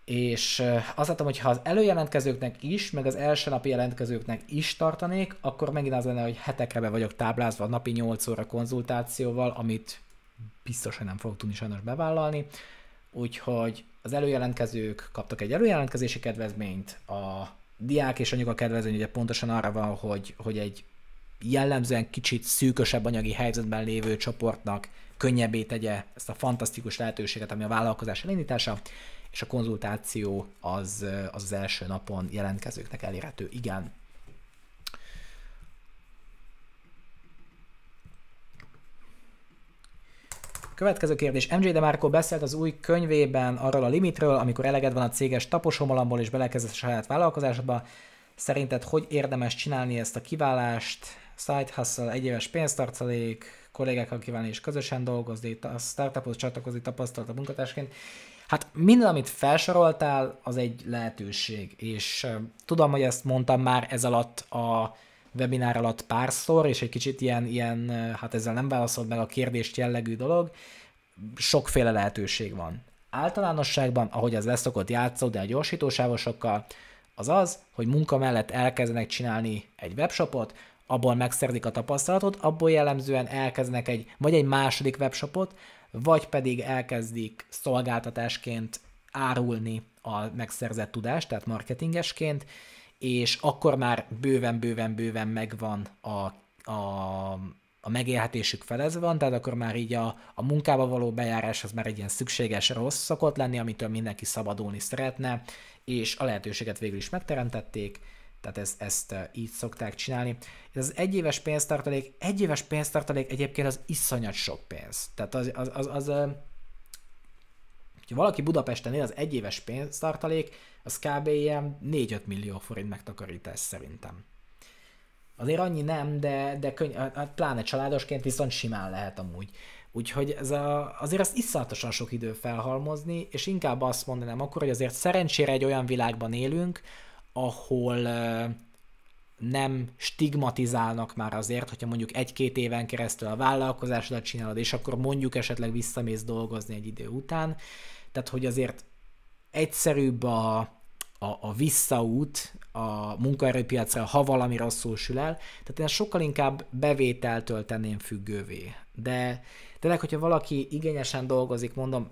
és azt látom, hogy ha az előjelentkezőknek is, meg az első napi jelentkezőknek is tartanék, akkor megint az lenne, hogy hetekre be vagyok táblázva a napi 8 óra konzultációval, amit biztos, hogy nem fogok tudni sajnos bevállalni. Úgyhogy az előjelentkezők kaptak egy előjelentkezési kedvezményt, a diák és anyuka kedvezmény ugye pontosan arra van, hogy, hogy egy jellemzően kicsit szűkösebb anyagi helyzetben lévő csoportnak könnyebbé tegye ezt a fantasztikus lehetőséget, ami a vállalkozás elindítása, és a konzultáció az az, első napon jelentkezőknek elérhető. Igen. Következő kérdés. MJ de Marco beszélt az új könyvében arról a limitről, amikor eleged van a céges taposomalamból és belekezdesz a saját vállalkozásodba. Szerinted hogy érdemes csinálni ezt a kiválást? Side hustle, egyéves pénztartalék, kollégákkal kívánni és közösen dolgozni, a startuphoz csatlakozni tapasztalat a munkatársként. Hát minden, amit felsoroltál, az egy lehetőség, és tudom, hogy ezt mondtam már ez alatt a webinár alatt párszor, és egy kicsit ilyen, ilyen hát ezzel nem válaszol meg a kérdést jellegű dolog, sokféle lehetőség van. Általánosságban, ahogy az leszokott játszó, de a gyorsítósávosokkal, az az, hogy munka mellett elkezdenek csinálni egy webshopot, abból megszerzik a tapasztalatot, abból jellemzően elkezdenek egy, vagy egy második webshopot, vagy pedig elkezdik szolgáltatásként árulni a megszerzett tudást, tehát marketingesként, és akkor már bőven-bőven-bőven megvan a, a, a megélhetésük felezve van, tehát akkor már így a, a munkába való bejárás az már egy ilyen szükséges rossz szokott lenni, amitől mindenki szabadulni szeretne, és a lehetőséget végül is megteremtették, tehát ezt, ezt így szokták csinálni. Ez az egyéves pénztartalék, egyéves pénztartalék egyébként az iszonyat sok pénz. Tehát az, az, az, az, e, ha valaki Budapesten él, az egyéves pénztartalék, az kb. ilyen 4-5 millió forint megtakarítás szerintem. Azért annyi nem, de, de köny- hát pláne családosként viszont simán lehet amúgy. Úgyhogy ez a, azért azt iszonyatosan sok idő felhalmozni, és inkább azt mondanám akkor, hogy azért szerencsére egy olyan világban élünk, ahol nem stigmatizálnak már azért, hogyha mondjuk egy-két éven keresztül a vállalkozásodat csinálod, és akkor mondjuk esetleg visszamész dolgozni egy idő után. Tehát, hogy azért egyszerűbb a, a, a visszaút a munkaerőpiacra, ha valami rosszul sül el. Tehát én sokkal inkább bevételtől tenném függővé. De tényleg, hogyha valaki igényesen dolgozik, mondom,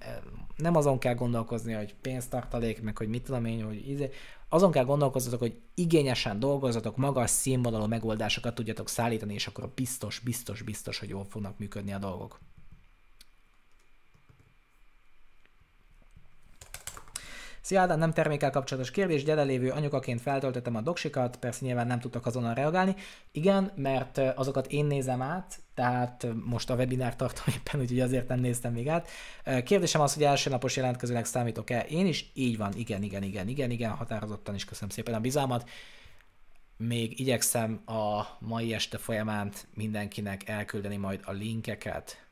nem azon kell gondolkozni, hogy pénztartalék, meg hogy mit tudom én, hogy íze, izé, azon kell gondolkozzatok, hogy igényesen dolgozzatok, magas színvonalú megoldásokat tudjatok szállítani, és akkor biztos, biztos, biztos, hogy jól fognak működni a dolgok. Szia Ádám, nem termékkel kapcsolatos kérdés, gyelelévő anyukaként feltöltöttem a doksikat, persze nyilván nem tudtak azonnal reagálni. Igen, mert azokat én nézem át, tehát most a webinár tartom éppen, úgyhogy azért nem néztem még át. Kérdésem az, hogy első napos jelentkezőnek számítok-e? Én is így van, igen, igen, igen, igen, igen, határozottan is köszönöm szépen a bizalmat. Még igyekszem a mai este folyamán mindenkinek elküldeni majd a linkeket.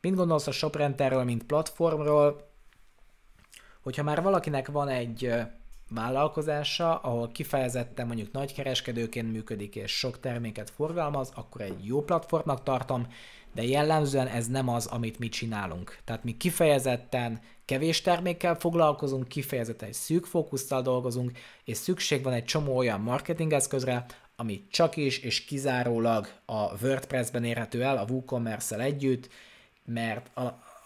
Mit gondolsz a ShopRenterről, mint platformról? Hogyha már valakinek van egy vállalkozása, ahol kifejezetten mondjuk kereskedőként működik és sok terméket forgalmaz, akkor egy jó platformnak tartom, de jellemzően ez nem az, amit mi csinálunk. Tehát mi kifejezetten kevés termékkel foglalkozunk, kifejezetten egy szűk fókusztal dolgozunk, és szükség van egy csomó olyan marketingeszközre, ami csak is és kizárólag a WordPress-ben érhető el, a WooCommerce-el együtt, mert a,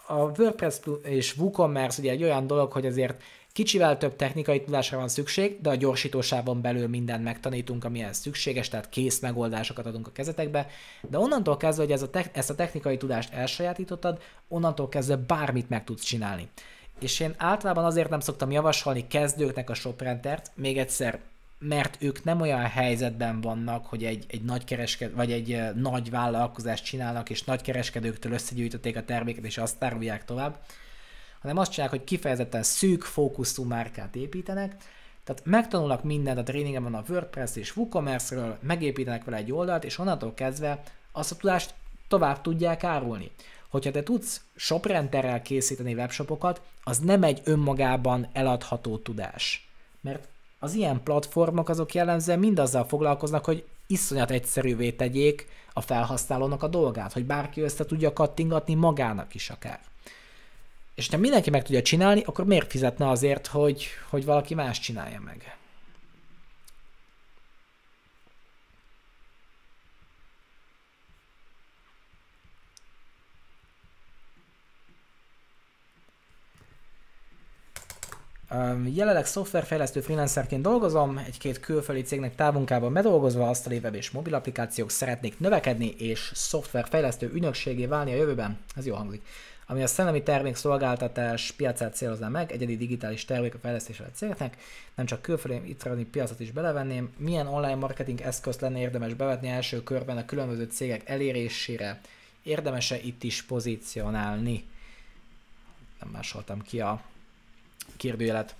a WordPress és WooCommerce ugye egy olyan dolog, hogy azért Kicsivel több technikai tudásra van szükség, de a gyorsítósában belül mindent megtanítunk, ami szükséges, tehát kész megoldásokat adunk a kezetekbe, de onnantól kezdve, hogy ez a ezt a technikai tudást elsajátítottad, onnantól kezdve bármit meg tudsz csinálni. És én általában azért nem szoktam javasolni kezdőknek a shoprendert, még egyszer, mert ők nem olyan helyzetben vannak, hogy egy, egy nagy keresked, vagy egy nagy vállalkozást csinálnak, és nagy kereskedőktől összegyűjtötték a terméket, és azt tárulják tovább, hanem azt csinálják, hogy kifejezetten szűk fókuszú márkát építenek, tehát megtanulnak mindent a tréningemben a WordPress és WooCommerce-ről, megépítenek vele egy oldalt, és onnantól kezdve azt a tudást tovább tudják árulni. Hogyha te tudsz shoprenderrel készíteni webshopokat, az nem egy önmagában eladható tudás. Mert az ilyen platformok azok jellemzően azzal foglalkoznak, hogy iszonyat egyszerűvé tegyék a felhasználónak a dolgát, hogy bárki össze tudja kattingatni magának is akár és ha mindenki meg tudja csinálni, akkor miért fizetne azért, hogy, hogy valaki más csinálja meg? Um, jelenleg szoftverfejlesztő freelancerként dolgozom, egy-két külföldi cégnek távunkában medolgozva, azt a web és mobil applikációk szeretnék növekedni, és szoftverfejlesztő ügynökségé válni a jövőben. Ez jó hangzik ami a szellemi szolgáltatás piacát célozná meg, egyedi digitális termékek fejlesztésével cégnek, nem csak külföldi itthoni piacot is belevenném, milyen online marketing eszközt lenne érdemes bevetni első körben a különböző cégek elérésére, érdemese itt is pozícionálni. Nem másoltam ki a kérdőjelet.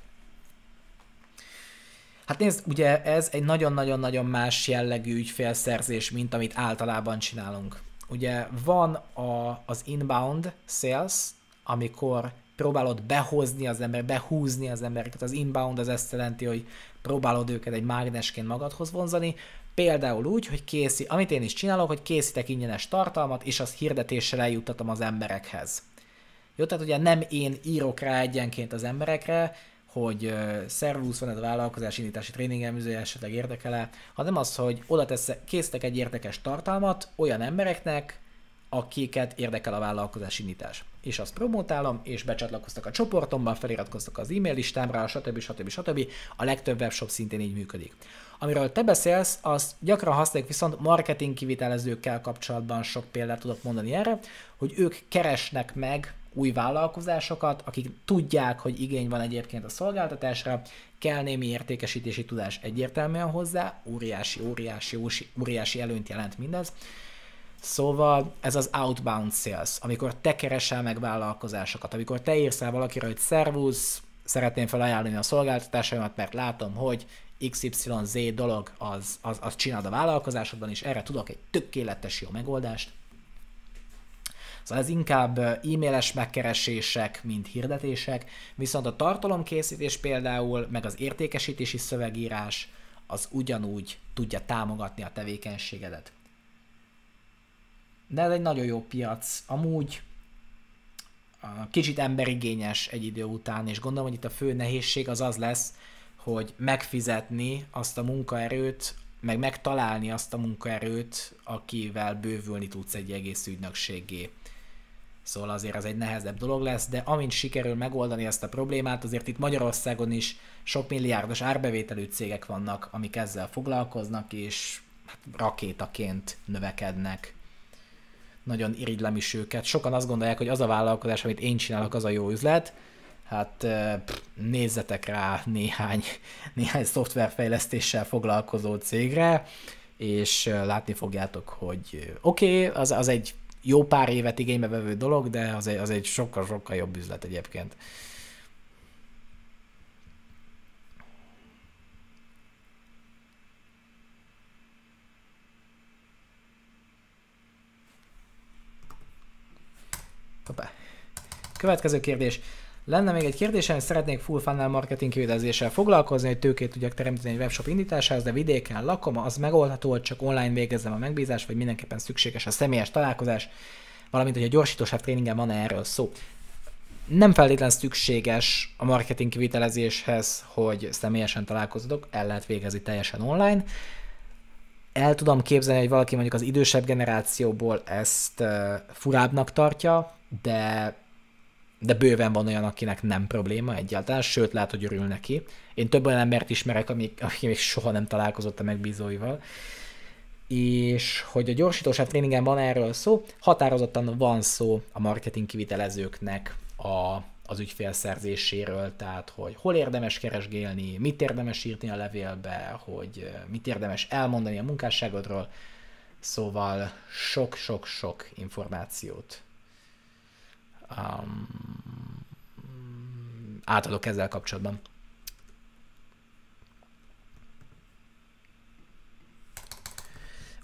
Hát nézd, ugye ez egy nagyon-nagyon-nagyon más jellegű ügyfélszerzés, mint amit általában csinálunk ugye van a, az inbound sales, amikor próbálod behozni az ember, behúzni az embereket. Az inbound az ezt jelenti, hogy próbálod őket egy mágnesként magadhoz vonzani, például úgy, hogy készí, amit én is csinálok, hogy készítek ingyenes tartalmat, és azt hirdetéssel eljuttatom az emberekhez. Jó, tehát ugye nem én írok rá egyenként az emberekre, hogy szervusz, van ez a vállalkozás indítási tréningem, műző esetleg érdekele, hanem az, hogy oda tesz, késztek egy érdekes tartalmat olyan embereknek, akiket érdekel a vállalkozás indítás. És azt promotálom, és becsatlakoztak a csoportomban, feliratkoztak az e-mail listámra, stb. stb. stb. A legtöbb webshop szintén így működik. Amiről te beszélsz, azt gyakran használjuk viszont marketing kivitelezőkkel kapcsolatban sok példát tudok mondani erre, hogy ők keresnek meg új vállalkozásokat, akik tudják, hogy igény van egyébként a szolgáltatásra, kell némi értékesítési tudás egyértelműen hozzá, óriási, óriási, óriási előnyt jelent mindez. Szóval ez az outbound sales, amikor te keresel meg vállalkozásokat, amikor te írsz el valakire, hogy szervusz, szeretném felajánlani a szolgáltatásaimat, mert látom, hogy XYZ dolog az, az, az csinálod a vállalkozásodban, és erre tudok egy tökéletes jó megoldást, Szóval ez inkább e-mailes megkeresések, mint hirdetések, viszont a tartalomkészítés például, meg az értékesítési szövegírás, az ugyanúgy tudja támogatni a tevékenységedet. De ez egy nagyon jó piac. Amúgy kicsit emberigényes egy idő után, és gondolom, hogy itt a fő nehézség az az lesz, hogy megfizetni azt a munkaerőt, meg megtalálni azt a munkaerőt, akivel bővülni tudsz egy egész ügynökségé. Szóval azért ez egy nehezebb dolog lesz, de amint sikerül megoldani ezt a problémát, azért itt Magyarországon is sok milliárdos árbevételű cégek vannak, amik ezzel foglalkoznak, és hát rakétaként növekednek. Nagyon irigylem is őket. Sokan azt gondolják, hogy az a vállalkozás, amit én csinálok, az a jó üzlet. Hát nézzetek rá néhány, néhány szoftverfejlesztéssel foglalkozó cégre, és látni fogjátok, hogy oké, okay, az, az egy jó pár évet igénybe vevő dolog, de az egy, az egy sokkal-sokkal jobb üzlet egyébként. Hoppá. Következő kérdés. Lenne még egy kérdésem, szeretnék full funnel marketing kivitelezéssel foglalkozni, hogy tőkét tudjak teremteni egy webshop indításához, de vidéken lakom, az megoldható, hogy csak online végezzem a megbízás vagy mindenképpen szükséges a személyes találkozás, valamint hogy a gyorsítóság tréningen van erről szó. Nem feltétlen szükséges a marketing kivitelezéshez, hogy személyesen találkozodok, el lehet végezni teljesen online. El tudom képzelni, hogy valaki mondjuk az idősebb generációból ezt furábbnak tartja, de de bőven van olyan, akinek nem probléma egyáltalán, sőt, lehet, hogy örül neki. Én több olyan embert ismerek, amik, aki még soha nem találkozott a megbízóival. És hogy a gyorsítóság tréningen van erről szó, határozottan van szó a marketing kivitelezőknek a, az ügyfélszerzéséről, tehát hogy hol érdemes keresgélni, mit érdemes írni a levélbe, hogy mit érdemes elmondani a munkásságodról, szóval sok-sok-sok információt um, átadok ezzel kapcsolatban.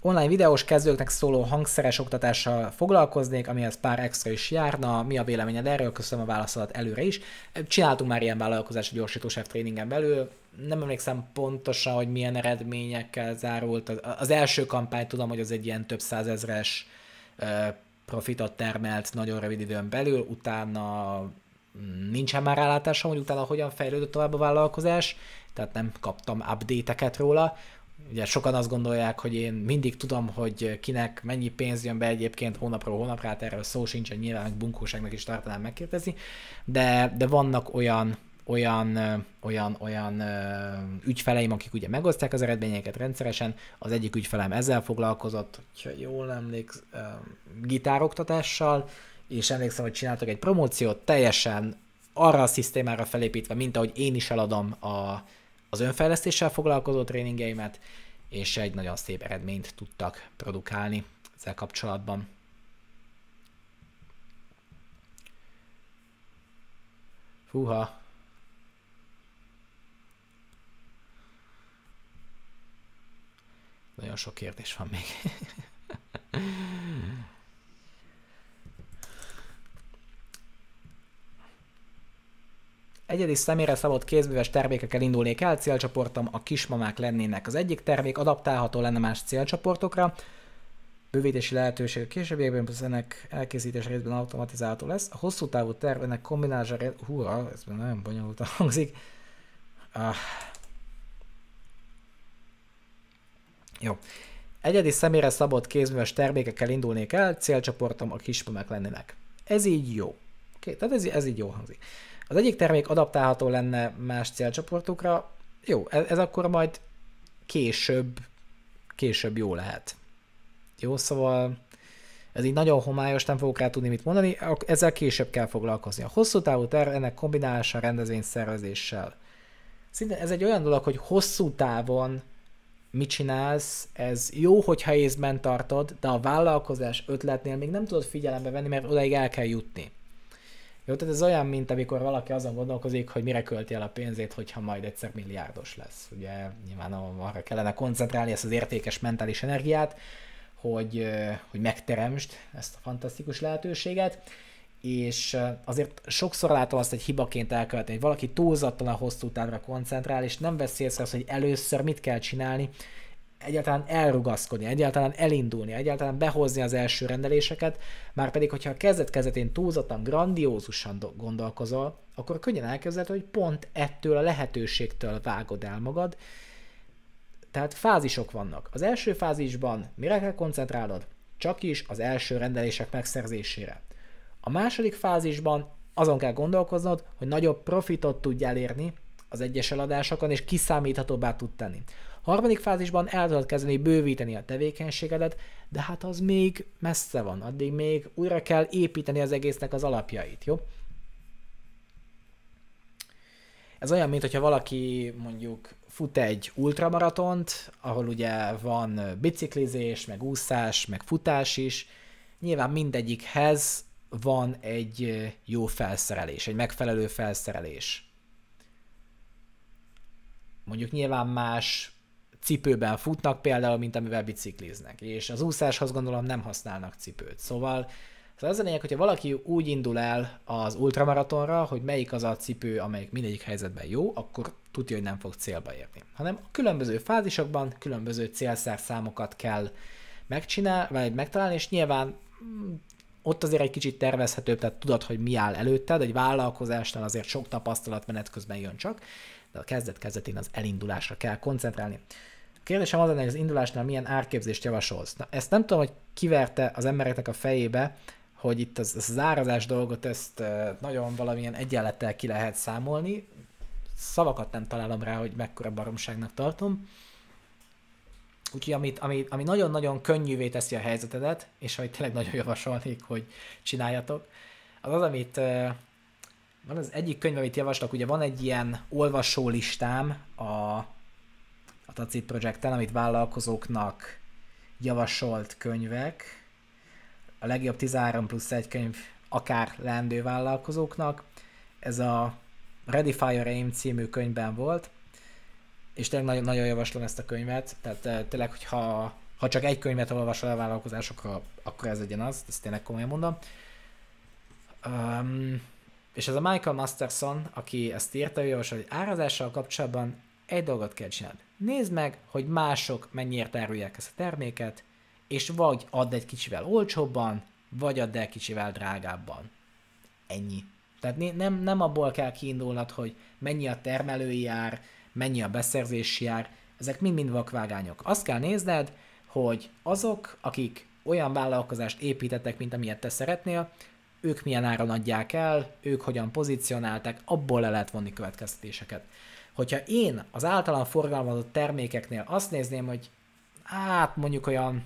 Online videós kezdőknek szóló hangszeres oktatással foglalkoznék, amihez pár extra is járna. Mi a véleményed erről? Köszönöm a válaszodat előre is. Csináltunk már ilyen vállalkozás a gyorsítósáv tréningen belül. Nem emlékszem pontosan, hogy milyen eredményekkel zárult. Az első kampány tudom, hogy az egy ilyen több százezres profitot termelt nagyon rövid időn belül, utána mm, nincsen már rálátásom, hogy utána hogyan fejlődött tovább a vállalkozás, tehát nem kaptam update-eket róla. Ugye sokan azt gondolják, hogy én mindig tudom, hogy kinek mennyi pénz jön be egyébként hónapról hónapra, hát erről szó sincsen, nyilván bunkóságnak is tartanám megkérdezni, de, de vannak olyan olyan, olyan, olyan ügyfeleim, akik ugye megosztják az eredményeket rendszeresen, az egyik ügyfelem ezzel foglalkozott, hogyha jól emléksz, gitároktatással, és emlékszem, hogy csináltak egy promóciót, teljesen arra a szisztémára felépítve, mint ahogy én is eladom a, az önfejlesztéssel foglalkozó tréningeimet, és egy nagyon szép eredményt tudtak produkálni ezzel kapcsolatban. Húha, Nagyon sok kérdés van még. Egyedi személyre szabott kézműves termékekkel indulnék el, célcsoportom a kismamák lennének. Az egyik termék adaptálható lenne más célcsoportokra, bővítési lehetőség a későbbiekben, az ennek elkészítés részben automatizálható lesz. A hosszú távú terv ennek kombinálása, húra, ez nagyon bonyolult hangzik. Ah. Jó. Egyedi személyre szabott kézműves termékekkel indulnék el, célcsoportom a kispömek lennének. Ez így jó. Okay, tehát ez, ez így jó hangzik. Az egyik termék adaptálható lenne más célcsoportokra, jó, ez, ez akkor majd később, később jó lehet. Jó, szóval ez így nagyon homályos, nem fogok rá tudni mit mondani, ezzel később kell foglalkozni. A hosszú távú terv ennek kombinálása rendezvényszervezéssel. Szinte ez egy olyan dolog, hogy hosszú távon mit csinálsz, ez jó, hogyha észben tartod, de a vállalkozás ötletnél még nem tudod figyelembe venni, mert odaig el kell jutni. Jó, tehát ez olyan, mint amikor valaki azon gondolkozik, hogy mire költi el a pénzét, hogyha majd egyszer milliárdos lesz. Ugye nyilván arra kellene koncentrálni ezt az értékes mentális energiát, hogy, hogy megteremst ezt a fantasztikus lehetőséget és azért sokszor látom azt egy hibaként elkövetni, hogy valaki túlzatlan a hosszú távra koncentrál, és nem veszi észre azt, hogy először mit kell csinálni, egyáltalán elrugaszkodni, egyáltalán elindulni, egyáltalán behozni az első rendeléseket, már pedig, hogyha a kezdet-kezdetén túlzottan, grandiózusan gondolkozol, akkor könnyen elképzelhető, hogy pont ettől a lehetőségtől vágod el magad. Tehát fázisok vannak. Az első fázisban mire kell koncentrálod? Csak is az első rendelések megszerzésére. A második fázisban azon kell gondolkoznod, hogy nagyobb profitot tudj elérni az egyes eladásokon, és kiszámíthatóbbá tud tenni. A harmadik fázisban el tudod kezdeni bővíteni a tevékenységedet, de hát az még messze van, addig még újra kell építeni az egésznek az alapjait, jó? Ez olyan, mint hogyha valaki mondjuk fut egy ultramaratont, ahol ugye van biciklizés, meg úszás, meg futás is, nyilván mindegyikhez van egy jó felszerelés, egy megfelelő felszerelés. Mondjuk nyilván más cipőben futnak például, mint amivel bicikliznek, és az úszáshoz gondolom nem használnak cipőt. Szóval, az szóval az a lényeg, hogyha valaki úgy indul el az ultramaratonra, hogy melyik az a cipő, amelyik mindegyik helyzetben jó, akkor tudja, hogy nem fog célba érni. Hanem a különböző fázisokban különböző célszer számokat kell megcsinálni, vagy megtalálni, és nyilván ott azért egy kicsit tervezhetőbb, tehát tudod, hogy mi áll előtted, egy vállalkozásnál azért sok tapasztalat menet közben jön csak, de a kezdet-kezdetén az elindulásra kell koncentrálni. A kérdésem az lenne, hogy az indulásnál milyen árképzést javasolsz. Na, ezt nem tudom, hogy kiverte az embereknek a fejébe, hogy itt az, az árazás dolgot ezt nagyon valamilyen egyenlettel ki lehet számolni. Szavakat nem találom rá, hogy mekkora baromságnak tartom. Úgyhogy ami ami, ami nagyon-nagyon könnyűvé teszi a helyzetedet, és hogy tényleg nagyon javasolnék, hogy csináljatok, az az, amit van az egyik könyv, amit javaslok, ugye van egy ilyen olvasó listám a, a Tacit project amit vállalkozóknak javasolt könyvek, a legjobb 13 plusz 1 könyv akár leendő vállalkozóknak. Ez a Ready Fire Aim című könyvben volt, és tényleg nagyon, nagyon javaslom ezt a könyvet, tehát eh, tényleg, hogyha ha csak egy könyvet olvasol a vállalkozásokra, akkor ez legyen az, ezt tényleg komolyan mondom. Um, és ez a Michael Masterson, aki ezt írta, ő javasol, hogy árazással kapcsolatban egy dolgot kell csinálni. Nézd meg, hogy mások mennyiért árulják ezt a terméket, és vagy add egy kicsivel olcsóbban, vagy add el kicsivel drágábban. Ennyi. Tehát nem, nem abból kell kiindulnod, hogy mennyi a termelői ár, mennyi a beszerzési ár, ezek mind-mind vakvágányok. Azt kell nézned, hogy azok, akik olyan vállalkozást építettek, mint amilyet te szeretnél, ők milyen áron adják el, ők hogyan pozícionálták, abból le lehet vonni következtetéseket. Hogyha én az általán forgalmazott termékeknél azt nézném, hogy hát mondjuk olyan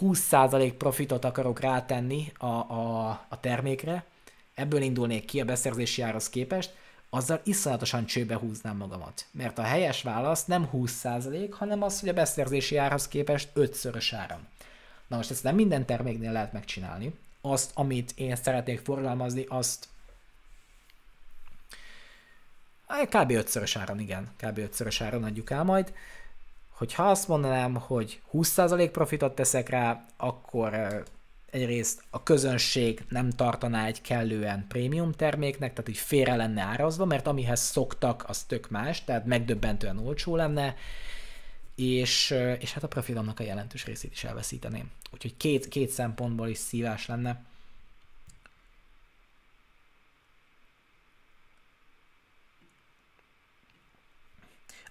20% profitot akarok rátenni a, a, a termékre, ebből indulnék ki a beszerzési árhoz képest, azzal iszonyatosan csőbe húznám magamat. Mert a helyes válasz nem 20% hanem az, hogy a beszerzési árhoz képest 5-szörös áram. Na most ezt nem minden terméknél lehet megcsinálni. Azt, amit én szeretnék forgalmazni, azt kb. 5-szörös áron, igen, kb. 5-szörös áron adjuk el majd. Hogyha azt mondanám, hogy 20% profitot teszek rá, akkor egyrészt a közönség nem tartaná egy kellően prémium terméknek, tehát így félre lenne árazva, mert amihez szoktak, az tök más, tehát megdöbbentően olcsó lenne, és, és hát a profilomnak a jelentős részét is elveszíteném. Úgyhogy két, két szempontból is szívás lenne.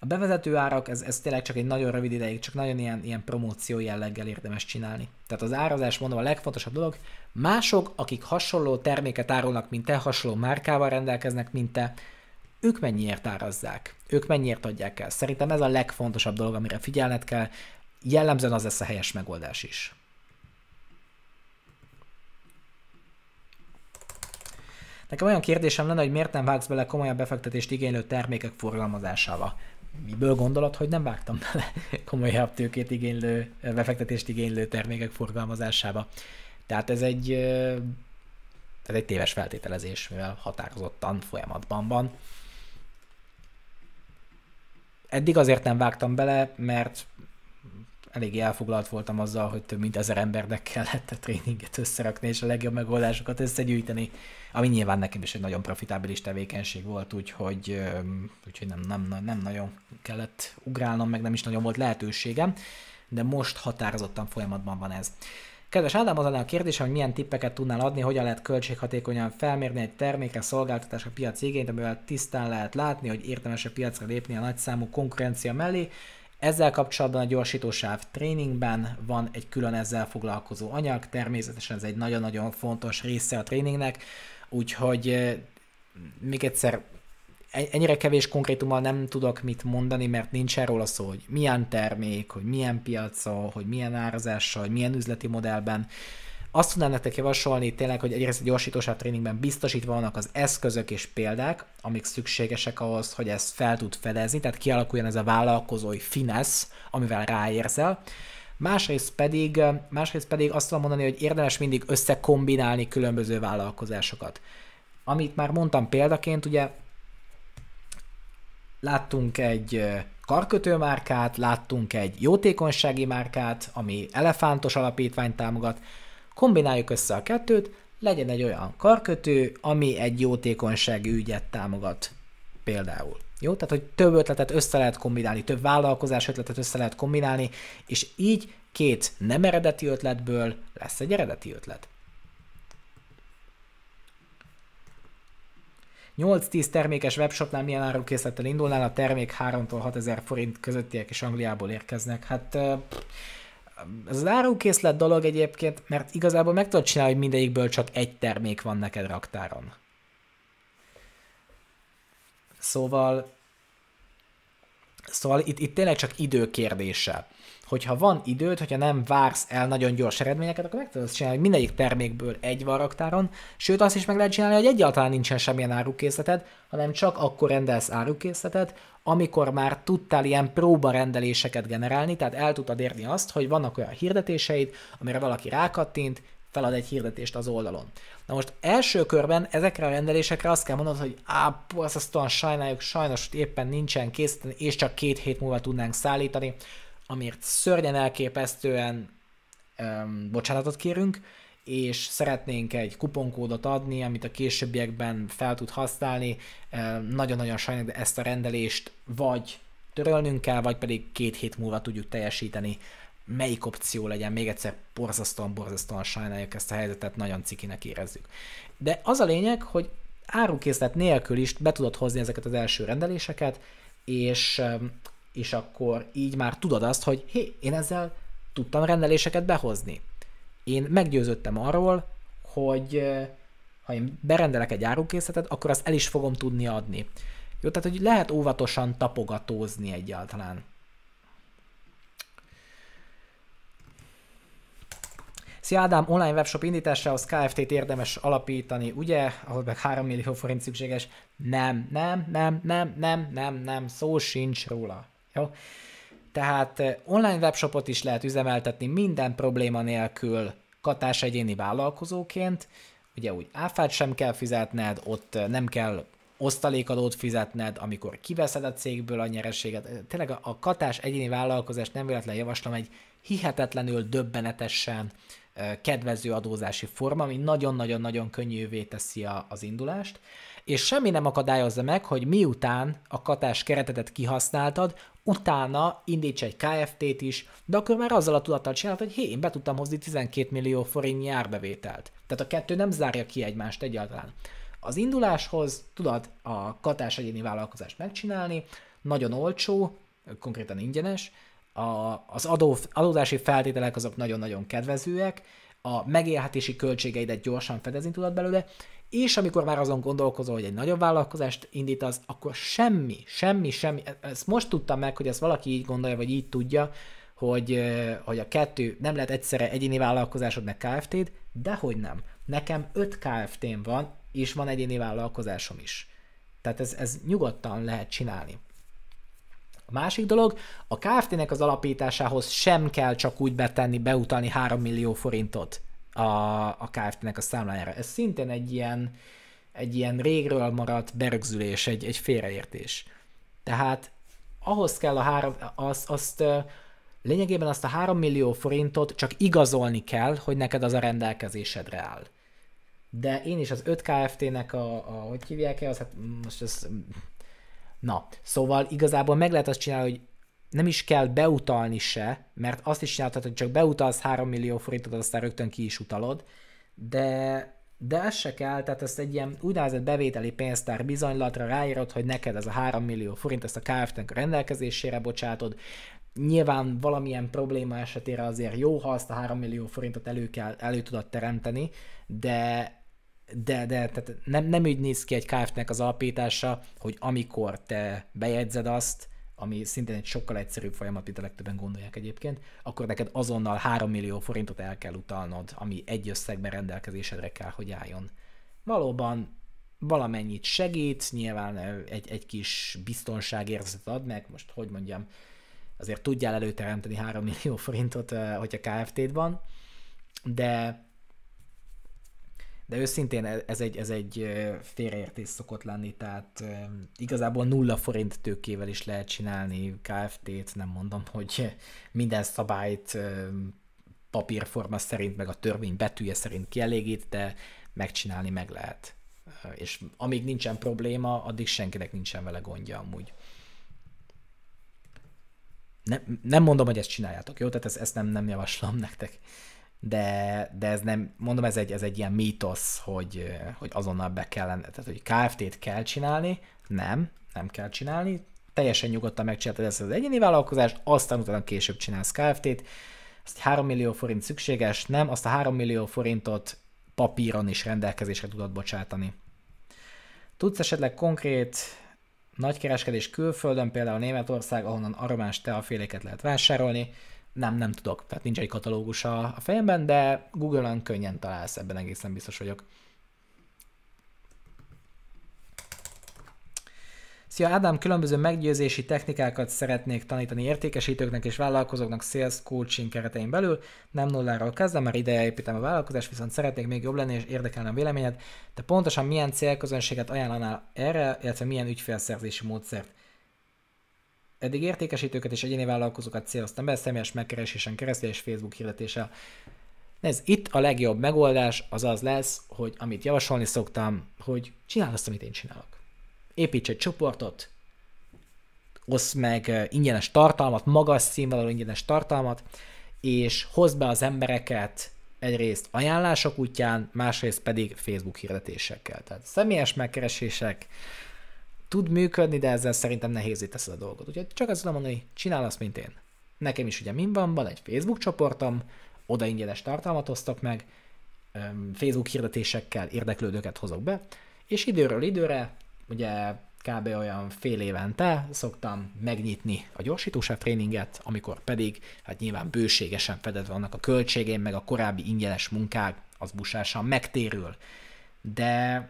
A bevezető árak, ez, ez tényleg csak egy nagyon rövid ideig, csak nagyon ilyen, ilyen promóció jelleggel érdemes csinálni. Tehát az árazás, mondom, a legfontosabb dolog. Mások, akik hasonló terméket árulnak, mint te, hasonló márkával rendelkeznek, mint te, ők mennyiért árazzák, ők mennyiért adják el. Szerintem ez a legfontosabb dolog, amire figyelned kell, jellemzően az lesz a helyes megoldás is. Nekem olyan kérdésem lenne, hogy miért nem vágsz bele komolyabb befektetést igénylő termékek forgalmazásába miből gondolod, hogy nem vágtam bele komolyabb tőkét igénylő, befektetést igénylő termékek forgalmazásába. Tehát ez egy, ez egy téves feltételezés, mivel határozottan folyamatban van. Eddig azért nem vágtam bele, mert eléggé elfoglalt voltam azzal, hogy több mint ezer embernek kellett a tréninget összerakni, és a legjobb megoldásokat összegyűjteni ami nyilván nekem is egy nagyon profitábilis tevékenység volt, úgyhogy, úgyhogy nem, nem, nem nagyon kellett ugrálnom, meg nem is nagyon volt lehetőségem, de most határozottan folyamatban van ez. Kedves Ádám, az a kérdés, hogy milyen tippeket tudnál adni, hogyan lehet költséghatékonyan felmérni egy termékre, szolgáltatásra piac igényt, amivel tisztán lehet látni, hogy érdemes a piacra lépni a nagyszámú konkurencia mellé. Ezzel kapcsolatban a gyorsítósáv tréningben van egy külön ezzel foglalkozó anyag, természetesen ez egy nagyon-nagyon fontos része a tréningnek, Úgyhogy eh, még egyszer, ennyire kevés konkrétummal nem tudok mit mondani, mert nincs erről a szó, hogy milyen termék, hogy milyen piaca, hogy milyen árazással, hogy milyen üzleti modellben. Azt tudnám nektek javasolni tényleg, hogy egyrészt a gyorsítósáv tréningben biztosítva vannak az eszközök és példák, amik szükségesek ahhoz, hogy ezt fel tud fedezni, tehát kialakuljon ez a vállalkozói finesz, amivel ráérzel másrészt pedig, másrészt pedig azt tudom mondani, hogy érdemes mindig összekombinálni különböző vállalkozásokat. Amit már mondtam példaként, ugye láttunk egy karkötőmárkát, láttunk egy jótékonysági márkát, ami elefántos alapítványt támogat, kombináljuk össze a kettőt, legyen egy olyan karkötő, ami egy jótékonysági ügyet támogat például. Jó? Tehát, hogy több ötletet össze lehet kombinálni, több vállalkozás ötletet össze lehet kombinálni, és így két nem eredeti ötletből lesz egy eredeti ötlet. 8-10 termékes webshopnál milyen árukészlettel indulnál, a termék 3-tól 6000 forint közöttiek és Angliából érkeznek. Hát ez az árukészlet dolog egyébként, mert igazából meg tudod csinálni, hogy mindegyikből csak egy termék van neked raktáron. Szóval, szóval itt, itt tényleg csak idő kérdése. Hogyha van időd, hogyha nem vársz el nagyon gyors eredményeket, akkor meg tudod csinálni, hogy mindegyik termékből egy van raktáron, sőt azt is meg lehet csinálni, hogy egyáltalán nincsen semmilyen árukészleted, hanem csak akkor rendelsz árukészletet, amikor már tudtál ilyen próbarendeléseket generálni, tehát el tudtad érni azt, hogy vannak olyan hirdetéseid, amire valaki rákattint, felad egy hirdetést az oldalon. Na most első körben ezekre a rendelésekre azt kell mondanod, hogy á, borzasztóan sajnáljuk, sajnos hogy éppen nincsen kész, és csak két hét múlva tudnánk szállítani, amiért szörnyen elképesztően öm, bocsánatot kérünk, és szeretnénk egy kuponkódot adni, amit a későbbiekben fel tud használni. Öm, nagyon-nagyon sajnáljuk, de ezt a rendelést vagy törölnünk kell, vagy pedig két hét múlva tudjuk teljesíteni melyik opció legyen, még egyszer borzasztóan, borzasztóan sajnáljuk ezt a helyzetet, nagyon cikinek érezzük. De az a lényeg, hogy árukészlet nélkül is be tudod hozni ezeket az első rendeléseket, és, és akkor így már tudod azt, hogy hé, én ezzel tudtam rendeléseket behozni. Én meggyőződtem arról, hogy eh, ha én berendelek egy árukészletet, akkor azt el is fogom tudni adni. Jó, tehát hogy lehet óvatosan tapogatózni egyáltalán. Szia Ádám, online webshop indításához KFT-t érdemes alapítani, ugye? Ahol meg 3 millió forint szükséges. Nem, nem, nem, nem, nem, nem, nem, szó sincs róla. Jó? Tehát eh, online webshopot is lehet üzemeltetni minden probléma nélkül katás egyéni vállalkozóként, ugye úgy áfát sem kell fizetned, ott eh, nem kell osztalékadót fizetned, amikor kiveszed a cégből a nyerességet. Eh, tényleg a katás egyéni vállalkozást nem véletlen javaslom, egy hihetetlenül döbbenetesen kedvező adózási forma, ami nagyon-nagyon-nagyon könnyűvé teszi a, az indulást, és semmi nem akadályozza meg, hogy miután a katás keretetet kihasználtad, utána indíts egy KFT-t is, de akkor már azzal a tudattal csinálod, hogy hé, én be tudtam hozni 12 millió forint árbevételt. Tehát a kettő nem zárja ki egymást egyáltalán. Az induláshoz tudod a katás egyéni vállalkozást megcsinálni, nagyon olcsó, konkrétan ingyenes, a, az adó, adózási feltételek azok nagyon-nagyon kedvezőek, a megélhetési költségeidet gyorsan fedezni tudod belőle, és amikor már azon gondolkozol, hogy egy nagyobb vállalkozást indítasz, akkor semmi, semmi, semmi, ezt most tudtam meg, hogy ezt valaki így gondolja, vagy így tudja, hogy, hogy a kettő nem lehet egyszerre egyéni vállalkozásod, meg KFT-d, dehogy nem. Nekem 5 KFT-m van, és van egyéni vállalkozásom is. Tehát ez, ez nyugodtan lehet csinálni. A másik dolog, a Kft-nek az alapításához sem kell csak úgy betenni, beutalni 3 millió forintot a, a Kft-nek a számlájára. Ez szintén egy ilyen, egy ilyen régről maradt berögzülés, egy, egy félreértés. Tehát ahhoz kell a három, az, azt lényegében azt a 3 millió forintot csak igazolni kell, hogy neked az a rendelkezésedre áll. De én is az 5 Kft-nek a, a hogy hívják e az hát most ez Na, szóval igazából meg lehet azt csinálni, hogy nem is kell beutalni se, mert azt is csinálhatod, hogy csak beutalsz 3 millió forintot, aztán rögtön ki is utalod, de de ez se kell, tehát ezt egy ilyen úgynevezett bevételi pénztár bizonylatra ráírod, hogy neked ez a 3 millió forint, ezt a kft a rendelkezésére bocsátod. Nyilván valamilyen probléma esetére azért jó, ha azt a 3 millió forintot elő, kell, elő tudod teremteni, de de, de tehát nem, nem úgy néz ki egy Kft-nek az alapítása, hogy amikor te bejegyzed azt, ami szintén egy sokkal egyszerűbb folyamat, mint a legtöbben gondolják egyébként, akkor neked azonnal 3 millió forintot el kell utalnod, ami egy összegben rendelkezésedre kell, hogy álljon. Valóban valamennyit segít, nyilván egy, egy kis biztonságérzetet ad meg, most hogy mondjam, azért tudjál előteremteni 3 millió forintot, eh, hogyha KFT-d van, de de őszintén e- ez egy, ez egy félreértés szokott lenni, tehát igazából nulla forint tőkével is lehet csinálni KFT-t, nem mondom, hogy minden szabályt papírforma szerint, meg a törvény betűje szerint kielégít, de megcsinálni meg lehet. És amíg nincsen probléma, addig senkinek nincsen vele gondja amúgy. Nem, nem mondom, hogy ezt csináljátok, jó? Tehát ezt, ezt nem, nem javaslom nektek de, de ez nem, mondom, ez egy, ez egy ilyen mítosz, hogy, hogy azonnal be kellene, tehát hogy KFT-t kell csinálni, nem, nem kell csinálni, teljesen nyugodtan megcsináltad ezt az egyéni vállalkozást, aztán utána később csinálsz KFT-t, azt 3 millió forint szükséges, nem, azt a 3 millió forintot papíron is rendelkezésre tudod bocsátani. Tudsz esetleg konkrét nagykereskedés külföldön, például Németország, ahonnan aromás teaféléket lehet vásárolni, nem, nem tudok, tehát nincs egy katalógus a, a fejemben, de Google-on könnyen találsz, ebben egészen biztos vagyok. Szia Ádám, különböző meggyőzési technikákat szeretnék tanítani értékesítőknek és vállalkozóknak sales coaching keretein belül. Nem nulláról kezdem, már ideje építem a vállalkozást, viszont szeretnék még jobb lenni és érdekelne a véleményed. Te pontosan milyen célközönséget ajánlanál erre, illetve milyen ügyfélszerzési módszert? Eddig értékesítőket és egyéni vállalkozókat céloztam be személyes megkeresésen keresztül és Facebook hirdetéssel. Ez itt a legjobb megoldás az az lesz, hogy amit javasolni szoktam, hogy csinál azt, amit én csinálok. Építs egy csoportot, osz meg eh, ingyenes tartalmat, magas színvonalú ingyenes tartalmat, és hozd be az embereket egyrészt ajánlások útján, másrészt pedig Facebook hirdetésekkel. Tehát személyes megkeresések, tud működni, de ezzel szerintem nehézé teszed a dolgot. Úgyhogy csak azt tudom mondani, hogy csinál azt, mint én. Nekem is ugye min van, van egy Facebook csoportom, oda ingyenes tartalmat osztok meg, Facebook hirdetésekkel érdeklődőket hozok be, és időről időre, ugye kb. olyan fél évente szoktam megnyitni a gyorsítóság tréninget, amikor pedig hát nyilván bőségesen fedett vannak a költségén, meg a korábbi ingyenes munkák, az busásan megtérül. De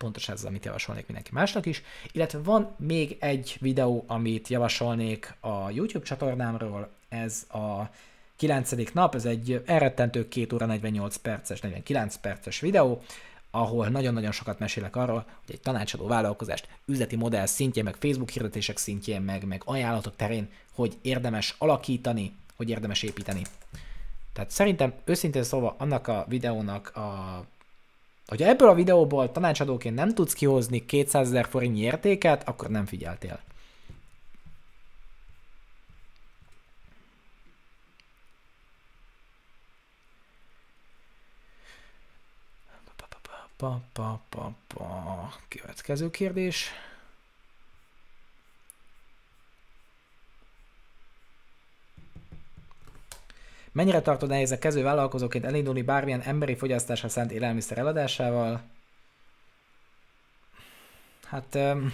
pontosan ez az, amit javasolnék mindenki másnak is. Illetve van még egy videó, amit javasolnék a YouTube csatornámról, ez a 9. nap, ez egy elrettentő 2 óra 48 perces, 49 perces videó, ahol nagyon-nagyon sokat mesélek arról, hogy egy tanácsadó vállalkozást üzleti modell szintjén, meg Facebook hirdetések szintjén, meg, meg ajánlatok terén, hogy érdemes alakítani, hogy érdemes építeni. Tehát szerintem őszintén szóval annak a videónak a Hogyha ebből a videóból tanácsadóként nem tudsz kihozni 200 ezer forintnyi értéket, akkor nem figyeltél. Pa, pa, pa, pa, Következő kérdés. Mennyire tartod nehéz a kezdő vállalkozóként elindulni bármilyen emberi fogyasztásra szánt élelmiszer eladásával? Hát... Um,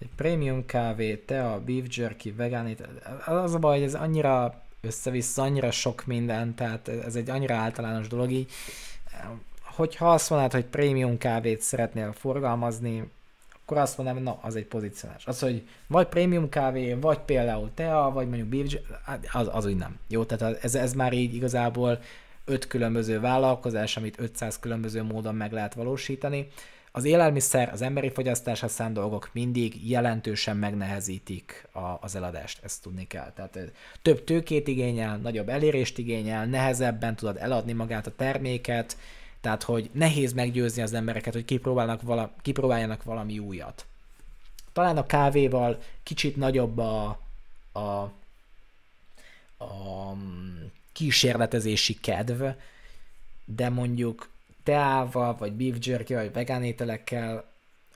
egy prémium kávé, tea, beef jerky, vegán az a baj, hogy ez annyira összevisz, annyira sok minden, tehát ez egy annyira általános dolog így. Hogyha azt mondod, hogy prémium kávét szeretnél forgalmazni, akkor azt mondanám, na, az egy pozícionás. Az, hogy vagy prémium kávé, vagy például tea, vagy mondjuk beef, hát az, az úgy nem. Jó, tehát ez, ez már így igazából öt különböző vállalkozás, amit 500 különböző módon meg lehet valósítani. Az élelmiszer, az emberi fogyasztás szánt dolgok mindig jelentősen megnehezítik a, az eladást, ezt tudni kell. Tehát több tőkét igényel, nagyobb elérést igényel, nehezebben tudod eladni magát a terméket, tehát, hogy nehéz meggyőzni az embereket, hogy kipróbálnak vala, kipróbáljanak valami újat. Talán a kávéval kicsit nagyobb a, a, a mm, kísérletezési kedv, de mondjuk teával, vagy beef jerky, vagy vegán ételekkel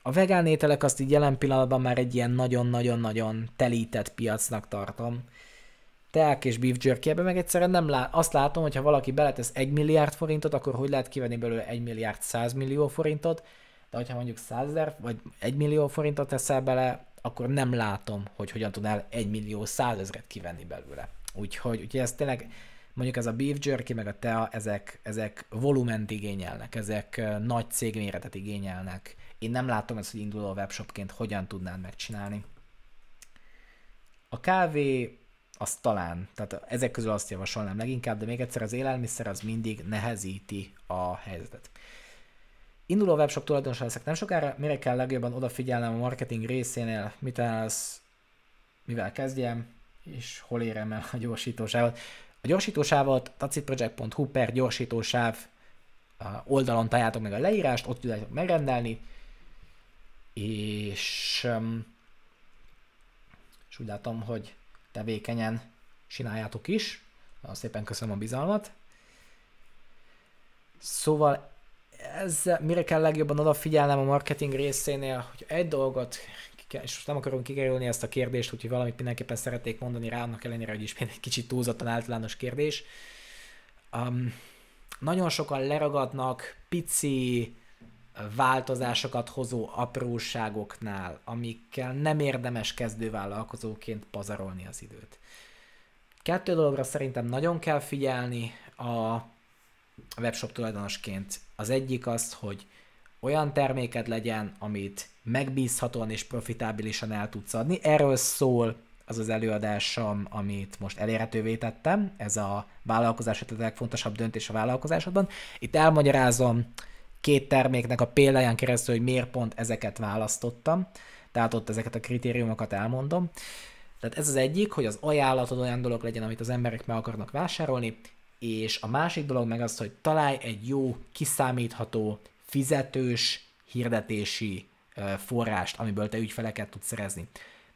a vegán ételek azt így jelen pillanatban már egy ilyen nagyon-nagyon-nagyon telített piacnak tartom, teák és beef jerky, ebbe meg egyszerűen nem lát, azt látom, hogy ha valaki beletesz 1 milliárd forintot, akkor hogy lehet kivenni belőle 1 milliárd 100 millió forintot, de hogyha mondjuk 100 ezer vagy 1 millió forintot teszel bele, akkor nem látom, hogy hogyan tudnál 1 millió 100 ezeret kivenni belőle. Úgyhogy, úgyhogy ez tényleg mondjuk ez a beef jerky, meg a tea, ezek, ezek volument igényelnek, ezek nagy cégméretet igényelnek. Én nem látom ezt, hogy induló webshopként hogyan tudnád megcsinálni. A kávé az talán, tehát ezek közül azt javasolnám leginkább, de még egyszer az élelmiszer az mindig nehezíti a helyzetet. Induló webshop tulajdonos leszek nem sokára, mire kell legjobban odafigyelnem a marketing részénél, mit állsz, mivel kezdjem, és hol érem el a gyorsítósávot. A gyorsítósávot tacitproject.hu per gyorsítósáv oldalon találtok meg a leírást, ott tudjátok megrendelni, és, um, és úgy látom, hogy tevékenyen csináljátok is. Nagyon szépen köszönöm a bizalmat. Szóval ez, mire kell legjobban odafigyelnem a marketing részénél, hogy egy dolgot, és most nem akarom kikerülni ezt a kérdést, úgyhogy valamit mindenképpen szeretnék mondani rá, annak ellenére, hogy ismét egy kicsit túlzottan általános kérdés. Um, nagyon sokan leragadnak pici, változásokat hozó apróságoknál, amikkel nem érdemes kezdővállalkozóként pazarolni az időt. Kettő dologra szerintem nagyon kell figyelni a webshop tulajdonosként. Az egyik az, hogy olyan terméked legyen, amit megbízhatóan és profitábilisan el tudsz adni. Erről szól az az előadásom, amit most elérhetővé tettem, ez a vállalkozás a fontosabb döntés a vállalkozásodban. Itt elmagyarázom, két terméknek a példáján keresztül, hogy miért pont ezeket választottam. Tehát ott ezeket a kritériumokat elmondom. Tehát ez az egyik, hogy az ajánlatod olyan dolog legyen, amit az emberek meg akarnak vásárolni, és a másik dolog meg az, hogy találj egy jó, kiszámítható, fizetős hirdetési forrást, amiből te ügyfeleket tudsz szerezni.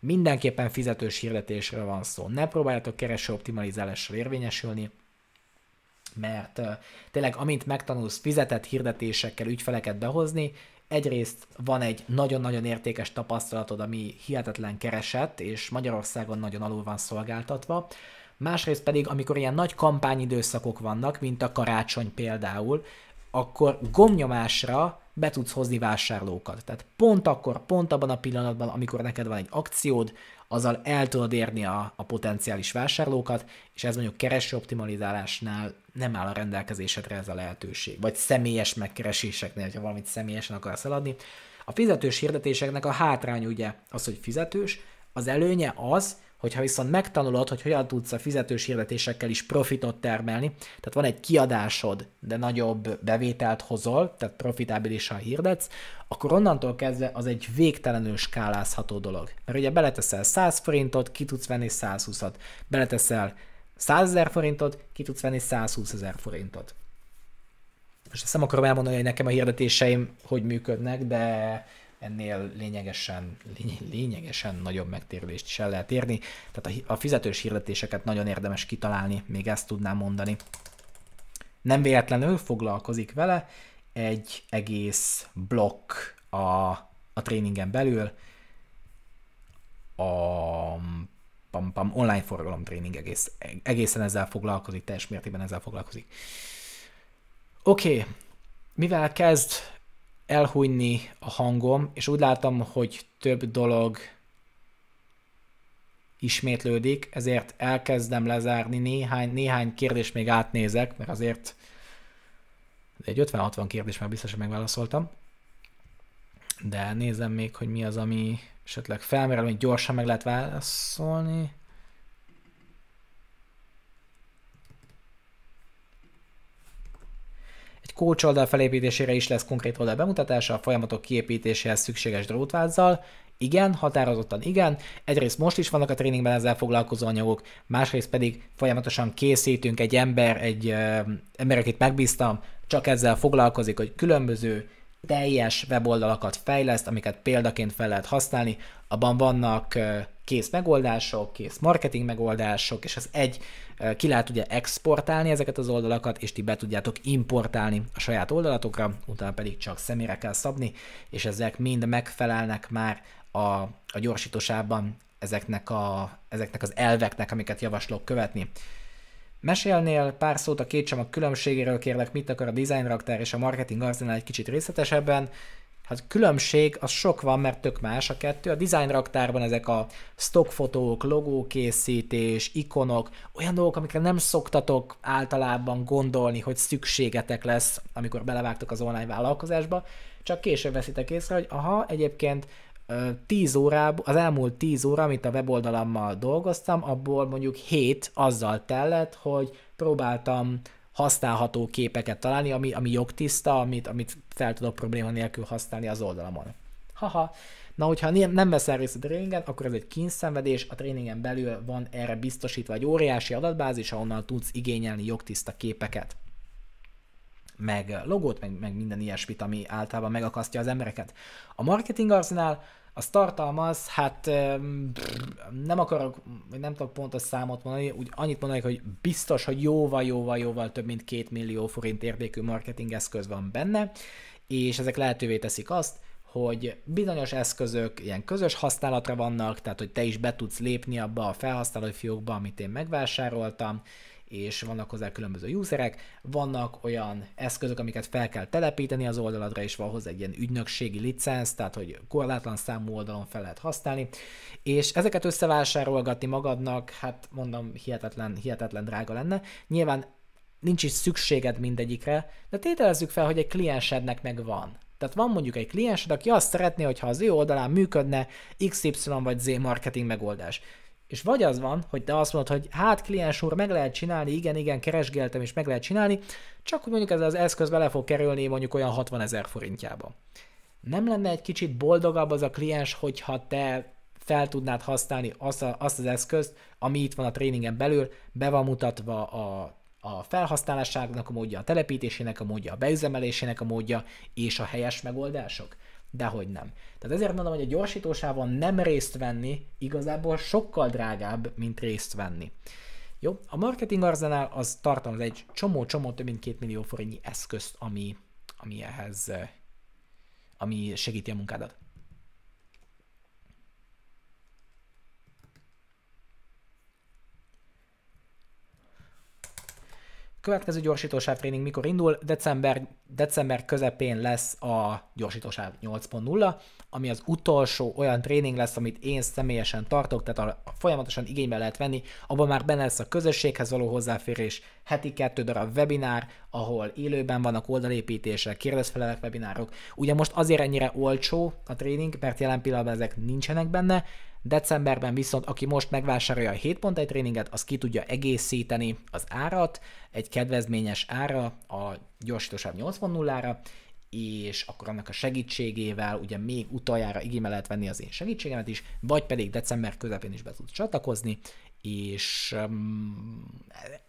Mindenképpen fizetős hirdetésre van szó. Ne próbáljatok kereső optimalizálásra érvényesülni, mert tényleg amint megtanulsz fizetett hirdetésekkel ügyfeleket behozni, egyrészt van egy nagyon-nagyon értékes tapasztalatod, ami hihetetlen keresett, és Magyarországon nagyon alul van szolgáltatva, másrészt pedig, amikor ilyen nagy kampányidőszakok vannak, mint a karácsony például, akkor gomnyomásra be tudsz hozni vásárlókat. Tehát pont akkor, pont abban a pillanatban, amikor neked van egy akciód, azzal el tudod érni a, a potenciális vásárlókat, és ez mondjuk kereső optimalizálásnál nem áll a rendelkezésedre ez a lehetőség. Vagy személyes megkereséseknél, ha valamit személyesen akarsz eladni. A fizetős hirdetéseknek a hátrány ugye az, hogy fizetős, az előnye az, hogyha viszont megtanulod, hogy hogyan tudsz a fizetős hirdetésekkel is profitot termelni, tehát van egy kiadásod, de nagyobb bevételt hozol, tehát profitábilisan hirdetsz, akkor onnantól kezdve az egy végtelenül skálázható dolog. Mert ugye beleteszel 100 forintot, ki tudsz venni 120-at, beleteszel 100 ezer forintot, ki tudsz venni 120 ezer forintot. Most ezt nem akarom elmondani, hogy nekem a hirdetéseim hogy működnek, de ennél lényegesen, lényegesen nagyobb megtérülést is el lehet érni. Tehát a, a fizetős hirdetéseket nagyon érdemes kitalálni, még ezt tudnám mondani. Nem véletlenül foglalkozik vele egy egész blokk a, a tréningen belül, a pam, pam, online tréning egész, egészen ezzel foglalkozik, teljes mértékben ezzel foglalkozik. Oké, okay. mivel kezd elhújni a hangom, és úgy látom, hogy több dolog ismétlődik, ezért elkezdem lezárni, néhány, néhány kérdést még átnézek, mert azért egy 50-60 kérdést már biztosan megválaszoltam, de nézem még, hogy mi az, ami, esetleg felmerül, amit gyorsan meg lehet válaszolni. Egy coach oldal felépítésére is lesz konkrét oldal bemutatása, a folyamatok kiépítéséhez szükséges drótvázzal. Igen, határozottan igen. Egyrészt most is vannak a tréningben ezzel foglalkozó anyagok, másrészt pedig folyamatosan készítünk egy ember, egy ö, ember, akit megbíztam, csak ezzel foglalkozik, hogy különböző teljes weboldalakat fejleszt, amiket példaként fel lehet használni, abban vannak kész megoldások, kész marketing megoldások, és az egy ki lehet ugye exportálni ezeket az oldalakat, és ti be tudjátok importálni a saját oldalatokra, utána pedig csak személyre kell szabni, és ezek mind megfelelnek már a, a gyorsítósában ezeknek, a, ezeknek az elveknek, amiket javaslok követni. Mesélnél pár szót a két csomag különbségéről, kérlek, mit akar a design raktár és a marketing arzenál egy kicsit részletesebben. Hát különbség az sok van, mert tök más a kettő. A design raktárban ezek a stockfotók, logókészítés, ikonok, olyan dolgok, amikre nem szoktatok általában gondolni, hogy szükségetek lesz, amikor belevágtok az online vállalkozásba, csak később veszitek észre, hogy aha, egyébként 10 órából, az elmúlt 10 óra, amit a weboldalammal dolgoztam, abból mondjuk 7 azzal tellett, hogy próbáltam használható képeket találni, ami, ami jogtiszta, amit, amit fel tudok probléma nélkül használni az oldalamon. Haha. Na, hogyha nem, nem veszel részt a tréningen, akkor ez egy kínszenvedés, a tréningen belül van erre biztosítva egy óriási adatbázis, ahonnan tudsz igényelni jogtiszta képeket meg logót, meg, meg minden ilyesmit, ami általában megakasztja az embereket. A marketing arzenál az tartalmaz, hát nem akarok, nem tudok pontos számot mondani, úgy annyit mondani, hogy biztos, hogy jóval, jóval, jóval több mint két millió forint értékű eszköz van benne, és ezek lehetővé teszik azt, hogy bizonyos eszközök ilyen közös használatra vannak, tehát hogy te is be tudsz lépni abba a felhasználói fiókba, amit én megvásároltam, és vannak hozzá különböző userek, vannak olyan eszközök, amiket fel kell telepíteni az oldaladra, és van hozzá egy ilyen ügynökségi licenc, tehát hogy korlátlan számú oldalon fel lehet használni, és ezeket összevásárolgatni magadnak, hát mondom, hihetetlen, hihetetlen drága lenne. Nyilván nincs is szükséged mindegyikre, de tételezzük fel, hogy egy kliensednek meg van. Tehát van mondjuk egy kliensed, aki azt szeretné, hogyha az ő oldalán működne XY vagy Z marketing megoldás. És vagy az van, hogy te azt mondod, hogy hát kliens úr, meg lehet csinálni, igen, igen, keresgéltem és meg lehet csinálni, csak hogy mondjuk ez az eszköz bele fog kerülni mondjuk olyan 60 ezer forintjába. Nem lenne egy kicsit boldogabb az a kliens, hogyha te fel tudnád használni azt, a, azt az eszközt, ami itt van a tréningen belül, be van mutatva a, a felhasználásának a módja, a telepítésének a módja, a beüzemelésének a módja és a helyes megoldások. Dehogy nem. Tehát ezért mondom, hogy a gyorsítósávon nem részt venni igazából sokkal drágább, mint részt venni. Jó, a marketing arzenál az tartalmaz egy csomó-csomó több mint két millió forintnyi eszközt, ami, ami ehhez, eh, ami segíti a munkádat. következő gyorsítósáv tréning mikor indul? December, december közepén lesz a gyorsítósáv 8.0, ami az utolsó olyan tréning lesz, amit én személyesen tartok, tehát a, a folyamatosan igénybe lehet venni, abban már benne lesz a közösséghez való hozzáférés, heti kettő darab webinár, ahol élőben vannak oldalépítések, kérdezfelelek webinárok. Ugye most azért ennyire olcsó a tréning, mert jelen pillanatban ezek nincsenek benne, Decemberben viszont, aki most megvásárolja a 7.1 tréninget, az ki tudja egészíteni az árat, egy kedvezményes ára a gyorsítósáv 8.0-ra, és akkor annak a segítségével ugye még utoljára igénybe lehet venni az én segítségemet is, vagy pedig december közepén is be tud csatlakozni, és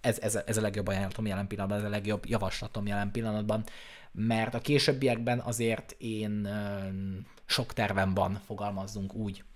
ez, ez, ez a legjobb ajánlatom jelen pillanatban, ez a legjobb javaslatom jelen pillanatban, mert a későbbiekben azért én sok tervem van, fogalmazzunk úgy.